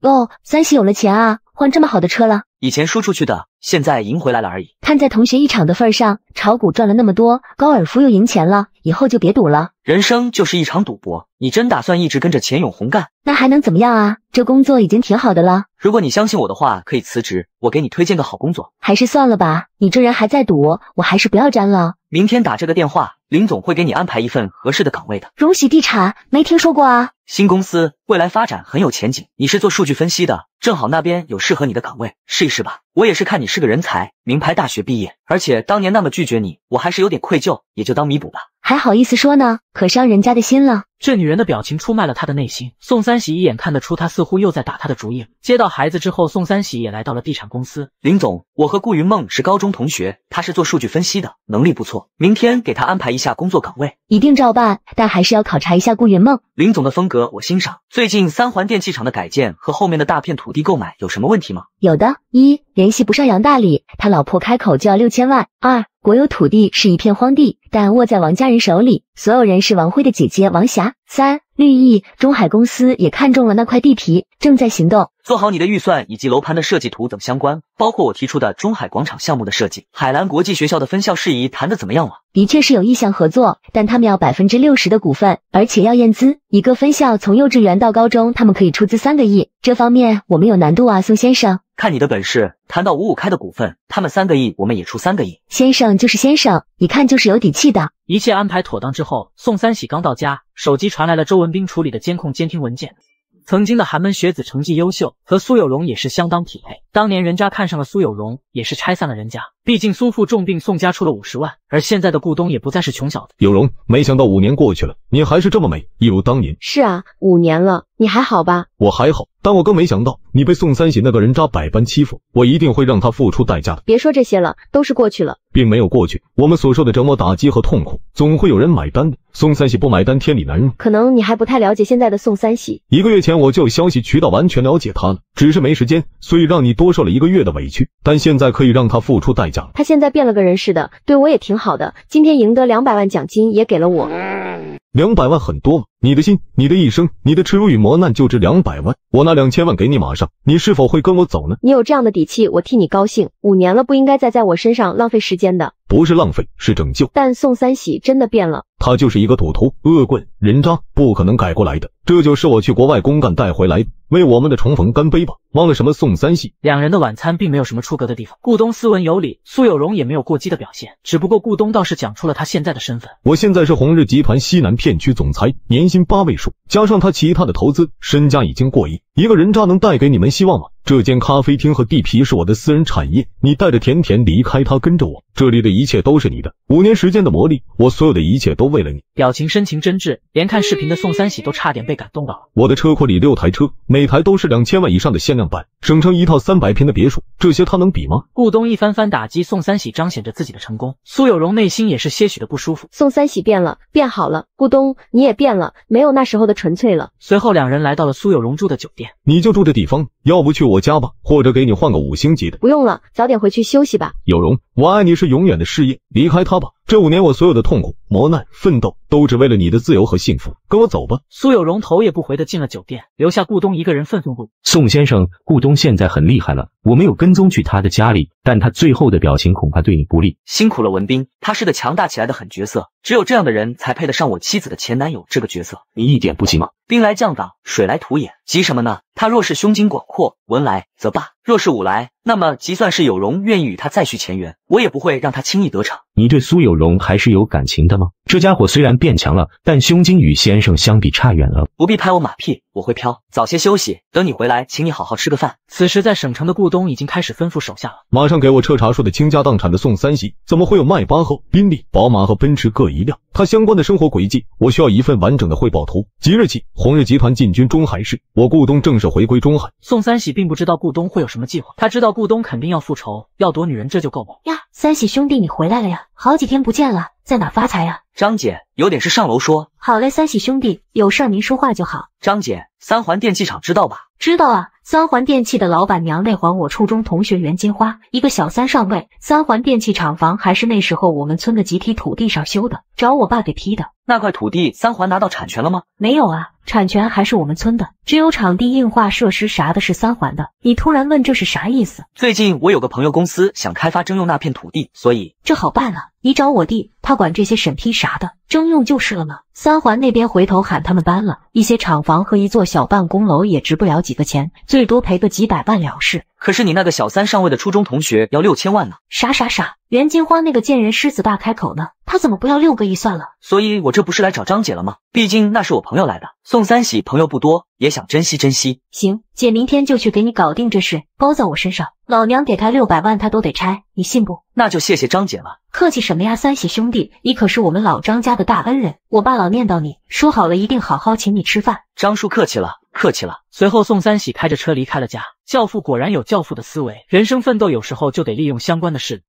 哦，三喜有了钱啊，换这么好的车了。以前输出去的。现在赢回来了而已。看在同学一场的份上，炒股赚了那么多，高尔夫又赢钱了，以后就别赌了。人生就是一场赌博，你真打算一直跟着钱永红干？那还能怎么样啊？这工作已经挺好的了。如果你相信我的话，可以辞职，我给你推荐个好工作。还是算了吧，你这人还在赌，我还是不要沾了。明天打这个电话，林总会给你安排一份合适的岗位的。荣喜地产没听说过啊？新公司未来发展很有前景。你是做数据分析的，正好那边有适合你的岗位，试一试吧。我也是看你是个人才，名牌大学毕业，而且当年那么拒绝你，我还是有点愧疚，也就当弥补吧。还好意思说呢，可伤人家的心了。这女人的表情出卖了她的内心。宋三喜一眼看得出，她似乎又在打他的主意。接到孩子之后，宋三喜也来到了地产公司。林总，我和顾云梦是高中同学，他是做数据分析的，能力不错。明天给他安排一下工作岗位，一定照办。但还是要考察一下顾云梦。林总的风格我欣赏。最近三环电器厂的改建和后面的大片土地购买有什么问题吗？有的，一联系不上杨大理，他老婆开口就要六千万。二国有土地是一片荒地，但握在王家人手里。所有人是王辉的姐姐王霞。三绿意中海公司也看中了那块地皮，正在行动。做好你的预算以及楼盘的设计图等相关，包括我提出的中海广场项目的设计。海兰国际学校的分校事宜谈的怎么样了？的确是有意向合作，但他们要百分之六十的股份，而且要验资。一个分校从幼稚园到高中，他们可以出资三个亿，这方面我们有难度啊，宋先生。看你的本事，谈到五五开的股份，他们三个亿，我们也出三个亿。先生就是先生，一看就是有底气的。一切安排妥当之后，宋三喜刚到家，手机传来了周文斌处理的监控监听文件。曾经的寒门学子，成绩优秀，和苏有荣也是相当匹配。当年人渣看上了苏有荣，也是拆散了人家。毕竟苏父重病，宋家出了五十万，而现在的顾东也不再是穷小子。有荣，没想到五年过去了，你还是这么美，一如当年。是啊，五年了，你还好吧？我还好，但我更没想到你被宋三喜那个人渣百般欺负，我一定会让他付出代价的。别说这些了，都是过去了。并没有过去，我们所受的折磨、打击和痛苦，总会有人买单的。宋三喜不买单，天理难容。可能你还不太了解现在的宋三喜，一个月前我就有消息渠道完全了解他了，只是没时间，所以让你多受了一个月的委屈。但现在可以让他付出代价了。他现在变了个人似的，对我也挺好的。今天赢得两百万奖金，也给了我。两百万很多吗？你的心，你的一生，你的耻辱与磨难就值两百万。我拿两千万给你，马上，你是否会跟我走呢？你有这样的底气，我替你高兴。五年了，不应该再在我身上浪费时间的，不是浪费，是拯救。但宋三喜真的变了，他就是一个赌徒、恶棍、人渣，不可能改过来的。这就是我去国外公干带回来。为我们的重逢干杯吧！忘了什么宋三喜？两人的晚餐并没有什么出格的地方。顾东斯文有礼，苏有荣也没有过激的表现。只不过顾东倒是讲出了他现在的身份：我现在是红日集团西南片区总裁，年薪八位数，加上他其他的投资，身家已经过亿。一个人渣能带给你们希望吗？这间咖啡厅和地皮是我的私人产业，你带着甜甜离开，他跟着我，这里的一切都是你的。五年时间的磨砺，我所有的一切都为了你。表情深情真挚，连看视频的宋三喜都差点被感动到了。我的车库里六台车，每台都是两千万以上的限量版，省城一套三百平的别墅，这些他能比吗？顾东一番番打击宋三喜，彰显着自己的成功。苏有荣内心也是些许的不舒服。宋三喜变了，变好了。顾东，你也变了，没有那时候的纯粹了。随后两人来到了苏有荣住的酒店，你就住这地方。要不去我家吧，或者给你换个五星级的。不用了，早点回去休息吧。有容，我爱你是永远的事业，离开他吧。这五年我所有的痛苦、磨难、奋斗，都只为了你的自由和幸福。跟我走吧。苏有容头也不回的进了酒店，留下顾东一个人愤愤不平。宋先生，顾东现在很厉害了，我没有跟踪去他的家里，但他最后的表情恐怕对你不利。辛苦了文斌，他是个强大起来的狠角色，只有这样的人才配得上我妻子的前男友这个角色。你一点不急吗？兵来将挡，水来土掩，急什么呢？他若是胸襟广阔，文莱。则罢。若是武来，那么即算是有容愿意与他再续前缘，我也不会让他轻易得逞。你对苏有容还是有感情的吗？这家伙虽然变强了，但胸襟与先生相比差远了。不必拍我马屁，我会飘。早些休息，等你回来，请你好好吃个饭。此时在省城的顾东已经开始吩咐手下了，马上给我彻查说的倾家荡产的宋三喜，怎么会有迈巴赫、宾利、宝马和奔驰各一辆？他相关的生活轨迹，我需要一份完整的汇报图。即日起，红日集团进军中海市，我顾东正式回归中海。宋三喜并不知道顾。顾东会有什么计划？他知道顾东肯定要复仇，要夺女人，这就够猛呀！三喜兄弟，你回来了呀！好几天不见了，在哪发财呀？张姐有点事，上楼说。好嘞，三喜兄弟，有事儿您说话就好。张姐，三环电器厂知道吧？知道啊，三环电器的老板娘那环我初中同学袁金花，一个小三上位。三环电器厂房还是那时候我们村的集体土地上修的，找我爸给批的。那块土地三环拿到产权了吗？没有啊，产权还是我们村的，只有场地硬化设施啥的是三环的。你突然问这是啥意思？最近我有个朋友公司想开发征用那片土地，所以这好办了，你找我弟，他管这些审批啥。啥的。征用就是了呢。三环那边回头喊他们搬了，一些厂房和一座小办公楼也值不了几个钱，最多赔个几百万了事。可是你那个小三上位的初中同学要六千万呢？傻傻傻，袁金花那个贱人狮子大开口呢，他怎么不要六个亿算了？所以，我这不是来找张姐了吗？毕竟那是我朋友来的，宋三喜朋友不多，也想珍惜珍惜。行，姐明天就去给你搞定这事，包在我身上。老娘给他六百万，他都得拆，你信不？那就谢谢张姐了。客气什么呀，三喜兄弟，你可是我们老张家。的大恩人，我爸老念叨你，说好了一定好好请你吃饭。张叔客气了，客气了。随后，宋三喜开着车离开了家。教父果然有教父的思维，人生奋斗有时候就得利用相关的事。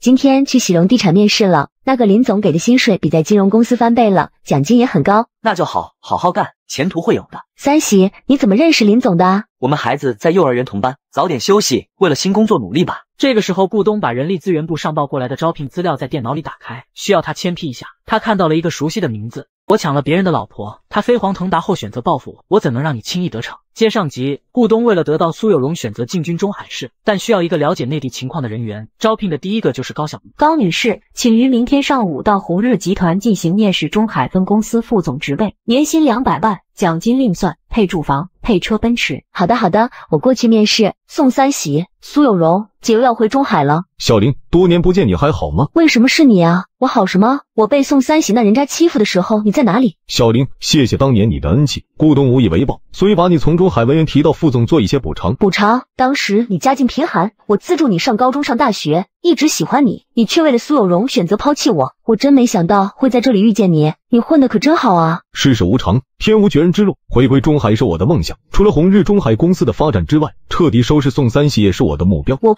今天去喜荣地产面试了，那个林总给的薪水比在金融公司翻倍了，奖金也很高。那就好，好好干，前途会有的。三喜，你怎么认识林总的？我们孩子在幼儿园同班。早点休息，为了新工作努力吧。这个时候，顾东把人力资源部上报过来的招聘资料在电脑里打开，需要他签批一下。他看到了一个熟悉的名字。我抢了别人的老婆，他飞黄腾达后选择报复我，我怎能让你轻易得逞？接上集，顾东为了得到苏有荣，选择进军中海市，但需要一个了解内地情况的人员。招聘的第一个就是高小高女士，请于明天上午到鸿日集团进行面试，中海分公司副总职位，年薪两百万，奖金另算，配住房，配车奔驰。好的，好的，我过去面试。宋三喜，苏有荣姐又要回中海了。小玲，多年不见，你还好吗？为什么是你啊？我好什么？我被宋三喜那人渣欺负的时候，你在哪里？小玲，谢谢当年你的恩情，顾东无以为报，所以把你从中海文员提到副总做一些补偿。补偿？当时你家境贫寒，我资助你上高中、上大学，一直喜欢你，你却为了苏有荣选择抛弃我。我真没想到会在这里遇见你。你混的可真好啊！世事无常，天无绝人之路，回归中海是我的梦想。除了红日中海公司的发展之外，彻底收拾宋三喜也是我的目标。我。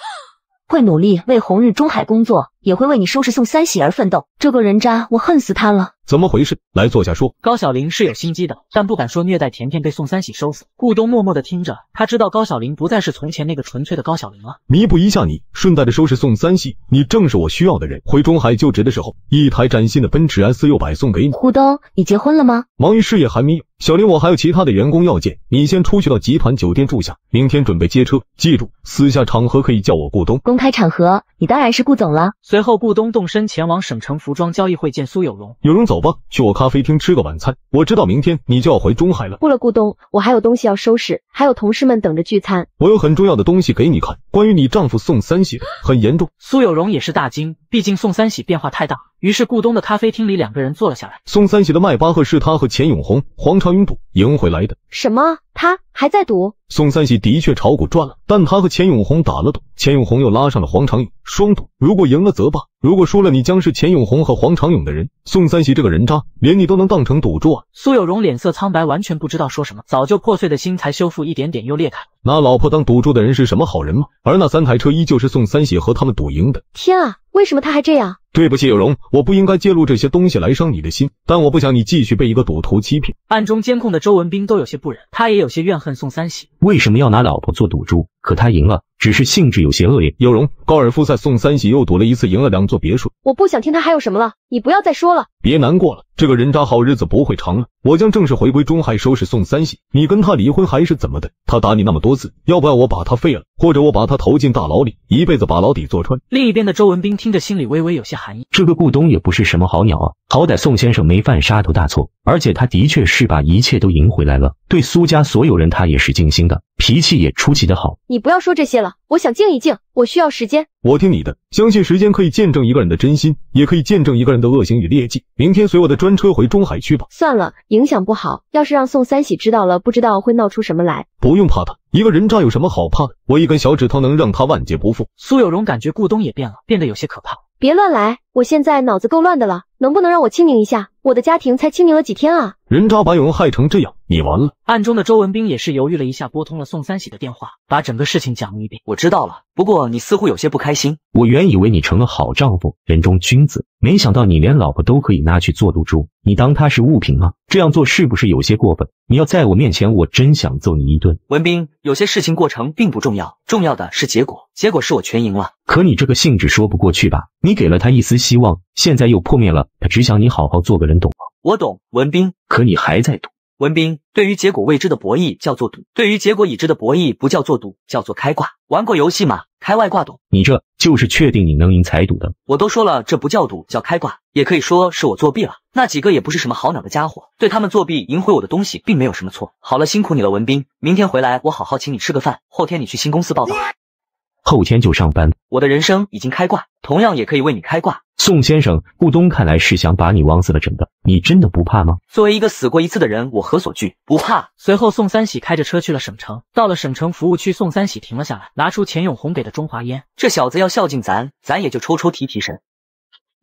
会努力为红日中海工作，也会为你收拾宋三喜而奋斗。这个人渣，我恨死他了！怎么回事？来坐下说。高小玲是有心机的，但不敢说虐待甜甜被宋三喜收死。顾东默默的听着，他知道高小玲不再是从前那个纯粹的高小玲了。弥补一下你，顺带着收拾宋三喜，你正是我需要的人。回中海就职的时候，一台崭新的奔驰 S 六百送给你。顾东，你结婚了吗？忙于事业，还没有。小林，我还有其他的员工要见，你先出去到集团酒店住下，明天准备接车。记住，私下场合可以叫我顾东，公开场合你当然是顾总了。随后，顾东动身前往省城服装交易会见苏有荣。有荣，走吧，去我咖啡厅吃个晚餐。我知道明天你就要回中海了。不了，顾东，我还有东西要收拾，还有同事们等着聚餐。我有很重要的东西给你看，关于你丈夫宋三喜，很严重。苏有荣也是大惊。毕竟宋三喜变化太大，于是顾东的咖啡厅里两个人坐了下来。宋三喜的迈巴赫是他和钱永红、黄长云赌赢回来的。什么？他还在赌，宋三喜的确炒股赚了，但他和钱永红打了赌，钱永红又拉上了黄长勇，双赌。如果赢了则罢，如果输了你将是钱永红和黄长勇的人。宋三喜这个人渣，连你都能当成赌注啊！苏有荣脸色苍白，完全不知道说什么，早就破碎的心才修复一点点，又裂开。拿老婆当赌注的人是什么好人吗？而那三台车依旧是宋三喜和他们赌赢的。天啊，为什么他还这样？对不起，有容，我不应该揭露这些东西来伤你的心，但我不想你继续被一个赌徒欺骗。暗中监控的周文斌都有些不忍，他也有些怨恨宋三喜。为什么要拿老婆做赌注？可他赢了，只是性质有些恶劣。有容，高尔夫赛宋三喜又赌了一次，赢了两座别墅。我不想听他还有什么了，你不要再说了。别难过了，这个人渣好日子不会长了。我将正式回归中海，收拾宋三喜。你跟他离婚还是怎么的？他打你那么多次，要不要我把他废了，或者我把他投进大牢里，一辈子把牢底坐穿。另一边的周文斌听着，心里微微有些寒意。这个顾东也不是什么好鸟啊，好歹宋先生没犯杀头大错，而且他的确是把一切都赢回来了。对苏家所有人，他也是尽心的。脾气也出奇的好，你不要说这些了，我想静一静，我需要时间。我听你的，相信时间可以见证一个人的真心，也可以见证一个人的恶行与劣迹。明天随我的专车回中海去吧。算了，影响不好，要是让宋三喜知道了，不知道会闹出什么来。不用怕他，一个人渣有什么好怕的？我一根小指头能让他万劫不复。苏有荣感觉顾东也变了，变得有些可怕。别乱来，我现在脑子够乱的了，能不能让我清明一下？我的家庭才清明了几天啊！人渣把永恩害成这样，你完了。暗中的周文斌也是犹豫了一下，拨通了宋三喜的电话，把整个事情讲了一遍。我知道了，不过你似乎有些不开心。我原以为你成了好丈夫，人中君子，没想到你连老婆都可以拿去做赌注，你当她是物品吗？这样做是不是有些过分？你要在我面前，我真想揍你一顿。文斌，有些事情过程并不重要，重要的是结果。结果是我全赢了，可你这个性质说不过去吧？你给了他一丝希望，现在又破灭了。只想你好好做个人，懂吗？我懂，文斌。可你还在赌，文斌。对于结果未知的博弈叫做赌，对于结果已知的博弈不叫做赌，叫做开挂。玩过游戏吗？开外挂，懂？你这就是确定你能赢才赌的。我都说了，这不叫赌，叫开挂。也可以说是我作弊了。那几个也不是什么好鸟的家伙，对他们作弊赢回我的东西，并没有什么错。好了，辛苦你了，文斌。明天回来，我好好请你吃个饭。后天你去新公司报道，后天就上班。我的人生已经开挂，同样也可以为你开挂。宋先生，顾东看来是想把你往死了整的，你真的不怕吗？作为一个死过一次的人，我何所惧？不怕。随后，宋三喜开着车去了省城，到了省城服务区，宋三喜停了下来，拿出钱永红给的中华烟，这小子要孝敬咱，咱也就抽抽提提神。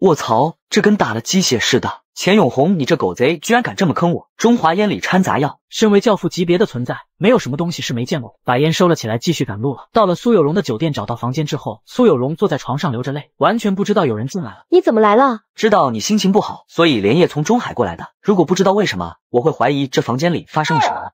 卧槽，这跟打了鸡血似的！钱永红，你这狗贼，居然敢这么坑我！中华烟里掺杂药，身为教父级别的存在，没有什么东西是没见过。把烟收了起来，继续赶路了。到了苏有荣的酒店，找到房间之后，苏有荣坐在床上流着泪，完全不知道有人进来了。你怎么来了？知道你心情不好，所以连夜从中海过来的。如果不知道为什么，我会怀疑这房间里发生了什么。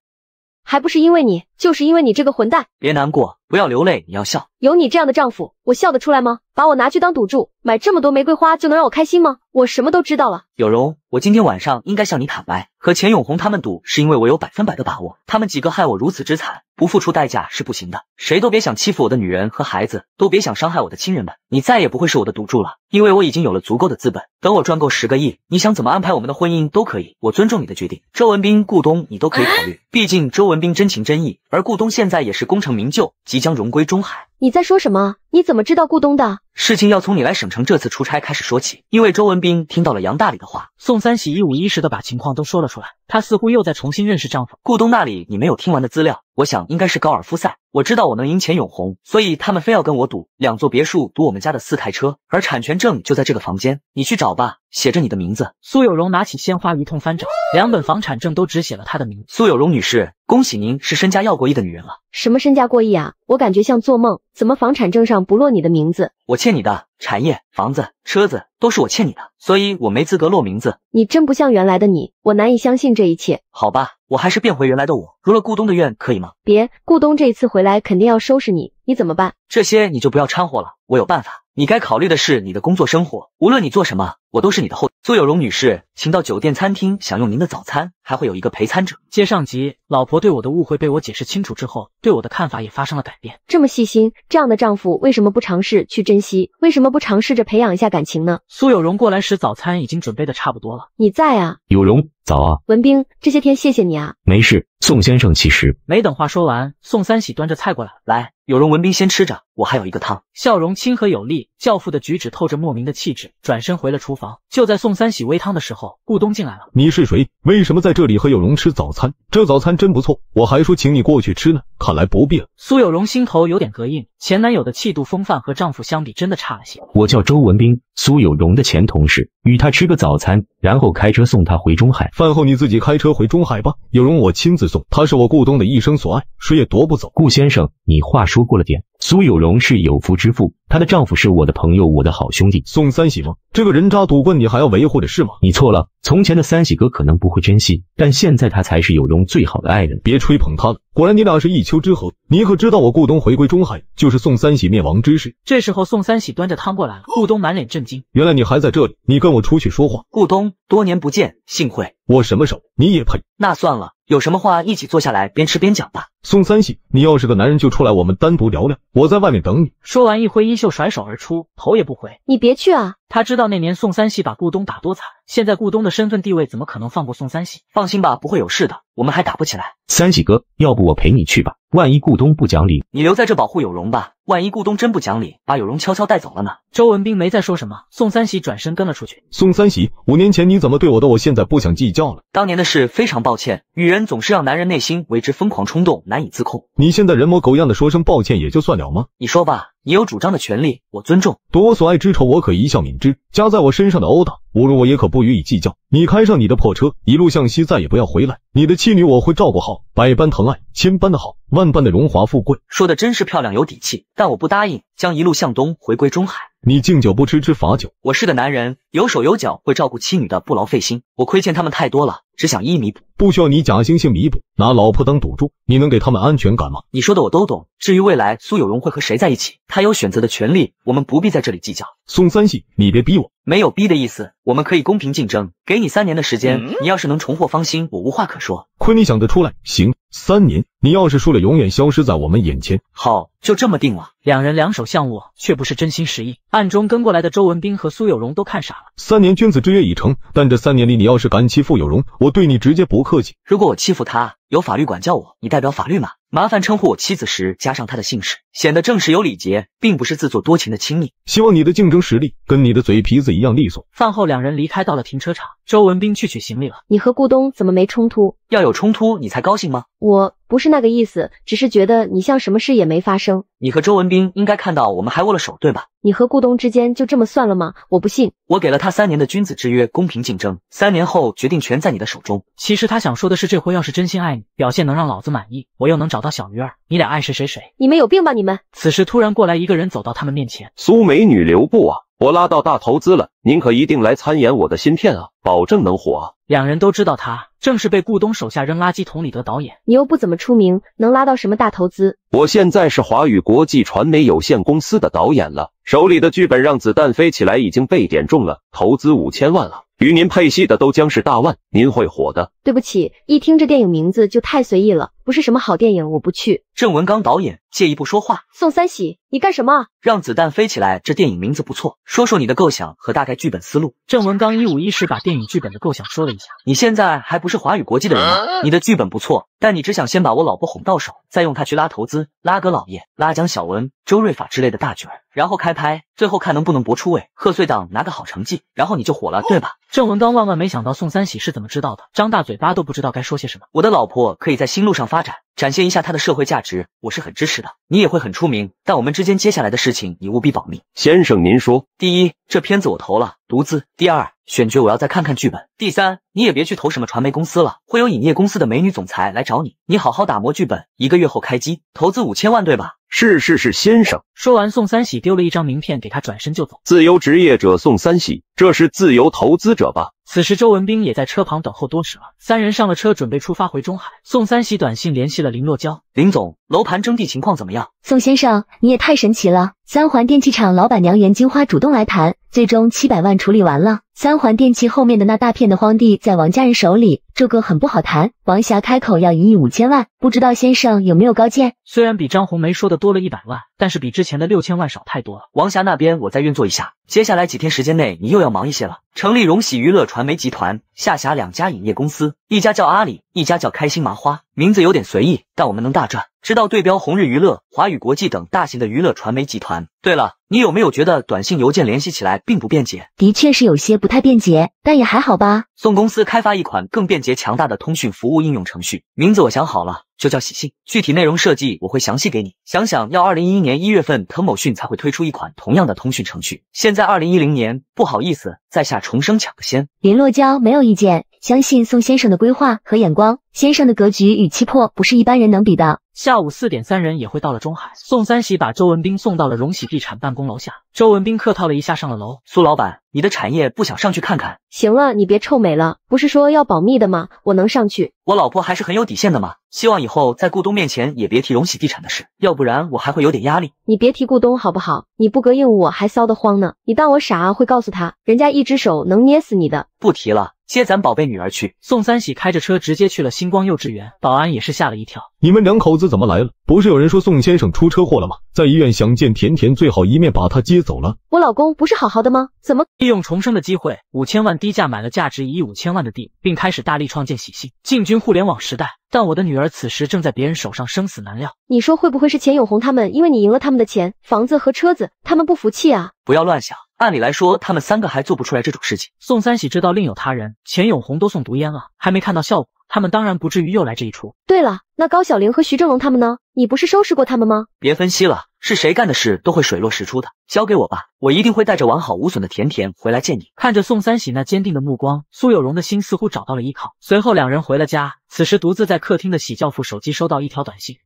还不是因为你，就是因为你这个混蛋！别难过。不要流泪，你要笑。有你这样的丈夫，我笑得出来吗？把我拿去当赌注，买这么多玫瑰花就能让我开心吗？我什么都知道了。有容，我今天晚上应该向你坦白。和钱永红他们赌，是因为我有百分百的把握。他们几个害我如此之惨，不付出代价是不行的。谁都别想欺负我的女人和孩子，都别想伤害我的亲人们。你再也不会是我的赌注了，因为我已经有了足够的资本。等我赚够十个亿，你想怎么安排我们的婚姻都可以，我尊重你的决定。周文斌、顾东，你都可以考虑。毕竟周文斌真情真意，而顾东现在也是功成名就。即将荣归中海。你在说什么？你怎么知道顾东的事情？要从你来省城这次出差开始说起。因为周文斌听到了杨大理的话，宋三喜一五一十的把情况都说了出来。他似乎又在重新认识丈夫顾东那里，你没有听完的资料，我想应该是高尔夫赛。我知道我能赢钱永红，所以他们非要跟我赌两座别墅，赌我们家的四台车，而产权证就在这个房间，你去找吧，写着你的名字。苏有荣拿起鲜花一通翻找，两本房产证都只写了他的名字。苏有荣女士，恭喜您是身家要过亿的女人了。什么身家过亿啊？我感觉像做梦。怎么，房产证上不落你的名字？我欠你的产业、房子、车子都是我欠你的，所以我没资格落名字。你真不像原来的你，我难以相信这一切。好吧，我还是变回原来的我，如了顾东的愿，可以吗？别，顾东这一次回来肯定要收拾你，你怎么办？这些你就不要掺和了，我有办法。你该考虑的是你的工作生活，无论你做什么。我都是你的后苏有荣女士，请到酒店餐厅享用您的早餐，还会有一个陪餐者。接上集，老婆对我的误会被我解释清楚之后，对我的看法也发生了改变。这么细心，这样的丈夫为什么不尝试去珍惜？为什么不尝试着培养一下感情呢？苏有荣过来时，早餐已经准备的差不多了。你在啊？有荣，早啊！文斌，这些天谢谢你啊。没事。宋先生其实……没等话说完，宋三喜端着菜过来。来，有荣、文斌先吃着，我还有一个汤。笑容亲和有力。教父的举止透着莫名的气质，转身回了厨房。就在宋三喜煨汤的时候，顾东进来了。你是谁？为什么在这里和有荣吃早餐？这早餐真不错，我还说请你过去吃呢，看来不必了。苏有荣心头有点膈应，前男友的气度风范和丈夫相比真的差了些。我叫周文斌，苏有荣的前同事，与他吃个早餐，然后开车送他回中海。饭后你自己开车回中海吧，有容我亲自送。他是我顾东的一生所爱，谁也夺不走。顾先生，你话说过了点。苏有荣是有夫之妇，她的丈夫是我的朋友，我的好兄弟宋三喜吗？这个人渣赌棍，你还要维护的是吗？你错了，从前的三喜哥可能不会珍惜，但现在他才是有荣最好的爱人。别吹捧他了，果然你俩是一丘之貉。你可知道我顾东回归中海，就是宋三喜灭亡之事？这时候，宋三喜端着汤过来了。顾东满脸震惊，原来你还在这里，你跟我出去说话。顾东，多年不见，幸会。我什么时候？你也配？那算了，有什么话一起坐下来，边吃边讲吧。宋三喜，你要是个男人就出来，我们单独聊聊。我在外面等你。说完一挥衣袖，甩手而出，头也不回。你别去啊！他知道那年宋三喜把顾东打多惨，现在顾东的身份地位，怎么可能放过宋三喜？放心吧，不会有事的。我们还打不起来。三喜哥，要不我陪你去吧？万一顾东不讲理，你留在这保护有容吧。万一顾东真不讲理，把有容悄悄带走了呢？周文斌没再说什么。宋三喜转身跟了出去。宋三喜，五年前你怎么对我的，我现在不想计较了。当年的事非常抱歉。女人总是让男人内心为之疯狂冲动。难以自控，你现在人模狗样的说声抱歉也就算了吗？你说吧，你有主张的权利，我尊重。夺我所爱之仇，我可一笑泯之。加在我身上的殴打、侮辱，我也可不予以计较。你开上你的破车，一路向西，再也不要回来。你的妻女我会照顾好，百般疼爱，千般的好，万般的荣华富贵。说的真是漂亮，有底气。但我不答应，将一路向东，回归中海。你敬酒不吃吃罚酒。我是个男人。有手有脚，会照顾妻女的，不劳费心。我亏欠他们太多了，只想一一弥补。不需要你假惺惺弥补，拿老婆当赌注，你能给他们安全感吗？你说的我都懂。至于未来苏有荣会和谁在一起，他有选择的权利，我们不必在这里计较。宋三喜，你别逼我，没有逼的意思，我们可以公平竞争。给你三年的时间，你要是能重获芳心，我无话可说。亏你想得出来。行，三年，你要是输了，永远消失在我们眼前。好，就这么定了。两人两手相握，却不是真心实意。暗中跟过来的周文斌和苏有荣都看傻。三年君子之约已成，但这三年里，你要是敢欺负有容，我对你直接不客气。如果我欺负他？有法律管教我，你代表法律吗？麻烦称呼我妻子时加上她的姓氏，显得正式有礼节，并不是自作多情的亲昵。希望你的竞争实力跟你的嘴皮子一样利索。饭后两人离开，到了停车场，周文斌去取行李了。你和顾东怎么没冲突？要有冲突你才高兴吗？我不是那个意思，只是觉得你像什么事也没发生。你和周文斌应该看到我们还握了手，对吧？你和顾东之间就这么算了吗？我不信。我给了他三年的君子之约，公平竞争，三年后决定权在你的手中。其实他想说的是，这回要是真心爱你。表现能让老子满意，我又能找到小鱼儿。你俩爱谁谁谁，你们有病吧？你们此时突然过来，一个人走到他们面前，苏美女留步啊！我拉到大投资了，您可一定来参演我的新片啊，保证能火。两人都知道他正是被顾东手下扔垃圾桶里的导演，你又不怎么出名，能拉到什么大投资？我现在是华语国际传媒有限公司的导演了，手里的剧本《让子弹飞起来》已经被点中了，投资五千万了，与您配戏的都将是大腕，您会火的。对不起，一听这电影名字就太随意了。不是什么好电影，我不去。郑文刚导演，借一步说话？宋三喜。你干什么？让子弹飞起来，这电影名字不错。说说你的构想和大概剧本思路。郑文刚一五一十把电影剧本的构想说了一下。你现在还不是华语国际的人吗？你的剧本不错，但你只想先把我老婆哄到手，再用她去拉投资，拉葛老爷、拉蒋小文、周瑞法之类的大角儿，然后开拍，最后看能不能博出位，贺岁档拿个好成绩，然后你就火了，对吧？郑文刚万万没想到宋三喜是怎么知道的，张大嘴巴都不知道该说些什么。我的老婆可以在新路上发展。展现一下他的社会价值，我是很支持的，你也会很出名。但我们之间接下来的事情，你务必保密。先生，您说，第一，这片子我投了。独资。第二，选角我要再看看剧本。第三，你也别去投什么传媒公司了，会有影业公司的美女总裁来找你，你好好打磨剧本，一个月后开机。投资五千万，对吧？是是是，先生。说完，宋三喜丢了一张名片给他，转身就走。自由职业者宋三喜，这是自由投资者吧？此时周文斌也在车旁等候多时了，三人上了车，准备出发回中海。宋三喜短信联系了林若娇，林总。楼盘征地情况怎么样？宋先生，你也太神奇了！三环电器厂老板娘袁金花主动来谈，最终七百万处理完了。三环电器后面的那大片的荒地在王家人手里，这个很不好谈。王霞开口要一亿五千万，不知道先生有没有高见？虽然比张红梅说的多了一百万，但是比之前的六千万少太多了。王霞那边我再运作一下，接下来几天时间内你又要忙一些了。成立荣喜娱乐传媒集团，下辖两家影业公司，一家叫阿里，一家叫开心麻花，名字有点随意，但我们能大赚。知道对标红日娱乐、华宇国际等大型的娱乐传媒集团。对了，你有没有觉得短信、邮件联系起来并不便捷？的确是有些不太便捷，但也还好吧。送公司开发一款更便捷、强大的通讯服务应用程序，名字我想好了，就叫喜信。具体内容设计我会详细给你。想想，要二零一一年一月份腾某讯才会推出一款同样的通讯程序，现在二零一零年，不好意思，在下重生抢个先。林洛娇没有意见。相信宋先生的规划和眼光，先生的格局与气魄不是一般人能比的。下午四点，三人也会到了中海。宋三喜把周文斌送到了荣喜地产办公楼下。周文斌客套了一下，上了楼。苏老板，你的产业不想上去看看？行了，你别臭美了，不是说要保密的吗？我能上去。我老婆还是很有底线的嘛。希望以后在顾东面前也别提荣喜地产的事，要不然我还会有点压力。你别提顾东好不好？你不膈应我还骚得慌呢。你当我傻啊？会告诉他？人家一只手能捏死你的。不提了。接咱宝贝女儿去。宋三喜开着车直接去了星光幼稚园，保安也是吓了一跳。你们两口子怎么来了？不是有人说宋先生出车祸了吗？在医院想见甜甜，最好一面把他接走了。我老公不是好好的吗？怎么利用重生的机会，五千万低价买了价值一亿五千万的地，并开始大力创建喜信，进军互联网时代。但我的女儿此时正在别人手上，生死难料。你说会不会是钱永红他们？因为你赢了他们的钱、房子和车子，他们不服气啊？不要乱想。按理来说，他们三个还做不出来这种事情。宋三喜知道另有他人，钱永红都送毒烟了，还没看到效果，他们当然不至于又来这一出。对了，那高小玲和徐正龙他们呢？你不是收拾过他们吗？别分析了，是谁干的事都会水落石出的，交给我吧，我一定会带着完好无损的甜甜回来见你。看着宋三喜那坚定的目光，苏有荣的心似乎找到了依靠。随后两人回了家，此时独自在客厅的喜教父手机收到一条短信。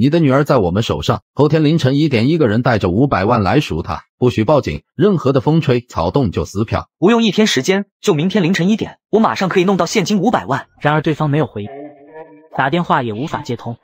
你的女儿在我们手上，后天凌晨一点，一个人带着五百万来赎她，不许报警，任何的风吹草动就撕票。不用一天时间，就明天凌晨一点，我马上可以弄到现金五百万。然而对方没有回应，打电话也无法接通。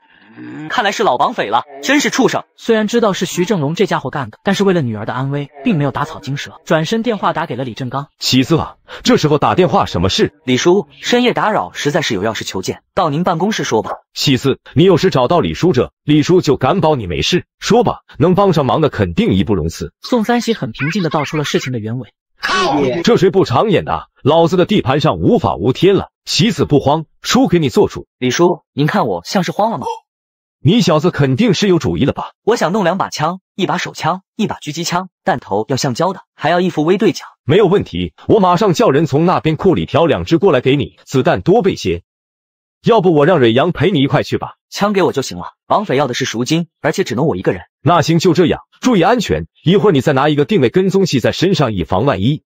看来是老绑匪了，真是畜生。虽然知道是徐正龙这家伙干的，但是为了女儿的安危，并没有打草惊蛇。转身电话打给了李正刚，喜子啊，这时候打电话什么事？李叔，深夜打扰，实在是有要事求见，到您办公室说吧。喜子，你有事找到李叔者，李叔就敢保你没事。说吧，能帮上忙的肯定义不容辞。宋三喜很平静的道出了事情的原委。这谁不长眼的？老子的地盘上无法无天了。喜子不慌，叔给你做主。李叔，您看我像是慌了吗？你小子肯定是有主意了吧？我想弄两把枪，一把手枪，一把狙击枪，弹头要橡胶的，还要一副微对讲。没有问题，我马上叫人从那边库里挑两只过来给你，子弹多备些。要不我让蕊阳陪你一块去吧。枪给我就行了，绑匪要的是赎金，而且只能我一个人。那行，就这样。注意安全，一会儿你再拿一个定位跟踪器在身上，以防万一。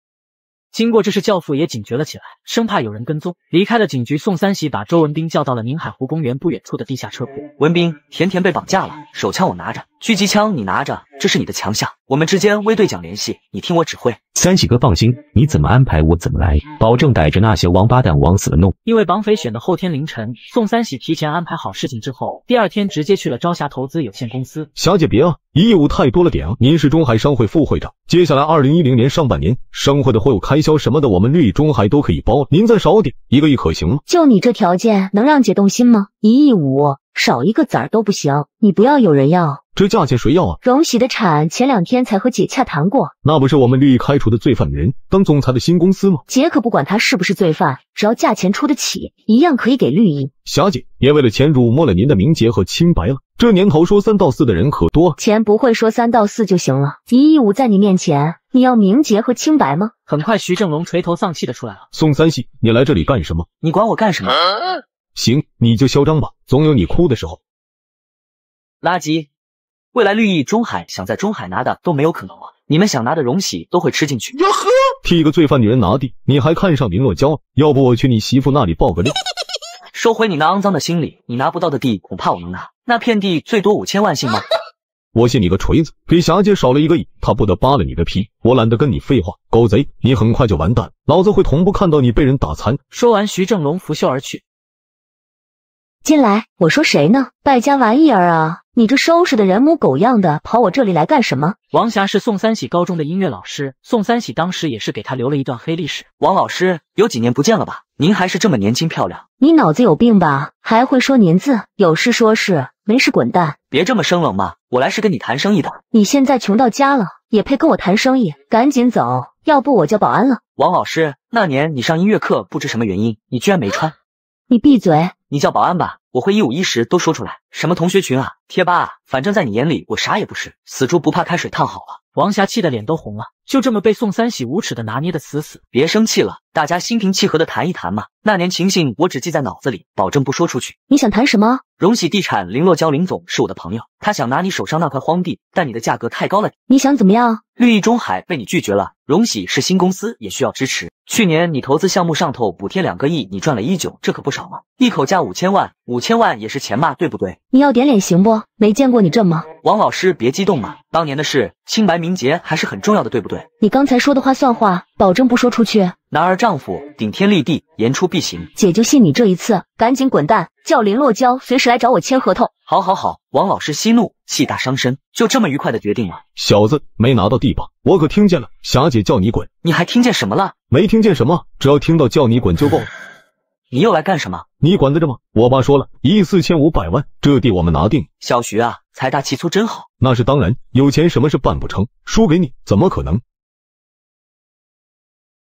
经过这事，教父也警觉了起来。生怕有人跟踪，离开了警局。宋三喜把周文斌叫到了宁海湖公园不远处的地下车库。文斌，甜甜被绑架了，手枪我拿着，狙击枪你拿着，这是你的强项。我们之间微对讲联系，你听我指挥。三喜哥放心，你怎么安排我怎么来，保证逮着那些王八蛋，往死的弄。因为绑匪选的后天凌晨，宋三喜提前安排好事情之后，第二天直接去了朝霞投资有限公司。小姐别啊，你业务太多了点啊，您是中海商会副会长，接下来二零一零年上半年商会的会有开销什么的，我们绿中海都可以包。您再少点一个亿可行吗？就你这条件能让姐动心吗？一亿五，少一个子儿都不行。你不要有人要，这价钱谁要啊？荣喜的产前两天才和姐洽谈过，那不是我们绿意开除的罪犯人，当总裁的新公司吗？姐可不管他是不是罪犯，只要价钱出得起，一样可以给绿意。霞姐，别为了钱辱没了您的名节和清白了。这年头说三道四的人可多，钱不会说三道四就行了。一亿五在你面前。你要名节和清白吗？很快，徐正龙垂头丧气的出来了。宋三喜，你来这里干什么？你管我干什么？行，你就嚣张吧，总有你哭的时候。垃圾，未来绿意中海想在中海拿的都没有可能了，你们想拿的荣喜都会吃进去。哟呵，替一个罪犯女人拿地，你还看上林若娇？要不我去你媳妇那里报个料。收回你那肮脏的心理，你拿不到的地，恐怕我能拿。那片地最多五千万，信吗？我信你个锤子！给霞姐少了一个亿，她不得扒了你的皮？我懒得跟你废话，狗贼，你很快就完蛋！老子会同步看到你被人打残。说完，徐正龙拂袖而去。进来，我说谁呢？败家玩意儿啊！你这收拾的人模狗样的，跑我这里来干什么？王霞是宋三喜高中的音乐老师，宋三喜当时也是给他留了一段黑历史。王老师，有几年不见了吧？您还是这么年轻漂亮。你脑子有病吧？还会说您字？有事说事。没事，滚蛋！别这么生冷嘛，我来是跟你谈生意的。你现在穷到家了，也配跟我谈生意？赶紧走，要不我叫保安了。王老师，那年你上音乐课，不知什么原因，你居然没穿。你闭嘴！你叫保安吧。我会一五一十都说出来，什么同学群啊、贴吧啊，反正在你眼里我啥也不是。死猪不怕开水烫，好了。王霞气得脸都红了，就这么被宋三喜无耻的拿捏的死死。别生气了，大家心平气和的谈一谈嘛。那年情形我只记在脑子里，保证不说出去。你想谈什么？荣喜地产林洛娇林总是我的朋友，他想拿你手上那块荒地，但你的价格太高了。你想怎么样？绿意中海被你拒绝了。荣喜是新公司，也需要支持。去年你投资项目上头补贴两个亿，你赚了一九，这可不少嘛。一口价五千万。五千万也是钱嘛，对不对？你要点脸行不？没见过你这么……王老师别激动嘛，当年的事，清白名节还是很重要的，对不对？你刚才说的话算话，保证不说出去。男儿丈夫，顶天立地，言出必行。姐就信你这一次，赶紧滚蛋！叫林落娇随时来找我签合同。好，好，好，王老师息怒，气大伤身。就这么愉快的决定了。小子，没拿到地吧？我可听见了，霞姐叫你滚，你还听见什么了？没听见什么，只要听到叫你滚就够了。你又来干什么？你管得着吗？我爸说了，一亿四千五百万，这地我们拿定了。小徐啊，财大气粗真好。那是当然，有钱什么事办不成？输给你怎么可能？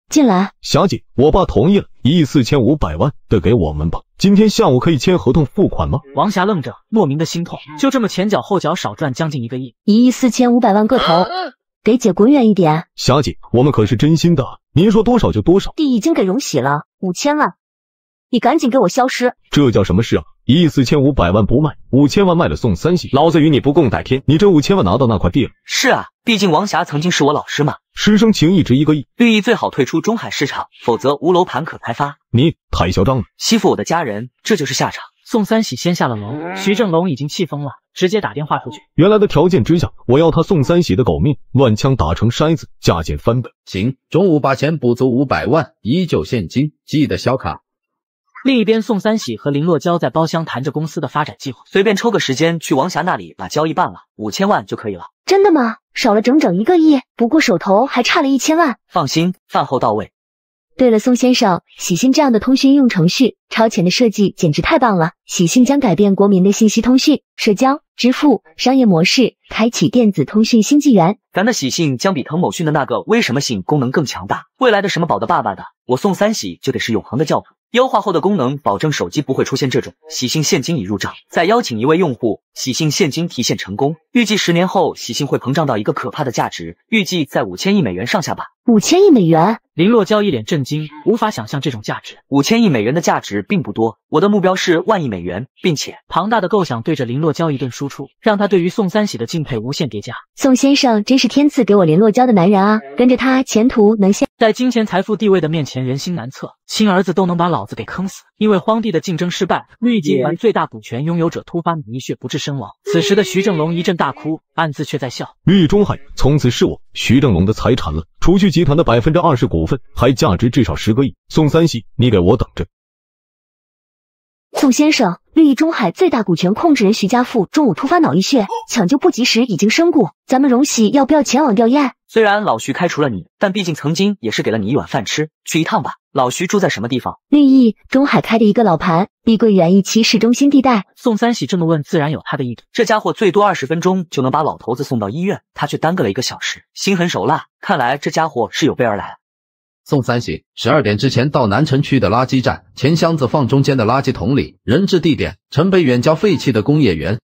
进来。霞姐，我爸同意了一亿四千五百万，的给我们吧？今天下午可以签合同付款吗？王霞愣着，莫名的心痛，就这么前脚后脚少赚将近一个亿，一亿四千五百万个头，给姐滚远一点。霞姐，我们可是真心的，您说多少就多少。地已经给荣喜了，五千万。你赶紧给我消失！这叫什么事啊？一亿四千五百万不卖，五千万卖了送三喜。老子与你不共戴天！你这五千万拿到那块地了？是啊，毕竟王霞曾经是我老师嘛。师生情谊值一个亿。绿意最好退出中海市场，否则无楼盘可开发。你太嚣张了，欺负我的家人，这就是下场。宋三喜先下了楼，徐正龙已经气疯了，直接打电话出去。原来的条件之下，我要他宋三喜的狗命，乱枪打成筛子，价钱翻倍。行，中午把钱补足五百万，依旧现金，记得小卡。另一边，宋三喜和林洛娇在包厢谈着公司的发展计划。随便抽个时间去王霞那里把交易办了，五千万就可以了。真的吗？少了整整一个亿。不过手头还差了一千万。放心，饭后到位。对了，宋先生，喜信这样的通讯应用程序，超前的设计简直太棒了。喜信将改变国民的信息通讯、社交、支付商业模式，开启电子通讯新纪元。咱的喜信将比腾某讯的那个微什么信功能更强大。未来的什么宝的爸爸的，我宋三喜就得是永恒的教父。优化后的功能，保证手机不会出现这种喜信现金已入账。再邀请一位用户，喜信现金提现成功。预计十年后，喜信会膨胀到一个可怕的价值，预计在五千亿美元上下吧。五千亿美元，林洛娇一脸震惊，无法想象这种价值。五千亿美元的价值并不多，我的目标是万亿美元，并且庞大的构想对着林洛娇一顿输出，让她对于宋三喜的敬佩无限叠加。宋先生真是天赐给我林洛娇的男人啊，跟着他前途能先。在金钱、财富、地位的面前，人心难测，亲儿子都能把老子给坑死。因为荒地的竞争失败，绿集团最大股权拥有者突发脑溢血不治身亡。此时的徐正龙一阵大哭，暗自却在笑。绿意中海从此是我徐正龙的财产了。除去集团的百分之二十股份，还价值至少十个亿。宋三喜，你给我等着！宋先生，绿意中海最大股权控制人徐家富中午突发脑溢血，抢救不及时已经身故。咱们荣喜要不要前往吊唁？虽然老徐开除了你，但毕竟曾经也是给了你一碗饭吃，去一趟吧。老徐住在什么地方？绿意中海开的一个老盘，碧桂园一期市中心地带。宋三喜这么问，自然有他的意图。这家伙最多二十分钟就能把老头子送到医院，他却耽搁了一个小时，心狠手辣。看来这家伙是有备而来。宋三喜，十二点之前到南城区的垃圾站，钱箱子放中间的垃圾桶里。人质地点：城北远郊废弃的工业园。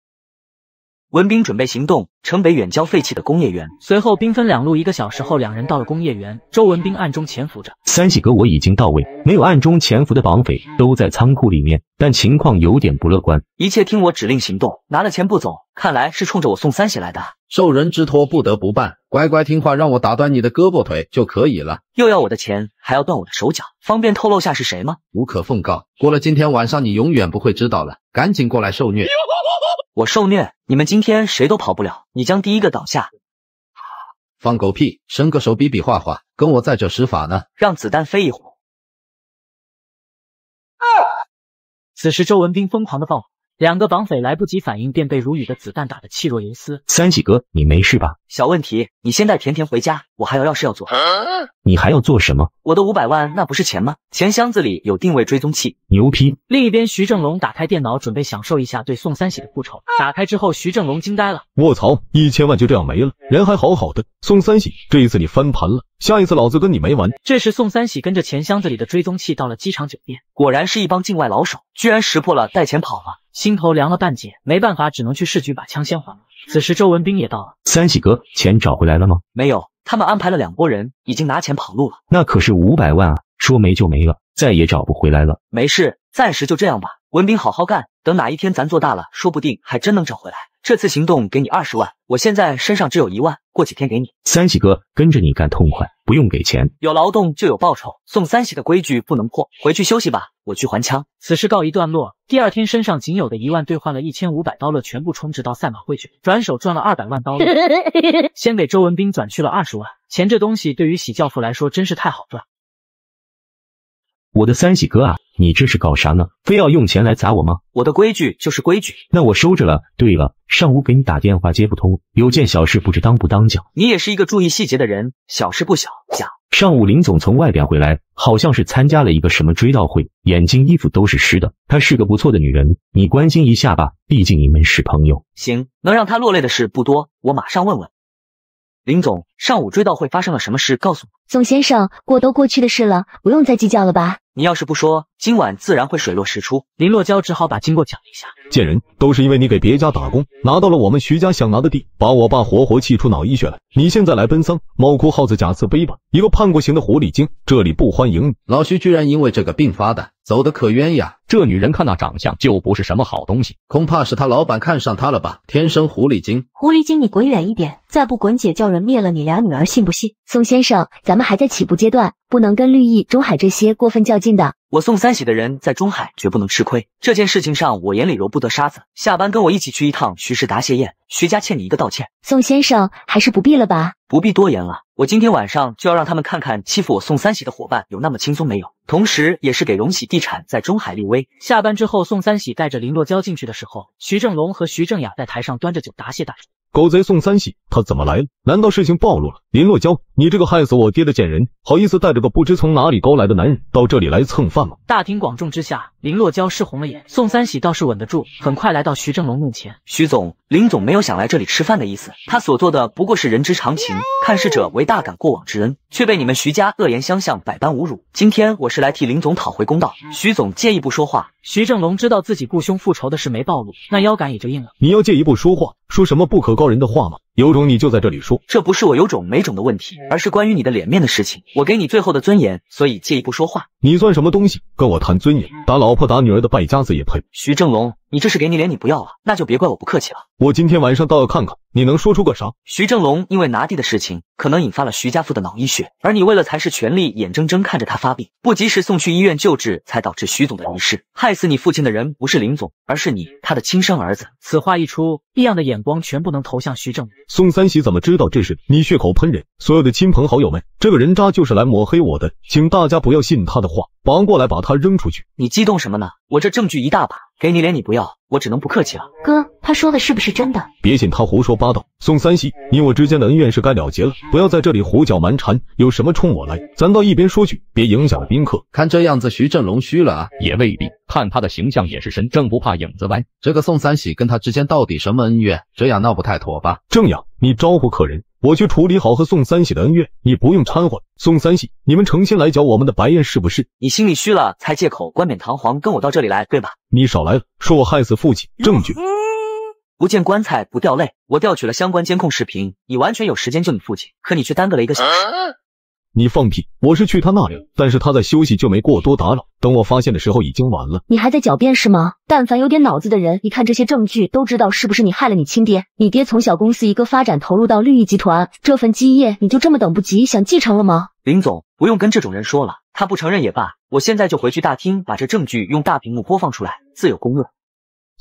文斌准备行动，城北远郊废弃的工业园。随后兵分两路，一个小时后，两人到了工业园。周文斌暗中潜伏着。三喜哥，我已经到位，没有暗中潜伏的绑匪都在仓库里面，但情况有点不乐观。一切听我指令行动，拿了钱不走。看来是冲着我送三喜来的。受人之托，不得不办，乖乖听话，让我打断你的胳膊腿就可以了。又要我的钱，还要断我的手脚，方便透露下是谁吗？无可奉告。过了今天晚上，你永远不会知道了。赶紧过来受虐。我受虐，你们今天谁都跑不了。你将第一个倒下。放狗屁！伸个手，比比划划，跟我在这施法呢。让子弹飞一会儿。啊！此时周文斌疯狂的放两个绑匪，来不及反应便被如雨的子弹打得气若游丝。三喜哥，你没事吧？小问题，你先带甜甜回家，我还有要事要做。你还要做什么？我的五百万，那不是钱吗？钱箱子里有定位追踪器，牛批。另一边，徐正龙打开电脑，准备享受一下对宋三喜的复仇。打开之后，徐正龙惊呆了，卧槽，一千万就这样没了，人还好好的。宋三喜，这一次你翻盘了，下一次老子跟你没完。这时，宋三喜跟着钱箱子里的追踪器到了机场酒店，果然是一帮境外老手，居然识破了带钱跑了，心头凉了半截，没办法，只能去市局把枪先还了。此时，周文斌也到了。三喜哥，钱找回来了吗？没有，他们安排了两拨人，已经拿钱跑路了。那可是五百万啊，说没就没了，再也找不回来了。没事，暂时就这样吧。文斌，好好干，等哪一天咱做大了，说不定还真能找回来。这次行动给你二十万，我现在身上只有一万，过几天给你。三喜哥，跟着你干痛快，不用给钱。有劳动就有报酬，送三喜的规矩不能破。回去休息吧，我去还枪。此事告一段落。第二天，身上仅有的一万兑换了一千五百刀乐，全部充值到赛马会去，转手赚了二百万刀乐。先给周文斌转去了二十万。钱这东西，对于喜教父来说，真是太好赚。我的三喜哥啊，你这是搞啥呢？非要用钱来砸我吗？我的规矩就是规矩，那我收着了。对了，上午给你打电话接不通，有件小事不知当不当讲。你也是一个注意细节的人，小事不小。讲，上午林总从外边回来，好像是参加了一个什么追悼会，眼睛、衣服都是湿的。她是个不错的女人，你关心一下吧，毕竟你们是朋友。行，能让她落泪的事不多，我马上问问。林总，上午追悼会发生了什么事？告诉我。宋先生，过都过去的事了，不用再计较了吧？你要是不说，今晚自然会水落石出。林洛娇只好把经过讲了一下。贱人，都是因为你给别家打工，拿到了我们徐家想拿的地，把我爸活活气出脑溢血来。你现在来奔丧，猫哭耗子假慈悲吧！一个判过刑的狐狸精，这里不欢迎。你。老徐居然因为这个病发的。走的可冤呀！这女人看那长相就不是什么好东西，恐怕是她老板看上她了吧？天生狐狸精，狐狸精你滚远一点！再不滚，姐叫人灭了你俩女儿，信不信？宋先生，咱们还在起步阶段。不能跟绿意、中海这些过分较劲的。我宋三喜的人在中海绝不能吃亏，这件事情上我眼里揉不得沙子。下班跟我一起去一趟徐氏答谢宴，徐家欠你一个道歉。宋先生还是不必了吧，不必多言了。我今天晚上就要让他们看看欺负我宋三喜的伙伴有那么轻松没有，同时也是给荣喜地产在中海立威。下班之后，宋三喜带着林洛娇进去的时候，徐正龙和徐正雅在台上端着酒答谢。大狗贼宋三喜，他怎么来了？难道事情暴露了？林洛娇，你这个害死我爹的贱人，好意思带着个不知从哪里勾来的男人到这里来蹭饭吗？大庭广众之下，林洛娇是红了眼，宋三喜倒是稳得住，很快来到徐正龙面前。徐总，林总没有想来这里吃饭的意思，他所做的不过是人之常情。看事者为大，感过往之恩，却被你们徐家恶言相向，百般侮辱。今天我是来替林总讨回公道。徐总，借一不说话。徐正龙知道自己雇凶复仇的事没暴露，那腰杆也就硬了。你要借一步说话。说什么不可告人的话吗？有种你就在这里说，这不是我有种没种的问题，而是关于你的脸面的事情。我给你最后的尊严，所以借一步说话。你算什么东西，跟我谈尊严？打老婆打女儿的败家子也配？徐正龙，你这是给你脸你不要啊？那就别怪我不客气了。我今天晚上倒要看看你能说出个啥。徐正龙因为拿地的事情，可能引发了徐家父的脑溢血，而你为了财是权力，眼睁睁看着他发病，不及时送去医院救治，才导致徐总的离世。害死你父亲的人不是林总，而是你，他的亲生儿子。此话一出，异样的眼光全部能投向徐正。宋三喜怎么知道这事？你血口喷人！所有的亲朋好友们，这个人渣就是来抹黑我的，请大家不要信他的话。保安过来，把他扔出去！你激动什么呢？我这证据一大把，给你脸你不要，我只能不客气了。哥。他说的是不是真的？别信他胡说八道。宋三喜，你我之间的恩怨是该了结了，不要在这里胡搅蛮缠。有什么冲我来，咱到一边说去，别影响了宾客。看这样子，徐振龙虚了啊，也未必。看他的形象也是神，正不怕影子歪。这个宋三喜跟他之间到底什么恩怨？这样闹不太妥吧？正阳，你招呼客人，我去处理好和宋三喜的恩怨，你不用掺和。宋三喜，你们诚心来搅我们的白宴是不是？你心里虚了才借口冠冕堂皇跟我到这里来，对吧？你少来了，说我害死父亲，证据。不见棺材不掉泪。我调取了相关监控视频，你完全有时间救你父亲，可你却耽搁了一个小时。你放屁！我是去他那里了，但是他在休息，就没过多打扰。等我发现的时候，已经晚了。你还在狡辩是吗？但凡有点脑子的人，一看这些证据，都知道是不是你害了你亲爹。你爹从小公司一个发展投入到绿意集团，这份基业，你就这么等不及想继承了吗？林总，不用跟这种人说了，他不承认也罢。我现在就回去大厅，把这证据用大屏幕播放出来，自有公论。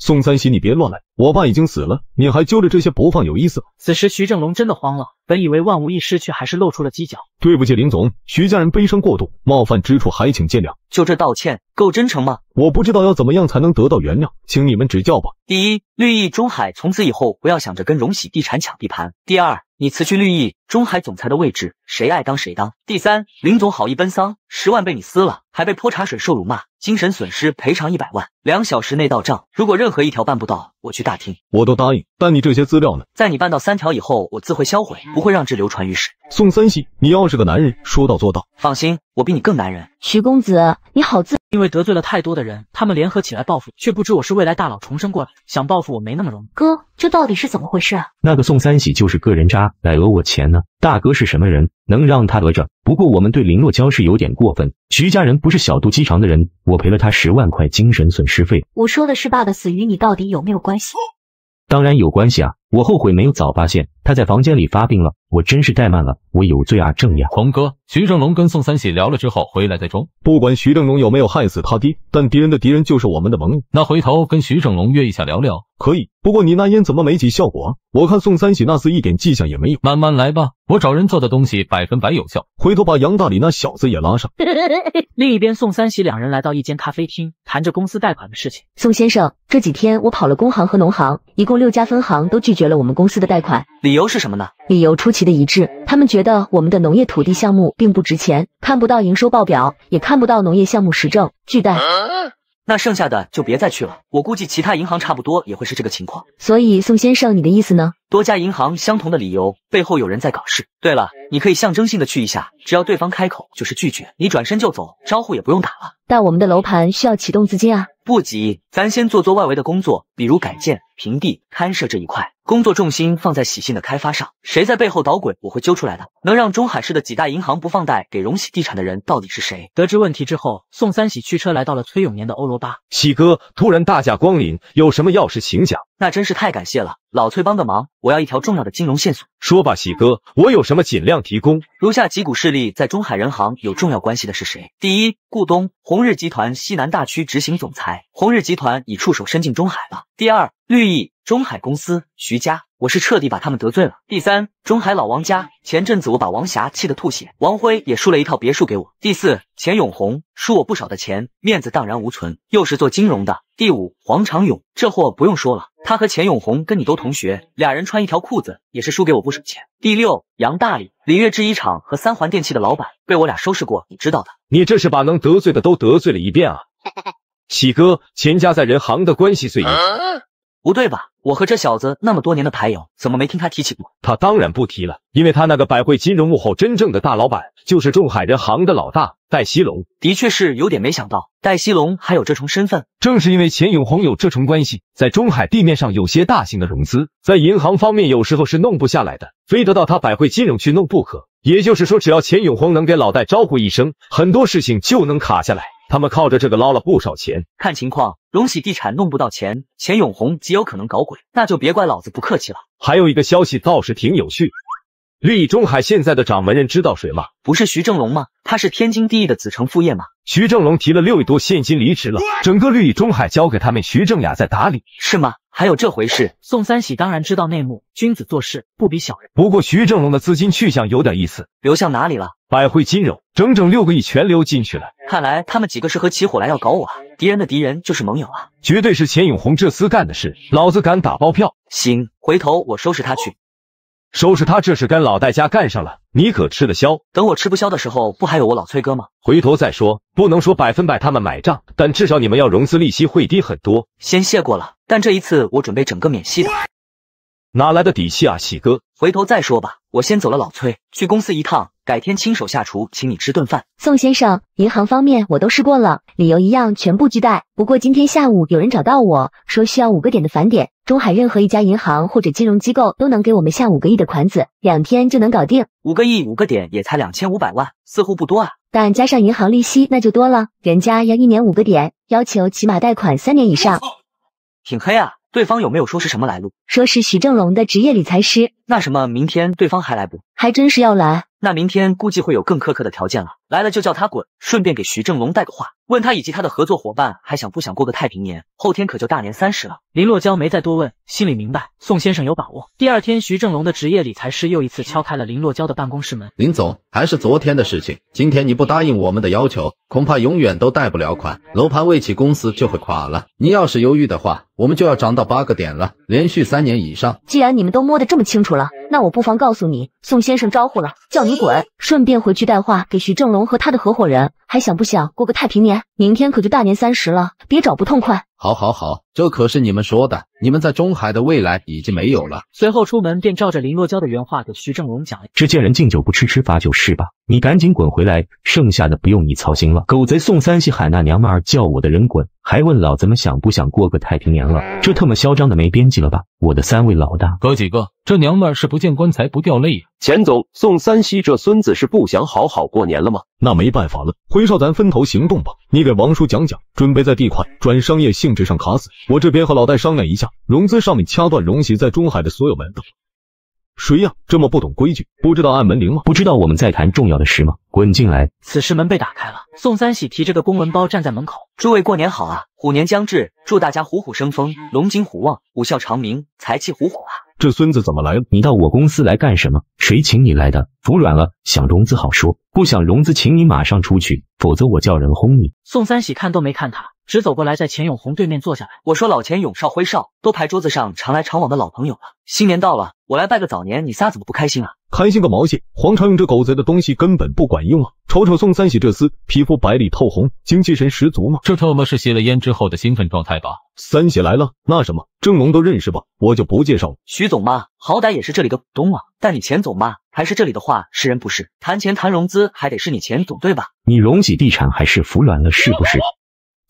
宋三喜，你别乱来！我爸已经死了，你还揪着这些不放，有意思吗？此时徐正龙真的慌了，本以为万无一失，却还是露出了犄角。对不起，林总，徐家人悲伤过度，冒犯之处还请见谅。就这道歉，够真诚吗？我不知道要怎么样才能得到原谅，请你们指教吧。第一，绿意中海从此以后不要想着跟荣喜地产抢地盘。第二。你辞去绿意中海总裁的位置，谁爱当谁当。第三，林总好意奔丧，十万被你撕了，还被泼茶水受辱骂，精神损失赔偿一百万，两小时内到账。如果任何一条办不到，我去大厅。我都答应。但你这些资料呢？在你办到三条以后，我自会销毁，不会让之流传于世。宋三喜，你要是个男人，说到做到。放心，我比你更男人。徐公子，你好自。因为得罪了太多的人，他们联合起来报复，却不知我是未来大佬重生过来，想报复我没那么容易。哥，这到底是怎么回事啊？那个宋三喜就是个人渣，来讹我钱呢。大哥是什么人，能让他讹着？不过我们对林若娇是有点过分。徐家人不是小肚鸡肠的人，我赔了他十万块精神损失费。我说的是爸的死与你到底有没有关系？当然有关系啊。我后悔没有早发现他在房间里发病了，我真是怠慢了，我有罪啊，正阳。洪哥，徐正龙跟宋三喜聊了之后回来再装。不管徐正龙有没有害死他爹，但敌人的敌人就是我们的盟友。那回头跟徐正龙约一下聊聊，可以。不过你那烟怎么没起效果？我看宋三喜那厮一点迹象也没有。慢慢来吧，我找人做的东西百分百有效。回头把杨大理那小子也拉上。另一边，宋三喜两人来到一间咖啡厅，谈着公司贷款的事情。宋先生，这几天我跑了工行和农行，一共六家分行都拒绝。绝了！我们公司的贷款理由是什么呢？理由出奇的一致，他们觉得我们的农业土地项目并不值钱，看不到营收报表，也看不到农业项目实证拒贷。那剩下的就别再去了。我估计其他银行差不多也会是这个情况。所以，宋先生，你的意思呢？多家银行相同的理由背后有人在搞事。对了，你可以象征性的去一下，只要对方开口就是拒绝，你转身就走，招呼也不用打了。但我们的楼盘需要启动资金啊，不急，咱先做做外围的工作，比如改建、平地、勘设这一块。工作重心放在喜信的开发上，谁在背后捣鬼，我会揪出来的。能让中海市的几大银行不放贷给荣喜地产的人，到底是谁？得知问题之后，宋三喜驱车来到了崔永年的欧罗巴。喜哥突然大驾光临，有什么要事请讲。那真是太感谢了。老崔帮个忙，我要一条重要的金融线索。说吧，喜哥，我有什么尽量提供。如下几股势力在中海人行有重要关系的是谁？第一，顾东，红日集团西南大区执行总裁，红日集团已触手伸进中海了。第二，绿意，中海公司，徐家，我是彻底把他们得罪了。第三，中海老王家，前阵子我把王霞气得吐血，王辉也输了一套别墅给我。第四，钱永红，输我不少的钱，面子荡然无存，又是做金融的。第五，黄长勇，这货不用说了。他和钱永红跟你都同学，俩人穿一条裤子也是输给我不少钱。第六，杨大力，林月制衣厂和三环电器的老板，被我俩收拾过，你知道的。你这是把能得罪的都得罪了一遍啊！喜哥，钱家在人行的关系最硬。不对吧？我和这小子那么多年的牌友，怎么没听他提起过？他当然不提了，因为他那个百汇金融幕后真正的大老板，就是众海人行的老大戴西龙。的确是有点没想到，戴西龙还有这重身份。正是因为钱永红有这重关系，在中海地面上有些大型的融资，在银行方面有时候是弄不下来的，非得到他百汇金融去弄不可。也就是说，只要钱永红能给老戴招呼一声，很多事情就能卡下来。他们靠着这个捞了不少钱。看情况，龙喜地产弄不到钱，钱永红极有可能搞鬼，那就别怪老子不客气了。还有一个消息倒是挺有趣，厉中海现在的掌门人知道谁吗？不是徐正龙吗？他是天经地义的子承父业吗？徐正龙提了六亿多现金离职了，整个绿蚁中海交给他们徐正雅在打理，是吗？还有这回事？宋三喜当然知道内幕，君子做事不比小人。不过徐正龙的资金去向有点意思，流向哪里了？百汇金融，整整六个亿全流进去了。看来他们几个是合起伙来要搞我啊！敌人的敌人就是盟友啊！绝对是钱永红这厮干的事，老子敢打包票。行，回头我收拾他去。收拾他，这是跟老戴家干上了，你可吃得消？等我吃不消的时候，不还有我老崔哥吗？回头再说，不能说百分百他们买账，但至少你们要融资，利息会低很多。先谢过了，但这一次我准备整个免息的。哪来的底气啊，喜哥？回头再说吧，我先走了，老崔，去公司一趟。改天亲手下厨，请你吃顿饭，宋先生。银行方面我都试过了，理由一样，全部拒贷。不过今天下午有人找到我，说需要五个点的返点，中海任何一家银行或者金融机构都能给我们下五个亿的款子，两天就能搞定。五个亿五个点也才两千五百万，似乎不多啊。但加上银行利息，那就多了。人家要一年五个点，要求起码贷款三年以上，挺黑啊。对方有没有说是什么来路？说是许正龙的职业理财师。那什么，明天对方还来不？还真是要来。那明天估计会有更苛刻的条件了。来了就叫他滚，顺便给徐正龙带个话，问他以及他的合作伙伴还想不想过个太平年。后天可就大年三十了。林洛娇没再多问，心里明白宋先生有把握。第二天，徐正龙的职业理财师又一次敲开了林洛娇的办公室门。林总，还是昨天的事情，今天你不答应我们的要求，恐怕永远都贷不了款，楼盘未起公司就会垮了。你要是犹豫的话，我们就要涨到八个点了，连续三年以上。既然你们都摸得这么清楚了。了。那我不妨告诉你，宋先生招呼了，叫你滚。顺便回去带话给徐正龙和他的合伙人，还想不想过个太平年？明天可就大年三十了，别找不痛快。好，好，好，这可是你们说的，你们在中海的未来已经没有了。随后出门便照着林若娇的原话给徐正龙讲这贱人敬酒不吃吃罚酒是吧？你赶紧滚回来，剩下的不用你操心了。狗贼宋三喜喊那娘们儿叫我的人滚，还问老子们想不想过个太平年了？这特么嚣张的没边际了吧？我的三位老大，哥几个，这娘们儿是不。见棺材不掉泪呀，钱总，宋三喜这孙子是不想好好过年了吗？那没办法了，辉少，咱分头行动吧。你给王叔讲讲，准备在地块转商业性质上卡死。我这边和老戴商量一下，融资上面掐断荣喜在中海的所有门道。谁呀？这么不懂规矩，不知道按门铃吗？不知道我们在谈重要的事吗？滚进来！此时门被打开了，宋三喜提着个公文包站在门口。诸位过年好啊，虎年将至，祝大家虎虎生风，龙精虎旺，虎啸长鸣，财气虎虎啊！这孙子怎么来了？你到我公司来干什么？谁请你来的？服软了，想融资好说，不想融资，请你马上出去，否则我叫人轰你。宋三喜看都没看他。直走过来，在钱永红对面坐下来。我说：“老钱、永少、辉少，都排桌子上常来常往的老朋友了。新年到了，我来拜个早年。你仨怎么不开心啊？开心个毛线！黄长勇这狗贼的东西根本不管用啊！瞅瞅宋三喜这厮，皮肤白里透红，精气神十足嘛，这他妈是吸了烟之后的兴奋状态吧？三喜来了，那什么，郑龙都认识吧？我就不介绍了。徐总嘛，好歹也是这里的股东啊。但你钱总嘛，还是这里的话，是人不是？谈钱谈融资，还得是你钱总对吧？你荣喜地产还是服软了是不是？”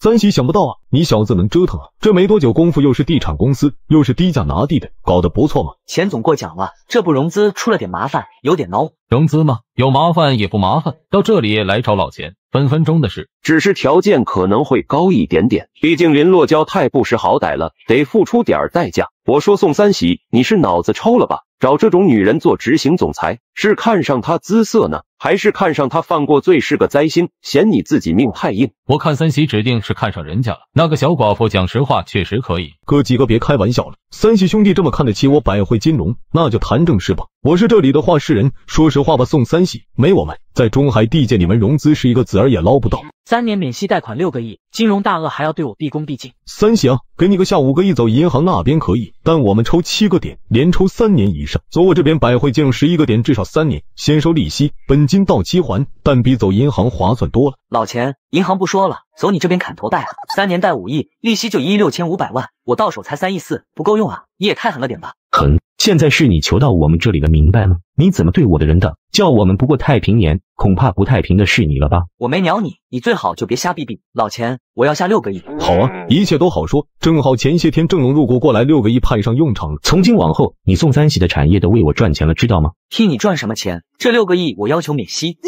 三喜想不到啊，你小子能折腾啊！这没多久功夫，又是地产公司，又是低价拿地的，搞得不错嘛。钱总过奖了，这不融资出了点麻烦，有点孬。融资吗？有麻烦也不麻烦，到这里来找老钱，分分钟的事，只是条件可能会高一点点。毕竟林洛娇太不识好歹了，得付出点代价。我说宋三喜，你是脑子抽了吧？找这种女人做执行总裁，是看上她姿色呢，还是看上她犯过罪是个灾星，嫌你自己命太硬？我看三喜指定是看上人家了。那个小寡妇讲实话确实可以，哥几个别开玩笑了。三喜兄弟这么看得起我百汇金融，那就谈正事吧。我是这里的话事人，说实话吧，宋三喜，没我们在中海地界，你们融资是一个子儿也捞不到。三年免息贷款六个亿，金融大鳄还要对我毕恭毕敬。三喜啊，给你个下五个亿走银行那边可以。但我们抽七个点，连抽三年以上。走我这边，百汇借十一个点，至少三年，先收利息，本金到期还。但比走银行划算多了。老钱，银行不说了，走你这边砍头贷啊，三年贷五亿，利息就一亿六千五百万，我到手才三亿四，不够用啊！你也太狠了点吧？狠。现在是你求到我们这里的，明白吗？你怎么对我的人的？叫我们不过太平年，恐怕不太平的是你了吧？我没鸟你，你最好就别瞎逼逼。老钱，我要下六个亿。好啊，一切都好说。正好前些天郑龙入股过来六个亿派上用场了。从今往后，你宋三喜的产业都为我赚钱了，知道吗？替你赚什么钱？这六个亿我要求免息。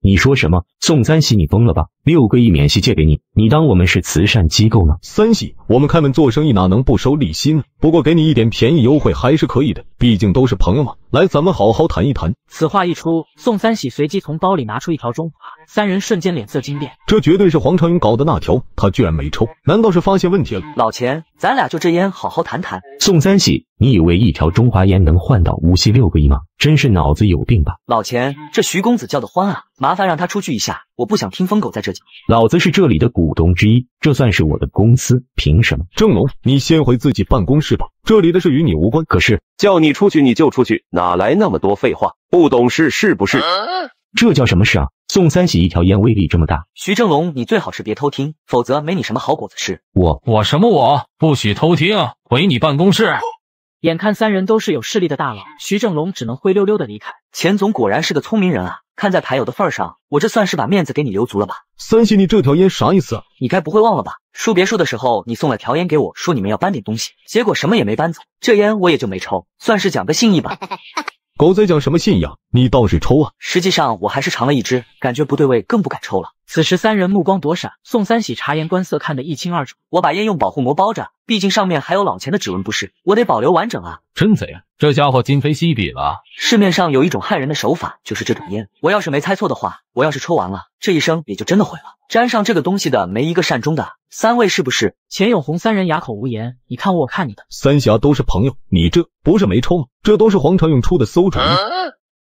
你说什么？宋三喜，你疯了吧？六个亿免息借给你，你当我们是慈善机构吗？三喜，我们开门做生意哪能不收利息呢？不过给你一点便宜优惠还是可以的，毕竟都是朋友嘛。来，咱们好好谈一谈。此话一出，宋三喜随即从包里拿出一条中华，三人瞬间脸色惊变。这绝对是黄长勇搞的那条，他居然没抽，难道是发现问题了？老钱，咱俩就这烟好好谈谈。宋三喜，你以为一条中华烟能换到无锡六个亿吗？真是脑子有病吧！老钱，这徐公子叫的欢啊，麻烦让他出去一下，我不想听疯狗在这讲。老子是这里的股东之一，这算是我的公司，凭什么？郑龙，你先回自己办公室。这里的事与你无关。可是叫你出去你就出去，哪来那么多废话？不懂事是不是？这叫什么事啊？宋三喜一条烟，威力这么大。徐正龙，你最好是别偷听，否则没你什么好果子吃。我我什么？我不许偷听，回你办公室。眼看三人都是有势力的大佬，徐正龙只能灰溜溜的离开。钱总果然是个聪明人啊！看在牌友的份上，我这算是把面子给你留足了吧？三喜，你这条烟啥意思啊？你该不会忘了吧？输别墅的时候，你送了条烟给我，说你们要搬点东西，结果什么也没搬走，这烟我也就没抽，算是讲个信义吧。狗贼讲什么信仰？你倒是抽啊！实际上我还是尝了一支，感觉不对味，更不敢抽了。此时三人目光躲闪，宋三喜察言观色，看得一清二楚。我把烟用保护膜包着，毕竟上面还有老钱的指纹，不是？我得保留完整啊！真贼啊！这家伙今非昔比了。市面上有一种害人的手法，就是这种烟。我要是没猜错的话，我要是抽完了，这一生也就真的毁了。沾上这个东西的，没一个善终的。三位是不是？钱永红三人哑口无言。你看我，我看你的，三峡都是朋友，你这不是没抽吗？这都是黄长勇出的馊主意，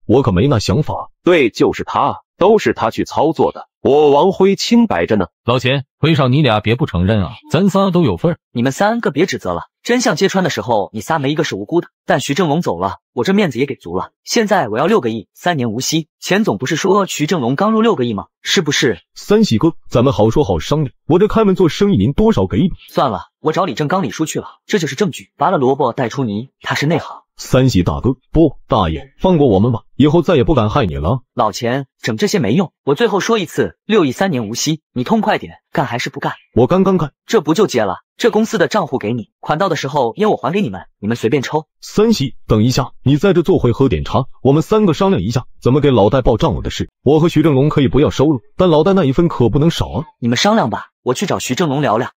我可没那想法。对，就是他。都是他去操作的，我王辉清白着呢。老钱，辉少，你俩别不承认啊！咱仨都有份儿。你们三个别指责了，真相揭穿的时候，你仨没一个是无辜的。但徐正龙走了，我这面子也给足了。现在我要六个亿，三年无息。钱总不是说徐正龙刚入六个亿吗？是不是？三喜哥，咱们好说好商量。我这开门做生意，您多少给一笔？算了，我找李正刚李叔去了，这就是证据。拔了萝卜带出泥，他是内行。三喜大哥，不大爷，放过我们吧，以后再也不敢害你了。老钱，整这些没用，我最后说一次，六亿三年无息，你痛快点，干还是不干？我刚刚干，这不就结了？这公司的账户给你，款到的时候烟我还给你们，你们随便抽。三喜，等一下，你在这坐会，喝点茶，我们三个商量一下怎么给老戴报账我的事。我和徐正龙可以不要收入，但老戴那一分可不能少啊。你们商量吧，我去找徐正龙聊聊。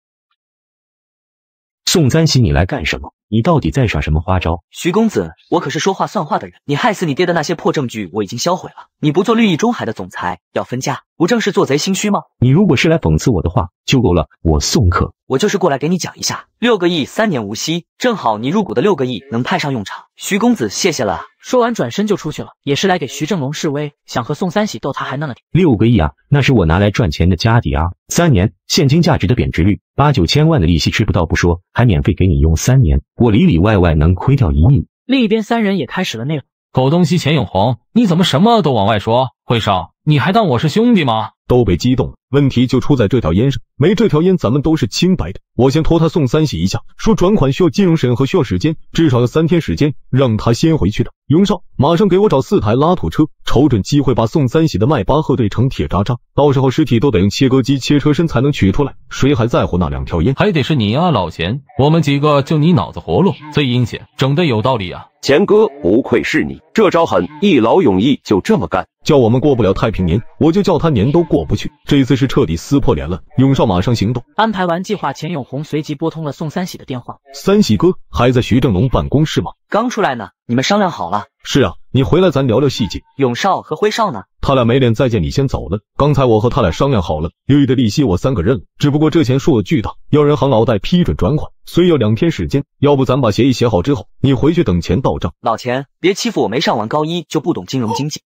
宋三喜，你来干什么？你到底在耍什么花招，徐公子？我可是说话算话的人。你害死你爹的那些破证据，我已经销毁了。你不做绿意中海的总裁，要分家，不正是做贼心虚吗？你如果是来讽刺我的话，就够了，我送客。我就是过来给你讲一下，六个亿，三年无息，正好你入股的六个亿能派上用场。徐公子，谢谢了。说完转身就出去了，也是来给徐正龙示威，想和宋三喜斗，他还嫩了点。六个亿啊，那是我拿来赚钱的家底啊。三年，现金价值的贬值率，八九千万的利息吃不到不说，还免费给你用三年。我里里外外能亏掉一亿。另一边，三人也开始了内讧。狗东西钱永红，你怎么什么都往外说？慧少，你还当我是兄弟吗？都被激动了，问题就出在这条烟上，没这条烟咱们都是清白的。我先托他送三喜一下，说转款需要金融审核，需要时间，至少要三天时间，让他先回去的。永少，马上给我找四台拉土车，瞅准机会把宋三喜的迈巴赫兑成铁渣渣，到时候尸体都得用切割机切车身才能取出来，谁还在乎那两条烟？还得是你啊老钱，我们几个就你脑子活络，最阴险，整的有道理啊。钱哥不愧是你，这招狠，一劳永逸，就这么干。叫我们过不了太平年，我就叫他年都过不去。这次是彻底撕破脸了。永少，马上行动。安排完计划，钱永红随即拨通了宋三喜的电话。三喜哥还在徐正龙办公室吗？刚出来呢。你们商量好了？是啊，你回来咱聊聊细节。永少和辉少呢？他俩没脸再见，你先走了。刚才我和他俩商量好了，六亿的利息我三个认了，只不过这钱数额巨大，要人行老戴批准转款。虽要两天时间，要不咱把协议写好之后，你回去等钱到账。老钱，别欺负我没上完高一就不懂金融经济，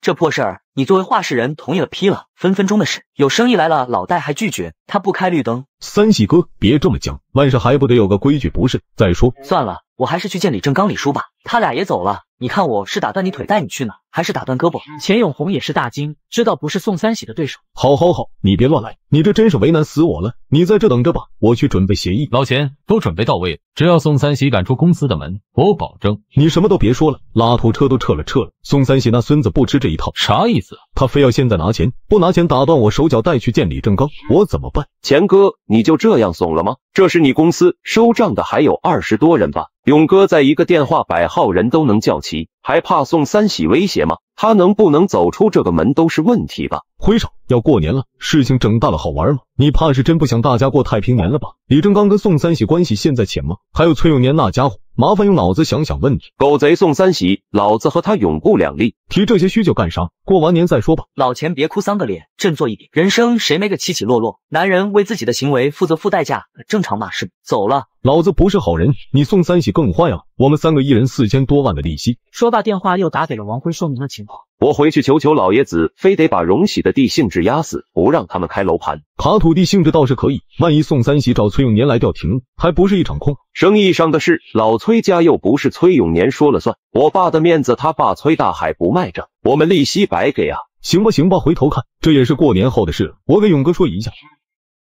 这破事儿你作为画室人同意了批了，分分钟的事。有生意来了，老戴还拒绝，他不开绿灯。三喜哥，别这么讲，万事还不得有个规矩不是？再说，算了，我还是去见李正刚、李叔吧，他俩也走了。你看我是打断你腿带你去呢。还是打断胳膊，钱永红也是大惊，知道不是宋三喜的对手。好，好，好，你别乱来，你这真是为难死我了。你在这等着吧，我去准备协议。老钱都准备到位了，只要宋三喜赶出公司的门，我保证。你什么都别说了，拉土车都撤了，撤了。宋三喜那孙子不吃这一套，啥意思？他非要现在拿钱，不拿钱打断我手脚，带去见李正刚，我怎么办？钱哥，你就这样怂了吗？这是你公司收账的，还有二十多人吧？勇哥在一个电话，百号人都能叫齐。还怕宋三喜威胁吗？他能不能走出这个门都是问题吧。挥手，要过年了，事情整大了好玩吗？你怕是真不想大家过太平年了吧？李正刚跟宋三喜关系现在浅吗？还有崔永年那家伙，麻烦用脑子想想问题。狗贼宋三喜，老子和他永不两立。提这些虚就干啥？过完年再说吧。老钱别哭丧个脸，振作一点。人生谁没个起起落落？男人为自己的行为负责付代价，正常嘛是。走了，老子不是好人，你宋三喜更坏了。我们三个一人四千多万的利息。说罢，电话又打给了王辉，说明了情。我回去求求老爷子，非得把荣喜的地性质压死，不让他们开楼盘。卡土地性质倒是可以，万一宋三喜找崔永年来调停，还不是一场空？生意上的事，老崔家又不是崔永年说了算。我爸的面子，他爸崔大海不卖着，我们利息白给啊！行吧，行吧，回头看，这也是过年后的事了。我给勇哥说一下，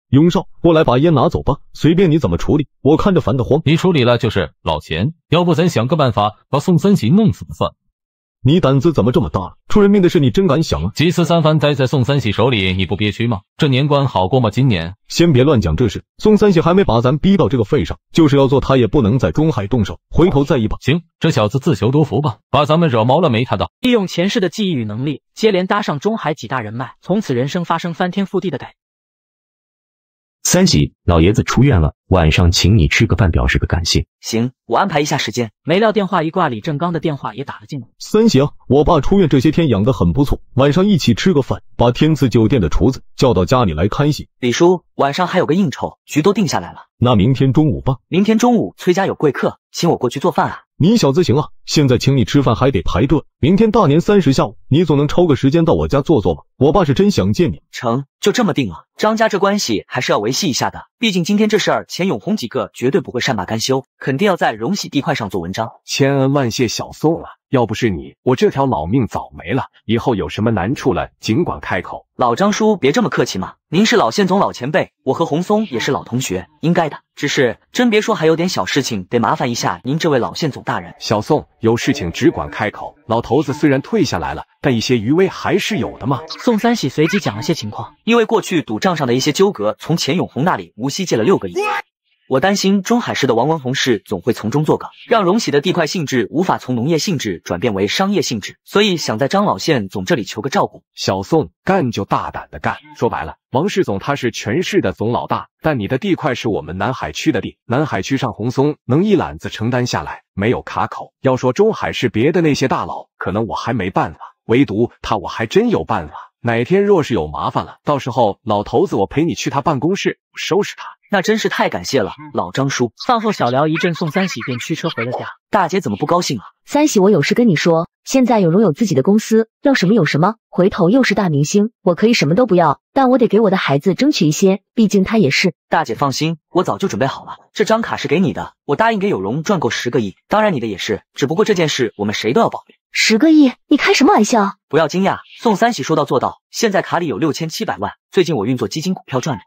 勇少过来把烟拿走吧，随便你怎么处理，我看着烦得慌。你处理了就是老钱，要不咱想个办法把宋三喜弄死了算。你胆子怎么这么大出人命的事你真敢想啊！几次三番待在宋三喜手里，你不憋屈吗？这年关好过吗？今年先别乱讲这事。宋三喜还没把咱逼到这个份上，就是要做他也不能在中海动手，回头再议吧。行，这小子自求多福吧。把咱们惹毛了没？他道，利用前世的记忆与能力，接连搭上中海几大人脉，从此人生发生翻天覆地的改。三喜，老爷子出院了，晚上请你吃个饭，表示个感谢。行，我安排一下时间。没料电话一挂，李正刚的电话也打了进来。三喜，我爸出院这些天养得很不错，晚上一起吃个饭，把天赐酒店的厨子叫到家里来开席。李叔，晚上还有个应酬，局都定下来了。那明天中午吧。明天中午崔家有贵客，请我过去做饭啊。你小子行啊！现在请你吃饭还得排队。明天大年三十下午，你总能抽个时间到我家坐坐吧。我爸是真想见你。成，就这么定了。张家这关系还是要维系一下的，毕竟今天这事儿，钱永红几个绝对不会善罢甘休，肯定要在荣喜地块上做文章。千恩万谢，小宋啊！要不是你，我这条老命早没了。以后有什么难处了，尽管开口。老张叔，别这么客气嘛。您是老县总老前辈，我和红松也是老同学，应该的。只是真别说，还有点小事情得麻烦一下您这位老县总大人。小宋，有事情只管开口。老头子虽然退下来了，但一些余威还是有的嘛。宋三喜随即讲了些情况，因为过去赌账上的一些纠葛，从钱永红那里无锡借了六个亿。我担心中海市的王文宏氏总会从中作梗，让荣喜的地块性质无法从农业性质转变为商业性质，所以想在张老县总这里求个照顾。小宋，干就大胆的干！说白了，王氏总他是全市的总老大，但你的地块是我们南海区的地，南海区上红松能一揽子承担下来，没有卡口。要说中海市别的那些大佬，可能我还没办法，唯独他我还真有办法。哪天若是有麻烦了，到时候老头子我陪你去他办公室收拾他。那真是太感谢了，老张叔。饭后小聊一阵，宋三喜便驱车回了家。大姐怎么不高兴啊？三喜，我有事跟你说。现在有荣有自己的公司，要什么有什么，回头又是大明星，我可以什么都不要，但我得给我的孩子争取一些，毕竟他也是。大姐放心，我早就准备好了，这张卡是给你的。我答应给有荣赚够十个亿，当然你的也是。只不过这件事我们谁都要保密。十个亿？你开什么玩笑？不要惊讶，宋三喜说到做到。现在卡里有六千七百万，最近我运作基金股票赚的。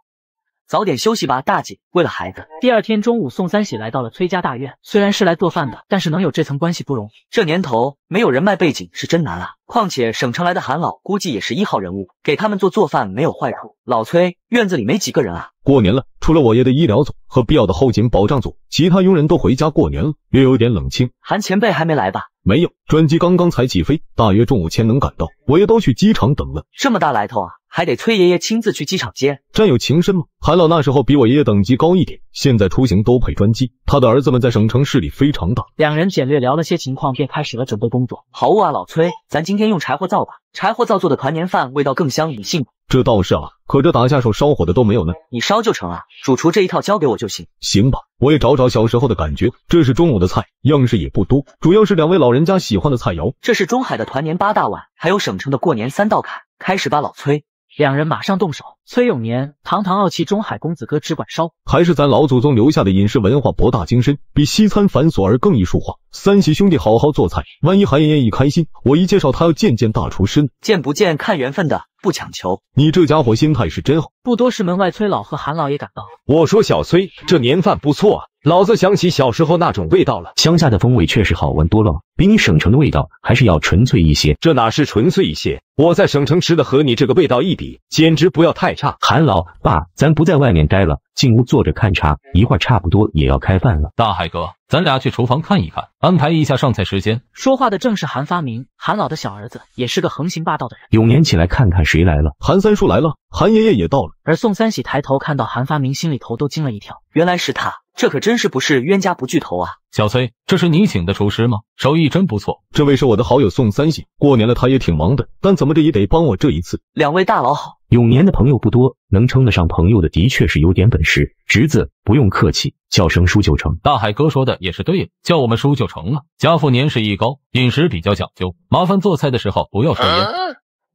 早点休息吧，大姐，为了孩子。第二天中午，宋三喜来到了崔家大院。虽然是来做饭的，但是能有这层关系不容易。这年头，没有人脉背景是真难啊。况且省城来的韩老，估计也是一号人物，给他们做做饭没有坏处。老崔，院子里没几个人啊。过年了。除了我爷的医疗组和必要的后勤保障组，其他佣人都回家过年了，略有点冷清。韩前辈还没来吧？没有，专机刚刚才起飞，大约中午前能赶到。我爷都去机场等了。这么大来头啊，还得崔爷爷亲自去机场接，战友情深吗？韩老那时候比我爷爷等级高一点，现在出行都配专机，他的儿子们在省城市里非常大。两人简略聊了些情况，便开始了准备工作。好饿啊，老崔，咱今天用柴火灶吧。柴火灶做的团年饭味道更香，你信吗？这倒是啊，可这打下手烧火的都没有呢。你烧就成啊，主厨这一套交给我就行。行吧，我也找找小时候的感觉。这是中午的菜，样式也不多，主要是两位老人家喜欢的菜肴。这是中海的团年八大碗，还有省城的过年三道坎。开始吧，老崔。两人马上动手。崔永年，堂堂傲气中海公子哥，只管烧。还是咱老祖宗留下的饮食文化博大精深，比西餐繁琐而更艺术化。三喜兄弟，好好做菜。万一韩爷爷一开心，我一介绍他要见见大厨师，见不见看缘分的，不强求。你这家伙心态是真好。不多时，门外崔老和韩老也赶到。我说小崔，这年饭不错啊。老子想起小时候那种味道了，乡下的风味确实好闻多了，比你省城的味道还是要纯粹一些。这哪是纯粹一些？我在省城吃的和你这个味道一比，简直不要太差！韩老爸，咱不在外面待了，进屋坐着看茶，一会儿差不多也要开饭了。大海哥，咱俩去厨房看一看，安排一下上菜时间。说话的正是韩发明，韩老的小儿子，也是个横行霸道的人。永年，起来看看谁来了？韩三叔来了，韩爷爷也到了。而宋三喜抬头看到韩发明，心里头都惊了一跳，原来是他。这可真是不是冤家不聚头啊！小崔，这是你请的厨师吗？手艺真不错。这位是我的好友宋三喜，过年了他也挺忙的，但怎么的也得帮我这一次？两位大佬好。永年的朋友不多，能称得上朋友的的确是有点本事。侄子不用客气，叫声叔就成。大海哥说的也是对了，叫我们叔就成了。家父年事已高，饮食比较讲究，麻烦做菜的时候不要抽烟，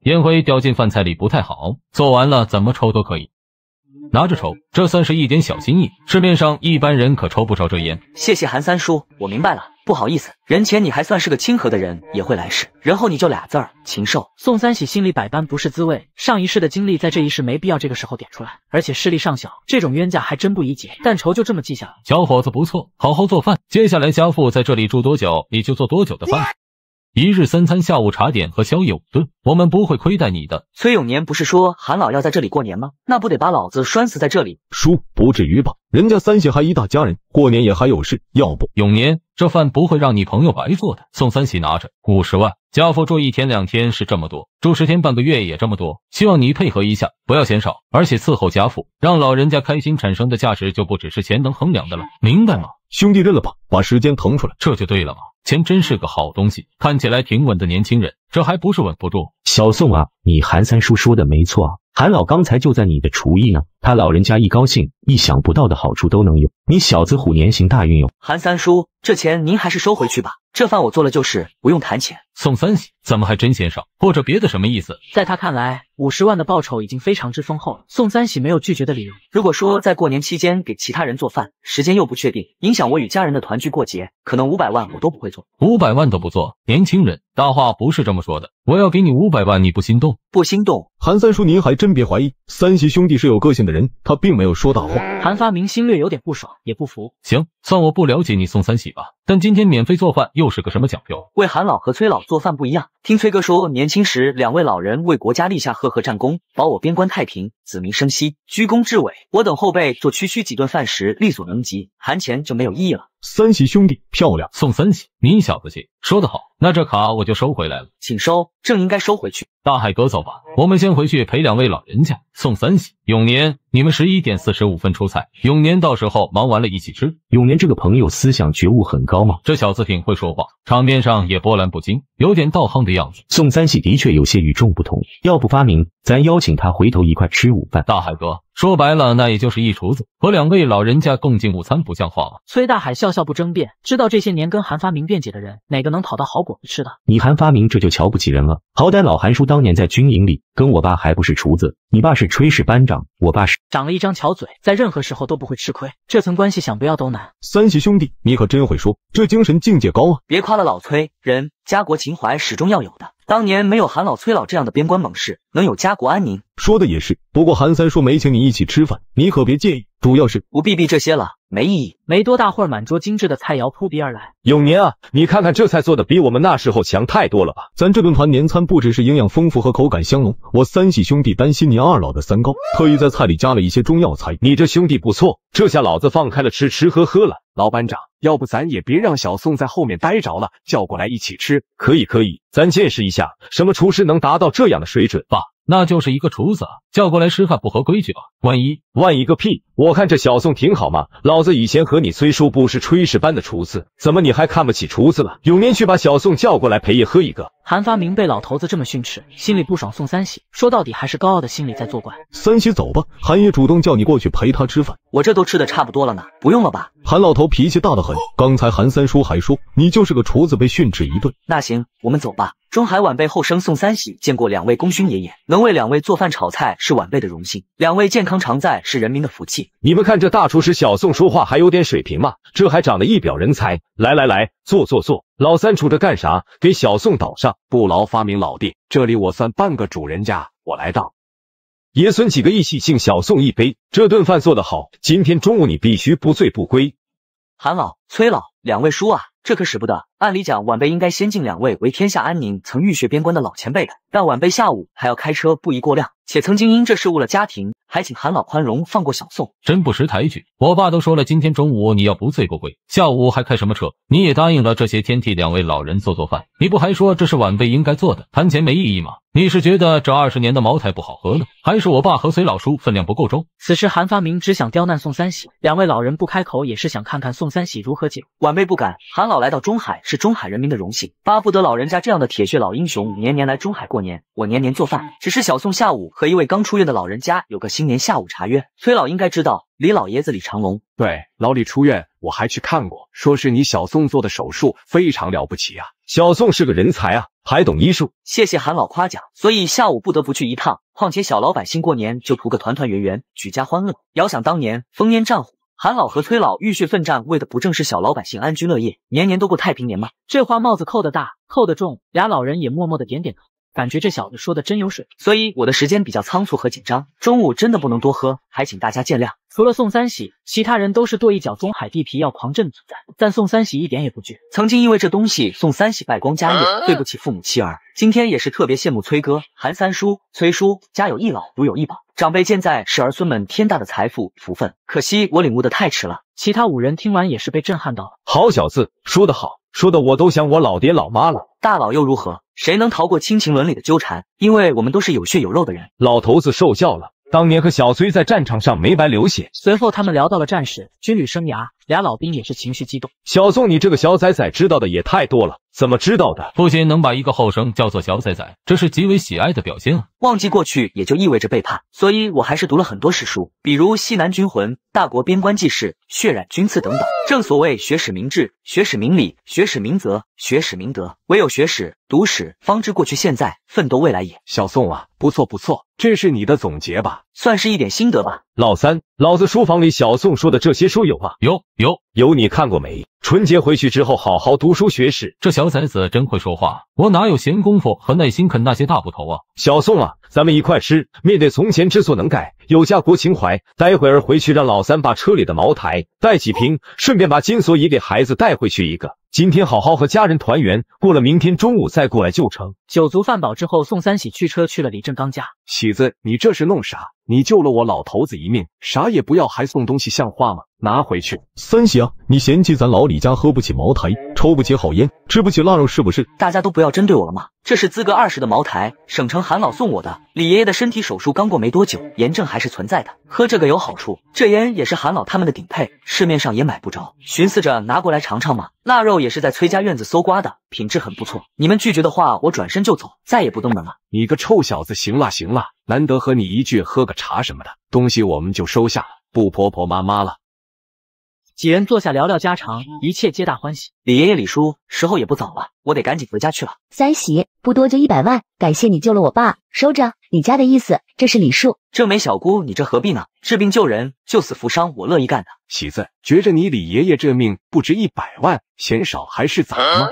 烟灰掉进饭菜里不太好。做完了怎么抽都可以。拿着抽，这算是一点小心意。市面上一般人可抽不着这烟。谢谢韩三叔，我明白了。不好意思，人前你还算是个亲和的人，也会来世；人后你就俩字儿，禽兽。宋三喜心里百般不是滋味，上一世的经历在这一世没必要这个时候点出来，而且势力尚小，这种冤家还真不宜结。但仇就这么记下了。小伙子不错，好好做饭。接下来家父在这里住多久，你就做多久的饭。一日三餐，下午茶点和宵夜五顿，我们不会亏待你的。崔永年不是说韩老要在这里过年吗？那不得把老子拴死在这里？叔，不至于吧？人家三喜还一大家人，过年也还有事。要不永年，这饭不会让你朋友白做的。宋三喜拿着五十万，家父住一天两天是这么多，住十天半个月也这么多。希望你配合一下，不要嫌少，而且伺候家父，让老人家开心，产生的价值就不只是钱能衡量的了。明白吗？兄弟认了吧，把时间腾出来，这就对了嘛。钱真是个好东西，看起来挺稳的年轻人，这还不是稳不住？小宋啊，你韩三叔说的没错啊，韩老刚才就在你的厨艺呢，他老人家一高兴，意想不到的好处都能有，你小子虎年行大运哟！韩三叔，这钱您还是收回去吧。这饭我做了就是不用谈钱。宋三喜怎么还真嫌少，或者别的什么意思？在他看来，五十万的报酬已经非常之丰厚了。宋三喜没有拒绝的理由。如果说在过年期间给其他人做饭，时间又不确定，影响我与家人的团聚过节，可能五百万我都不会做。五百万都不做，年轻人，大话不是这么说的。我要给你五百万，你不心动？不心动。韩三叔，您还真别怀疑，三喜兄弟是有个性的人，他并没有说大话。韩发明心略有点不爽，也不服。行，算我不了解你宋三喜吧。但今天免费做饭又。又是个什么讲究？为韩老和崔老做饭不一样。听崔哥说，年轻时两位老人为国家立下赫赫战功，保我边关太平，子民生息，居功至伟。我等后辈做区区几顿饭时力所能及，韩钱就没有意义了。三喜兄弟，漂亮！宋三喜，你小子行，说得好，那这卡我就收回来了，请收，正应该收回去。大海哥，走吧，我们先回去陪两位老人家。宋三喜，永年，你们十一点四十五分出菜，永年到时候忙完了一起吃。永年这个朋友思想觉悟很高嘛，这小子挺会说话，场面上也波澜不惊，有点道行的样子。宋三喜的确有些与众不同，要不发明。咱邀请他回头一块吃午饭。大海哥说白了，那也就是一厨子，和两位老人家共进午餐，不像话吗？崔大海笑笑不争辩，知道这些年跟韩发明辩解的人，哪个能讨到好果子吃的？你韩发明这就瞧不起人了。好歹老韩叔当年在军营里跟我爸还不是厨子，你爸是炊事班长，我爸是长了一张巧嘴，在任何时候都不会吃亏，这层关系想不要都难。三喜兄弟，你可真会说，这精神境界高啊！别夸了老崔，人家国情怀始终要有的。当年没有韩老、崔老这样的边关猛士，能有家国安宁。说的也是。不过韩三说没请你一起吃饭，你可别介意。主要是，不避避这些了。没意义。没多大会儿，满桌精致的菜肴扑鼻而来。永年啊，你看看这菜做的比我们那时候强太多了吧？咱这顿团年餐不只是营养丰富和口感香浓，我三喜兄弟担心您二老的三高，特意在菜里加了一些中药材。你这兄弟不错，这下老子放开了吃，吃喝喝了。老班长，要不咱也别让小宋在后面待着了，叫过来一起吃。可以可以，咱见识一下什么厨师能达到这样的水准吧。那就是一个厨子啊，叫过来吃饭不合规矩吧？万一万一个屁！我看这小宋挺好嘛，老子以前和你崔叔不是炊事班的厨子，怎么你还看不起厨子了？永年，去把小宋叫过来陪爷喝一个。韩发明被老头子这么训斥，心里不爽。宋三喜说：“到底还是高傲的心理在作怪。”三喜，走吧。韩爷主动叫你过去陪他吃饭，我这都吃的差不多了呢，不用了吧？韩老头脾气大得很，刚才韩三叔还说你就是个厨子，被训斥一顿。那行，我们走吧。中海晚辈后生宋三喜见过两位功勋爷爷，能为两位做饭炒菜是晚辈的荣幸。两位健康常在是人民的福气。你们看这大厨师小宋说话还有点水平嘛？这还长得一表人才。来来来，坐坐坐。老三杵着干啥？给小宋倒上，不劳发明老弟，这里我算半个主人家，我来倒。爷孙几个一起敬小宋一杯，这顿饭做得好，今天中午你必须不醉不归。韩老、崔老两位叔啊，这可使不得。按理讲，晚辈应该先敬两位为天下安宁曾浴血边关的老前辈的，但晚辈下午还要开车，不宜过量。且曾经因这事误了家庭，还请韩老宽容，放过小宋。真不识抬举！我爸都说了，今天中午你要不醉不归，下午还开什么车？你也答应了这些天替两位老人做做饭，你不还说这是晚辈应该做的？谈钱没意义吗？你是觉得这二十年的茅台不好喝呢，还是我爸和随老叔分量不够重？此时韩发明只想刁难宋三喜，两位老人不开口也是想看看宋三喜如何解。晚辈不敢，韩老来到中海是中海人民的荣幸，巴不得老人家这样的铁血老英雄年年来中海过年，我年年做饭。只是小宋下午。和一位刚出院的老人家有个新年下午茶约，崔老应该知道李老爷子李长龙。对，老李出院我还去看过，说是你小宋做的手术非常了不起啊，小宋是个人才啊，还懂医术。谢谢韩老夸奖，所以下午不得不去一趟。况且小老百姓过年就图个团团圆圆，举家欢乐。遥想当年烽烟战火，韩老和崔老浴血奋战，为的不正是小老百姓安居乐业，年年都过太平年吗？这话帽子扣得大，扣得重，俩老人也默默的点点头。感觉这小子说的真有水所以我的时间比较仓促和紧张，中午真的不能多喝，还请大家见谅。除了宋三喜，其他人都是跺一脚中海地皮要狂震的存在，但宋三喜一点也不惧。曾经因为这东西，宋三喜败光家业，对不起父母妻儿。今天也是特别羡慕崔哥、韩三叔、崔叔，家有一老，如有一宝，长辈健在是儿孙们天大的财富福分。可惜我领悟的太迟了。其他五人听完也是被震撼到了。好小子，说的好。说的我都想我老爹老妈了，大佬又如何？谁能逃过亲情伦理的纠缠？因为我们都是有血有肉的人。老头子受教了，当年和小崔在战场上没白流血。随后他们聊到了战士军旅生涯。俩老兵也是情绪激动。小宋，你这个小仔仔知道的也太多了，怎么知道的？父亲能把一个后生叫做小仔仔，这是极为喜爱的表现啊！忘记过去也就意味着背叛，所以我还是读了很多史书，比如《西南军魂》《大国边关纪事》《血染军刺》等等。正所谓学史明智，学史明理，学史明则，学史明德。唯有学史、读史，方知过去、现在、奋斗、未来也。小宋啊，不错不错，这是你的总结吧？算是一点心得吧。老三。老子书房里小宋说的这些书有吗？有有有，你看过没？春节回去之后好好读书学史，这小崽子真会说话。我哪有闲工夫和耐心啃那些大骨头啊！小宋啊，咱们一块吃。面对从前知错能改，有家国情怀。待会儿回去让老三把车里的茅台带几瓶，顺便把金锁也给孩子带回去一个。今天好好和家人团圆，过了明天中午再过来就成。酒足饭饱之后，宋三喜驱车去了李振刚家。喜子，你这是弄啥？你救了我老头子一命，啥也不要还送东西，像话吗？拿回去，三喜啊，你嫌弃咱老李家喝不起茅台，抽不起好烟，吃不起腊肉是不是？大家都不要针对我了吗？这是资格二十的茅台，省城韩老送我的。李爷爷的身体手术刚过没多久，炎症还是存在的，喝这个有好处。这烟也是韩老他们的顶配，市面上也买不着。寻思着拿过来尝尝嘛。腊肉也是在崔家院子搜刮的，品质很不错。你们拒绝的话，我转身就走，再也不登门了。你个臭小子，行了行了，难得和你一句喝个茶什么的，东西我们就收下了，不婆婆妈妈了。几人坐下聊聊家常，一切皆大欢喜。李爷爷、李叔，时候也不早了，我得赶紧回家去了。三喜，不多就一百万，感谢你救了我爸，收着，你家的意思，这是礼数。这没小姑，你这何必呢？治病救人、救死扶伤，我乐意干的。喜子，觉着你李爷爷这命不值一百万，嫌少还是咋的吗？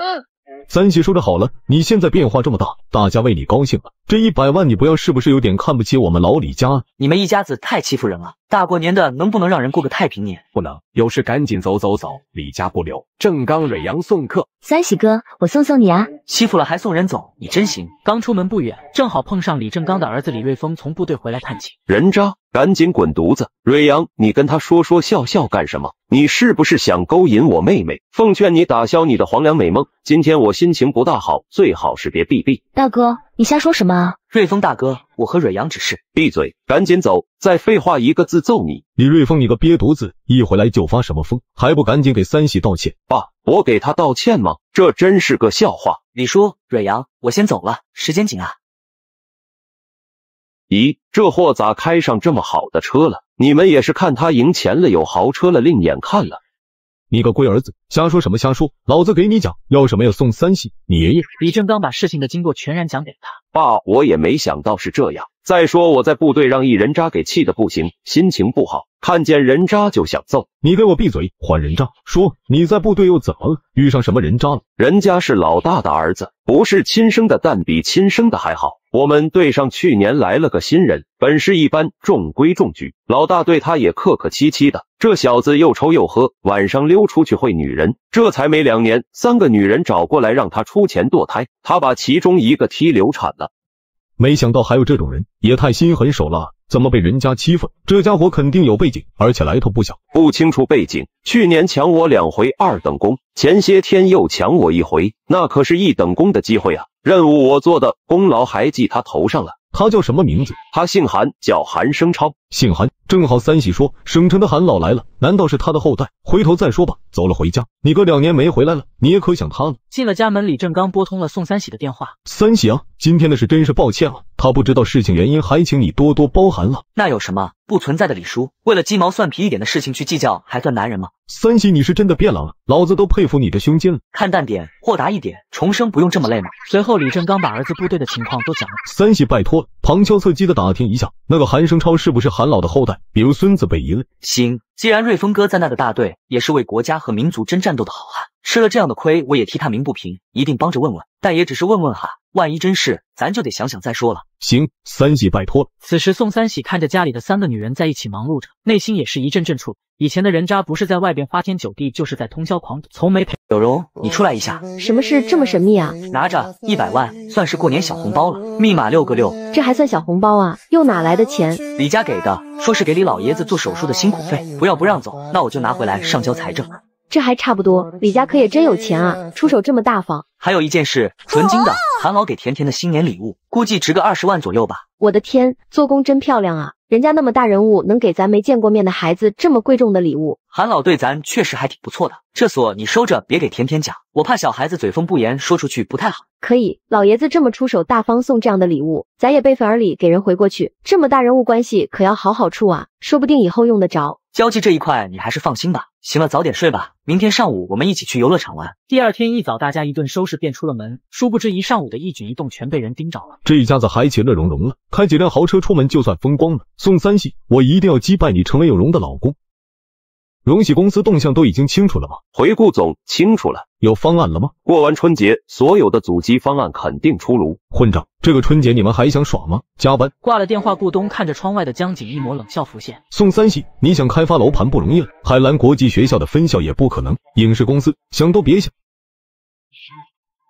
三喜，说着好了，你现在变化这么大，大家为你高兴了。这一百万你不要，是不是有点看不起我们老李家？你们一家子太欺负人了。大过年的，能不能让人过个太平年？不能，有事赶紧走走走，李家不留。郑刚、蕊阳送客。三喜哥，我送送你啊。欺负了还送人走，你真行。刚出门不远，正好碰上李正刚的儿子李瑞峰从部队回来探亲。人渣，赶紧滚犊子！蕊阳，你跟他说说笑笑干什么？你是不是想勾引我妹妹？奉劝你打消你的黄粱美梦。今天我心情不大好，最好是别避避。大哥。你瞎说什么？瑞丰大哥，我和蕊阳只是……闭嘴，赶紧走！再废话一个字，揍你！李瑞峰，你个瘪犊子，一回来就发什么疯？还不赶紧给三喜道歉？爸，我给他道歉吗？这真是个笑话！李叔，蕊阳，我先走了，时间紧啊！咦，这货咋开上这么好的车了？你们也是看他赢钱了，有豪车了，另眼看了。你个龟儿子，瞎说什么瞎说！老子给你讲，要是没有宋三喜，你爷爷李正刚把事情的经过全然讲给了他。爸，我也没想到是这样。再说我在部队让一人渣给气的不行，心情不好，看见人渣就想揍。你给我闭嘴，还人渣！说你在部队又怎么了？遇上什么人渣了？人家是老大的儿子，不是亲生的，但比亲生的还好。我们队上去年来了个新人，本事一般，中规中矩。老大对他也客客气气的。这小子又抽又喝，晚上溜出去会女人。这才没两年，三个女人找过来让他出钱堕胎，他把其中一个踢流产了。没想到还有这种人，也太心狠手辣。怎么被人家欺负了？这家伙肯定有背景，而且来头不小。不清楚背景，去年抢我两回二等功，前些天又抢我一回，那可是一等功的机会啊！任务我做的，功劳还记他头上了。他叫什么名字？他姓韩，叫韩生超，姓韩。正好三喜说，省城的韩老来了，难道是他的后代？回头再说吧。走了，回家。你哥两年没回来了，你也可想他了。进了家门，李正刚拨通了宋三喜的电话。三喜啊，今天的事真是抱歉了。他不知道事情原因，还请你多多包涵了。那有什么不存在的？李叔为了鸡毛蒜皮一点的事情去计较，还算男人吗？三喜，你是真的变老了，老子都佩服你的胸襟了。看淡点，豁达一点，重生不用这么累吗？随后，李正刚把儿子部队的情况都讲了。三喜，拜托了。旁敲侧击的打听一下，那个韩生超是不是韩老的后代？比如孙子被遗了。行。既然瑞峰哥在那个大队也是为国家和民族真战斗的好汉，吃了这样的亏，我也替他鸣不平，一定帮着问问，但也只是问问哈。万一真是，咱就得想想再说了。行，三喜拜托了。此时宋三喜看着家里的三个女人在一起忙碌着，内心也是一阵阵触以前的人渣不是在外边花天酒地，就是在通宵狂赌，从没陪。有容，你出来一下，什么事这么神秘啊？拿着一百万，算是过年小红包了。密码六个六，这还算小红包啊？又哪来的钱？李家给的，说是给李老爷子做手术的辛苦费。要不让走，那我就拿回来上交财政。这还差不多，李家可也真有钱啊，出手这么大方。还有一件事，纯金的韩老给甜甜的新年礼物，估计值个二十万左右吧。我的天，做工真漂亮啊！人家那么大人物，能给咱没见过面的孩子这么贵重的礼物，韩老对咱确实还挺不错的。这锁你收着，别给甜甜讲，我怕小孩子嘴风不严，说出去不太好。可以，老爷子这么出手大方，送这样的礼物，咱也倍份儿礼给人回过去。这么大人物关系，可要好好处啊，说不定以后用得着。交际这一块你还是放心吧。行了，早点睡吧，明天上午我们一起去游乐场玩。第二天一早，大家一顿收拾。便出了门，殊不知一上午的一举一动全被人盯着了。这一家子还其乐融融了，开几辆豪车出门就算风光了。宋三喜，我一定要击败你，成为有容的老公。荣喜公司动向都已经清楚了吗？回顾总清楚了，有方案了吗？过完春节，所有的阻击方案肯定出炉。混账，这个春节你们还想耍吗？加班。挂了电话，顾东看着窗外的江景，一抹冷笑浮现。宋三喜，你想开发楼盘不容易了，海蓝国际学校的分校也不可能，影视公司想都别想。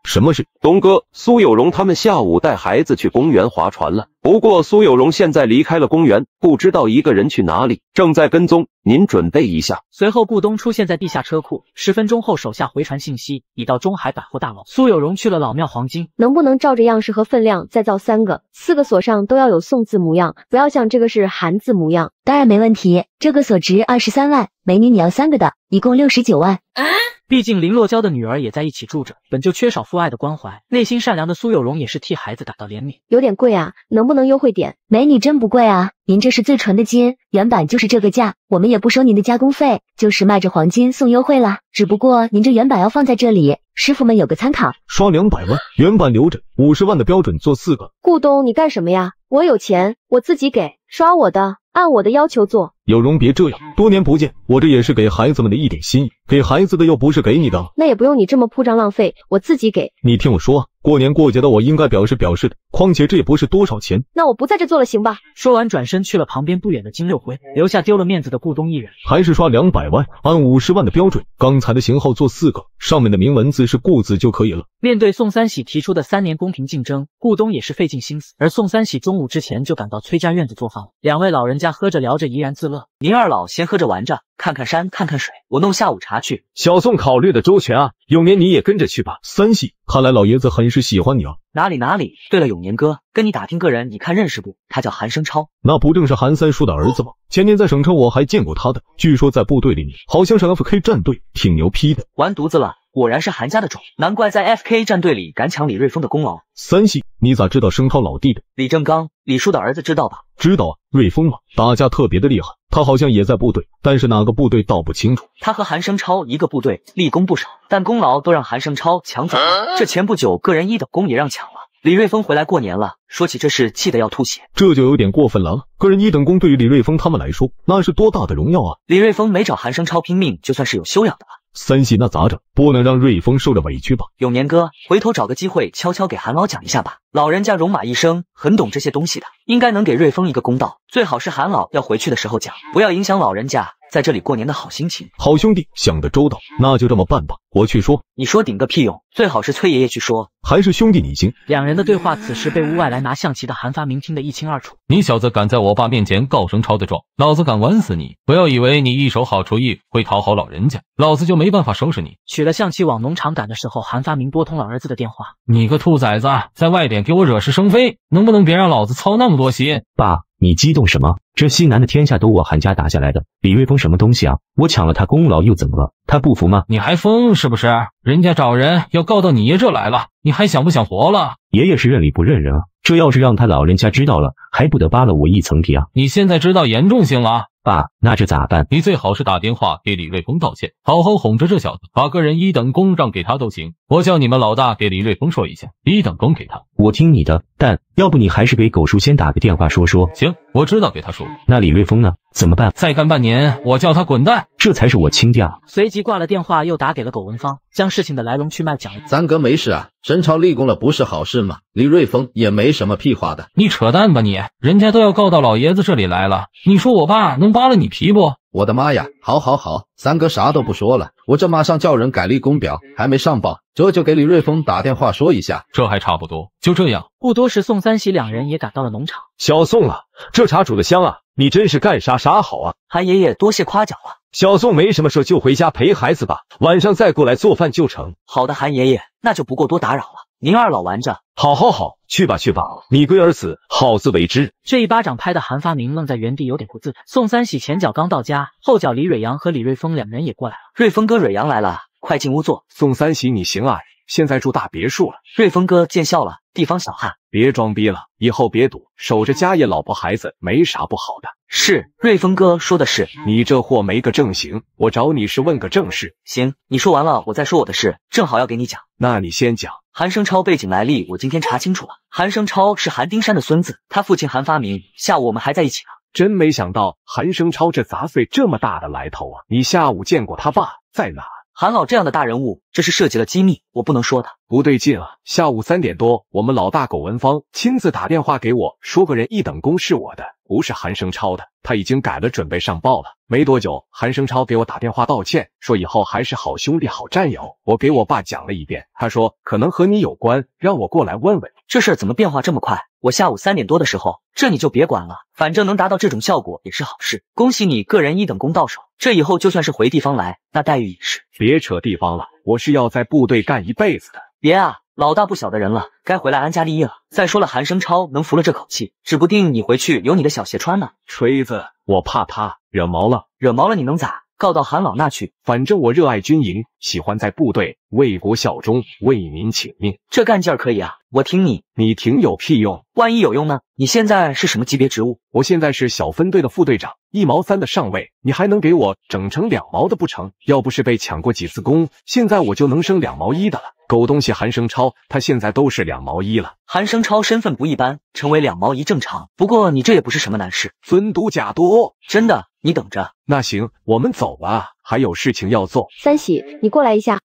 什么事？东哥，苏有荣他们下午带孩子去公园划船了。不过苏有荣现在离开了公园，不知道一个人去哪里，正在跟踪您，准备一下。随后顾东出现在地下车库，十分钟后手下回传信息，已到中海百货大楼。苏有荣去了老庙黄金，能不能照着样式和分量再造三个、四个锁上都要有宋字模样，不要像这个是韩字模样。当然没问题，这个锁值二十三万，美女你要三个的，一共六十九万。啊，毕竟林洛娇的女儿也在一起住着，本就缺少父爱的关怀，内心善良的苏有荣也是替孩子感到怜悯，有点贵啊，能不？能优惠点，美女真不贵啊！您这是最纯的金，原版就是这个价，我们也不收您的加工费，就是卖着黄金送优惠啦。只不过您这原版要放在这里，师傅们有个参考。刷两百万，原版留着，五十万的标准做四个。顾东，你干什么呀？我有钱，我自己给刷我的。按我的要求做，有容别这样。多年不见，我这也是给孩子们的一点心意。给孩子的又不是给你的，那也不用你这么铺张浪费，我自己给。你听我说，过年过节的我应该表示表示的。况且这也不是多少钱，那我不在这做了，行吧？说完转身去了旁边不远的金六辉，留下丢了面子的顾东一人。还是刷两百万，按五十万的标准，刚才的型号做四个，上面的铭文字是顾字就可以了。面对宋三喜提出的三年公平竞争，顾东也是费尽心思。而宋三喜中午之前就赶到崔家院子做饭了，两位老人家。喝着聊着怡然自乐，您二老先喝着玩着，看看山看看水，我弄下午茶去。小宋考虑的周全啊，永年你也跟着去吧。三喜，看来老爷子很是喜欢你啊。哪里哪里。对了，永年哥，跟你打听个人，你看认识不？他叫韩生超，那不正是韩三叔的儿子吗？前年在省城我还见过他的，据说在部队里面好像是 F K 战队，挺牛批的。完犊子了！果然是韩家的种，难怪在 F K 战队里敢抢李瑞峰的功劳。三系，你咋知道生涛老弟的？李正刚，李叔的儿子知道吧？知道啊，瑞峰嘛，打架特别的厉害。他好像也在部队，但是哪个部队倒不清楚。他和韩生超一个部队，立功不少，但功劳都让韩生超抢走了。这前不久个人一等功也让抢了。李瑞峰回来过年了，说起这事气得要吐血，这就有点过分了。个人一等功对于李瑞峰他们来说，那是多大的荣耀啊！李瑞峰没找韩生超拼命，就算是有修养的。三喜那咋整？不能让瑞丰受着委屈吧？永年哥，回头找个机会悄悄给韩老讲一下吧，老人家戎马一生。很懂这些东西的，应该能给瑞丰一个公道。最好是韩老要回去的时候讲，不要影响老人家在这里过年的好心情。好兄弟，想得周到，那就这么办吧。我去说，你说顶个屁用？最好是崔爷爷去说，还是兄弟你行。两人的对话，此时被屋外来拿象棋的韩发明听得一清二楚。你小子敢在我爸面前告声超的状，老子敢玩死你！不要以为你一手好厨艺会讨好老人家，老子就没办法收拾你。取了象棋往农场赶的时候，韩发明拨通了儿子的电话。你个兔崽子，在外边给我惹是生非，能。不能别让老子操那么多心，爸，你激动什么？这西南的天下都我韩家打下来的，李瑞峰什么东西啊？我抢了他功劳又怎么了？他不服吗？你还疯是不是？人家找人要告到你爷这来了，你还想不想活了？爷爷是认理不认人啊，这要是让他老人家知道了，还不得扒了我一层皮啊？你现在知道严重性了，爸，那这咋办？你最好是打电话给李瑞峰道歉，好好哄着这小子，把个人一等功让给他都行。我叫你们老大给李瑞峰说一下，一等功给他。我听你的，但要不你还是给狗叔先打个电话说说。行，我知道给他说。那李瑞峰呢？怎么办？再干半年，我叫他滚蛋，这才是我亲爹。随即挂了电话，又打给了苟文芳，将事情的来龙去脉讲了。三哥没事啊，神朝立功了不是好事吗？李瑞峰也没什么屁话的，你扯淡吧你！人家都要告到老爷子这里来了，你说我爸能扒了你皮不？我的妈呀！好，好，好，三哥啥都不说了，我这马上叫人改立功表，还没上报，这就给李瑞峰打电话说一下，这还差不多。就这样。不多时，宋三喜两人也赶到了农场。小宋啊，这茶煮的香啊，你真是干啥啥好啊！韩爷爷多谢夸奖了。小宋没什么事，就回家陪孩子吧，晚上再过来做饭就成。好的，韩爷爷，那就不过多打扰了，您二老玩着。好，好，好。去吧去吧，你龟儿子，好自为之。这一巴掌拍的韩发明愣在原地，有点不自在。宋三喜前脚刚到家，后脚李蕊阳和李瑞峰两人也过来了。瑞峰哥，蕊阳来了，快进屋坐。宋三喜，你行啊，现在住大别墅了。瑞峰哥见笑了，地方小哈。别装逼了，以后别赌，守着家业、老婆、孩子没啥不好的。是，瑞峰哥说的是。你这货没个正形，我找你是问个正事。行，你说完了，我再说我的事，正好要给你讲。那你先讲。韩生超背景来历，我今天查清楚了。韩生超是韩丁山的孙子，他父亲韩发明。下午我们还在一起呢。真没想到韩生超这杂碎这么大的来头啊！你下午见过他爸在哪？韩老这样的大人物，这是涉及了机密，我不能说的。不对劲啊！下午三点多，我们老大苟文芳亲自打电话给我，说个人一等功是我的，不是韩生超的，他已经改了，准备上报了。没多久，韩生超给我打电话道歉，说以后还是好兄弟、好战友。我给我爸讲了一遍，他说可能和你有关，让我过来问问。这事儿怎么变化这么快？我下午三点多的时候，这你就别管了，反正能达到这种效果也是好事。恭喜你，个人一等功到手，这以后就算是回地方来，那待遇也是。别扯地方了，我是要在部队干一辈子的。别啊，老大不小的人了，该回来安家立业了。再说了，韩生超能服了这口气，指不定你回去有你的小鞋穿呢。锤子，我怕他惹毛了，惹毛了你能咋？告到韩老那去。反正我热爱军营，喜欢在部队为国效忠，为民请命，这干劲儿可以啊。我听你，你听有屁用？万一有用呢？你现在是什么级别职务？我现在是小分队的副队长，一毛三的上位。你还能给我整成两毛的不成？要不是被抢过几次工，现在我就能升两毛一的了。狗东西韩生超，他现在都是两毛一了。韩生超身份不一般，成为两毛一正常。不过你这也不是什么难事。尊嘟假嘟，真的，你等着。那行，我们走吧，还有事情要做。三喜，你过来一下。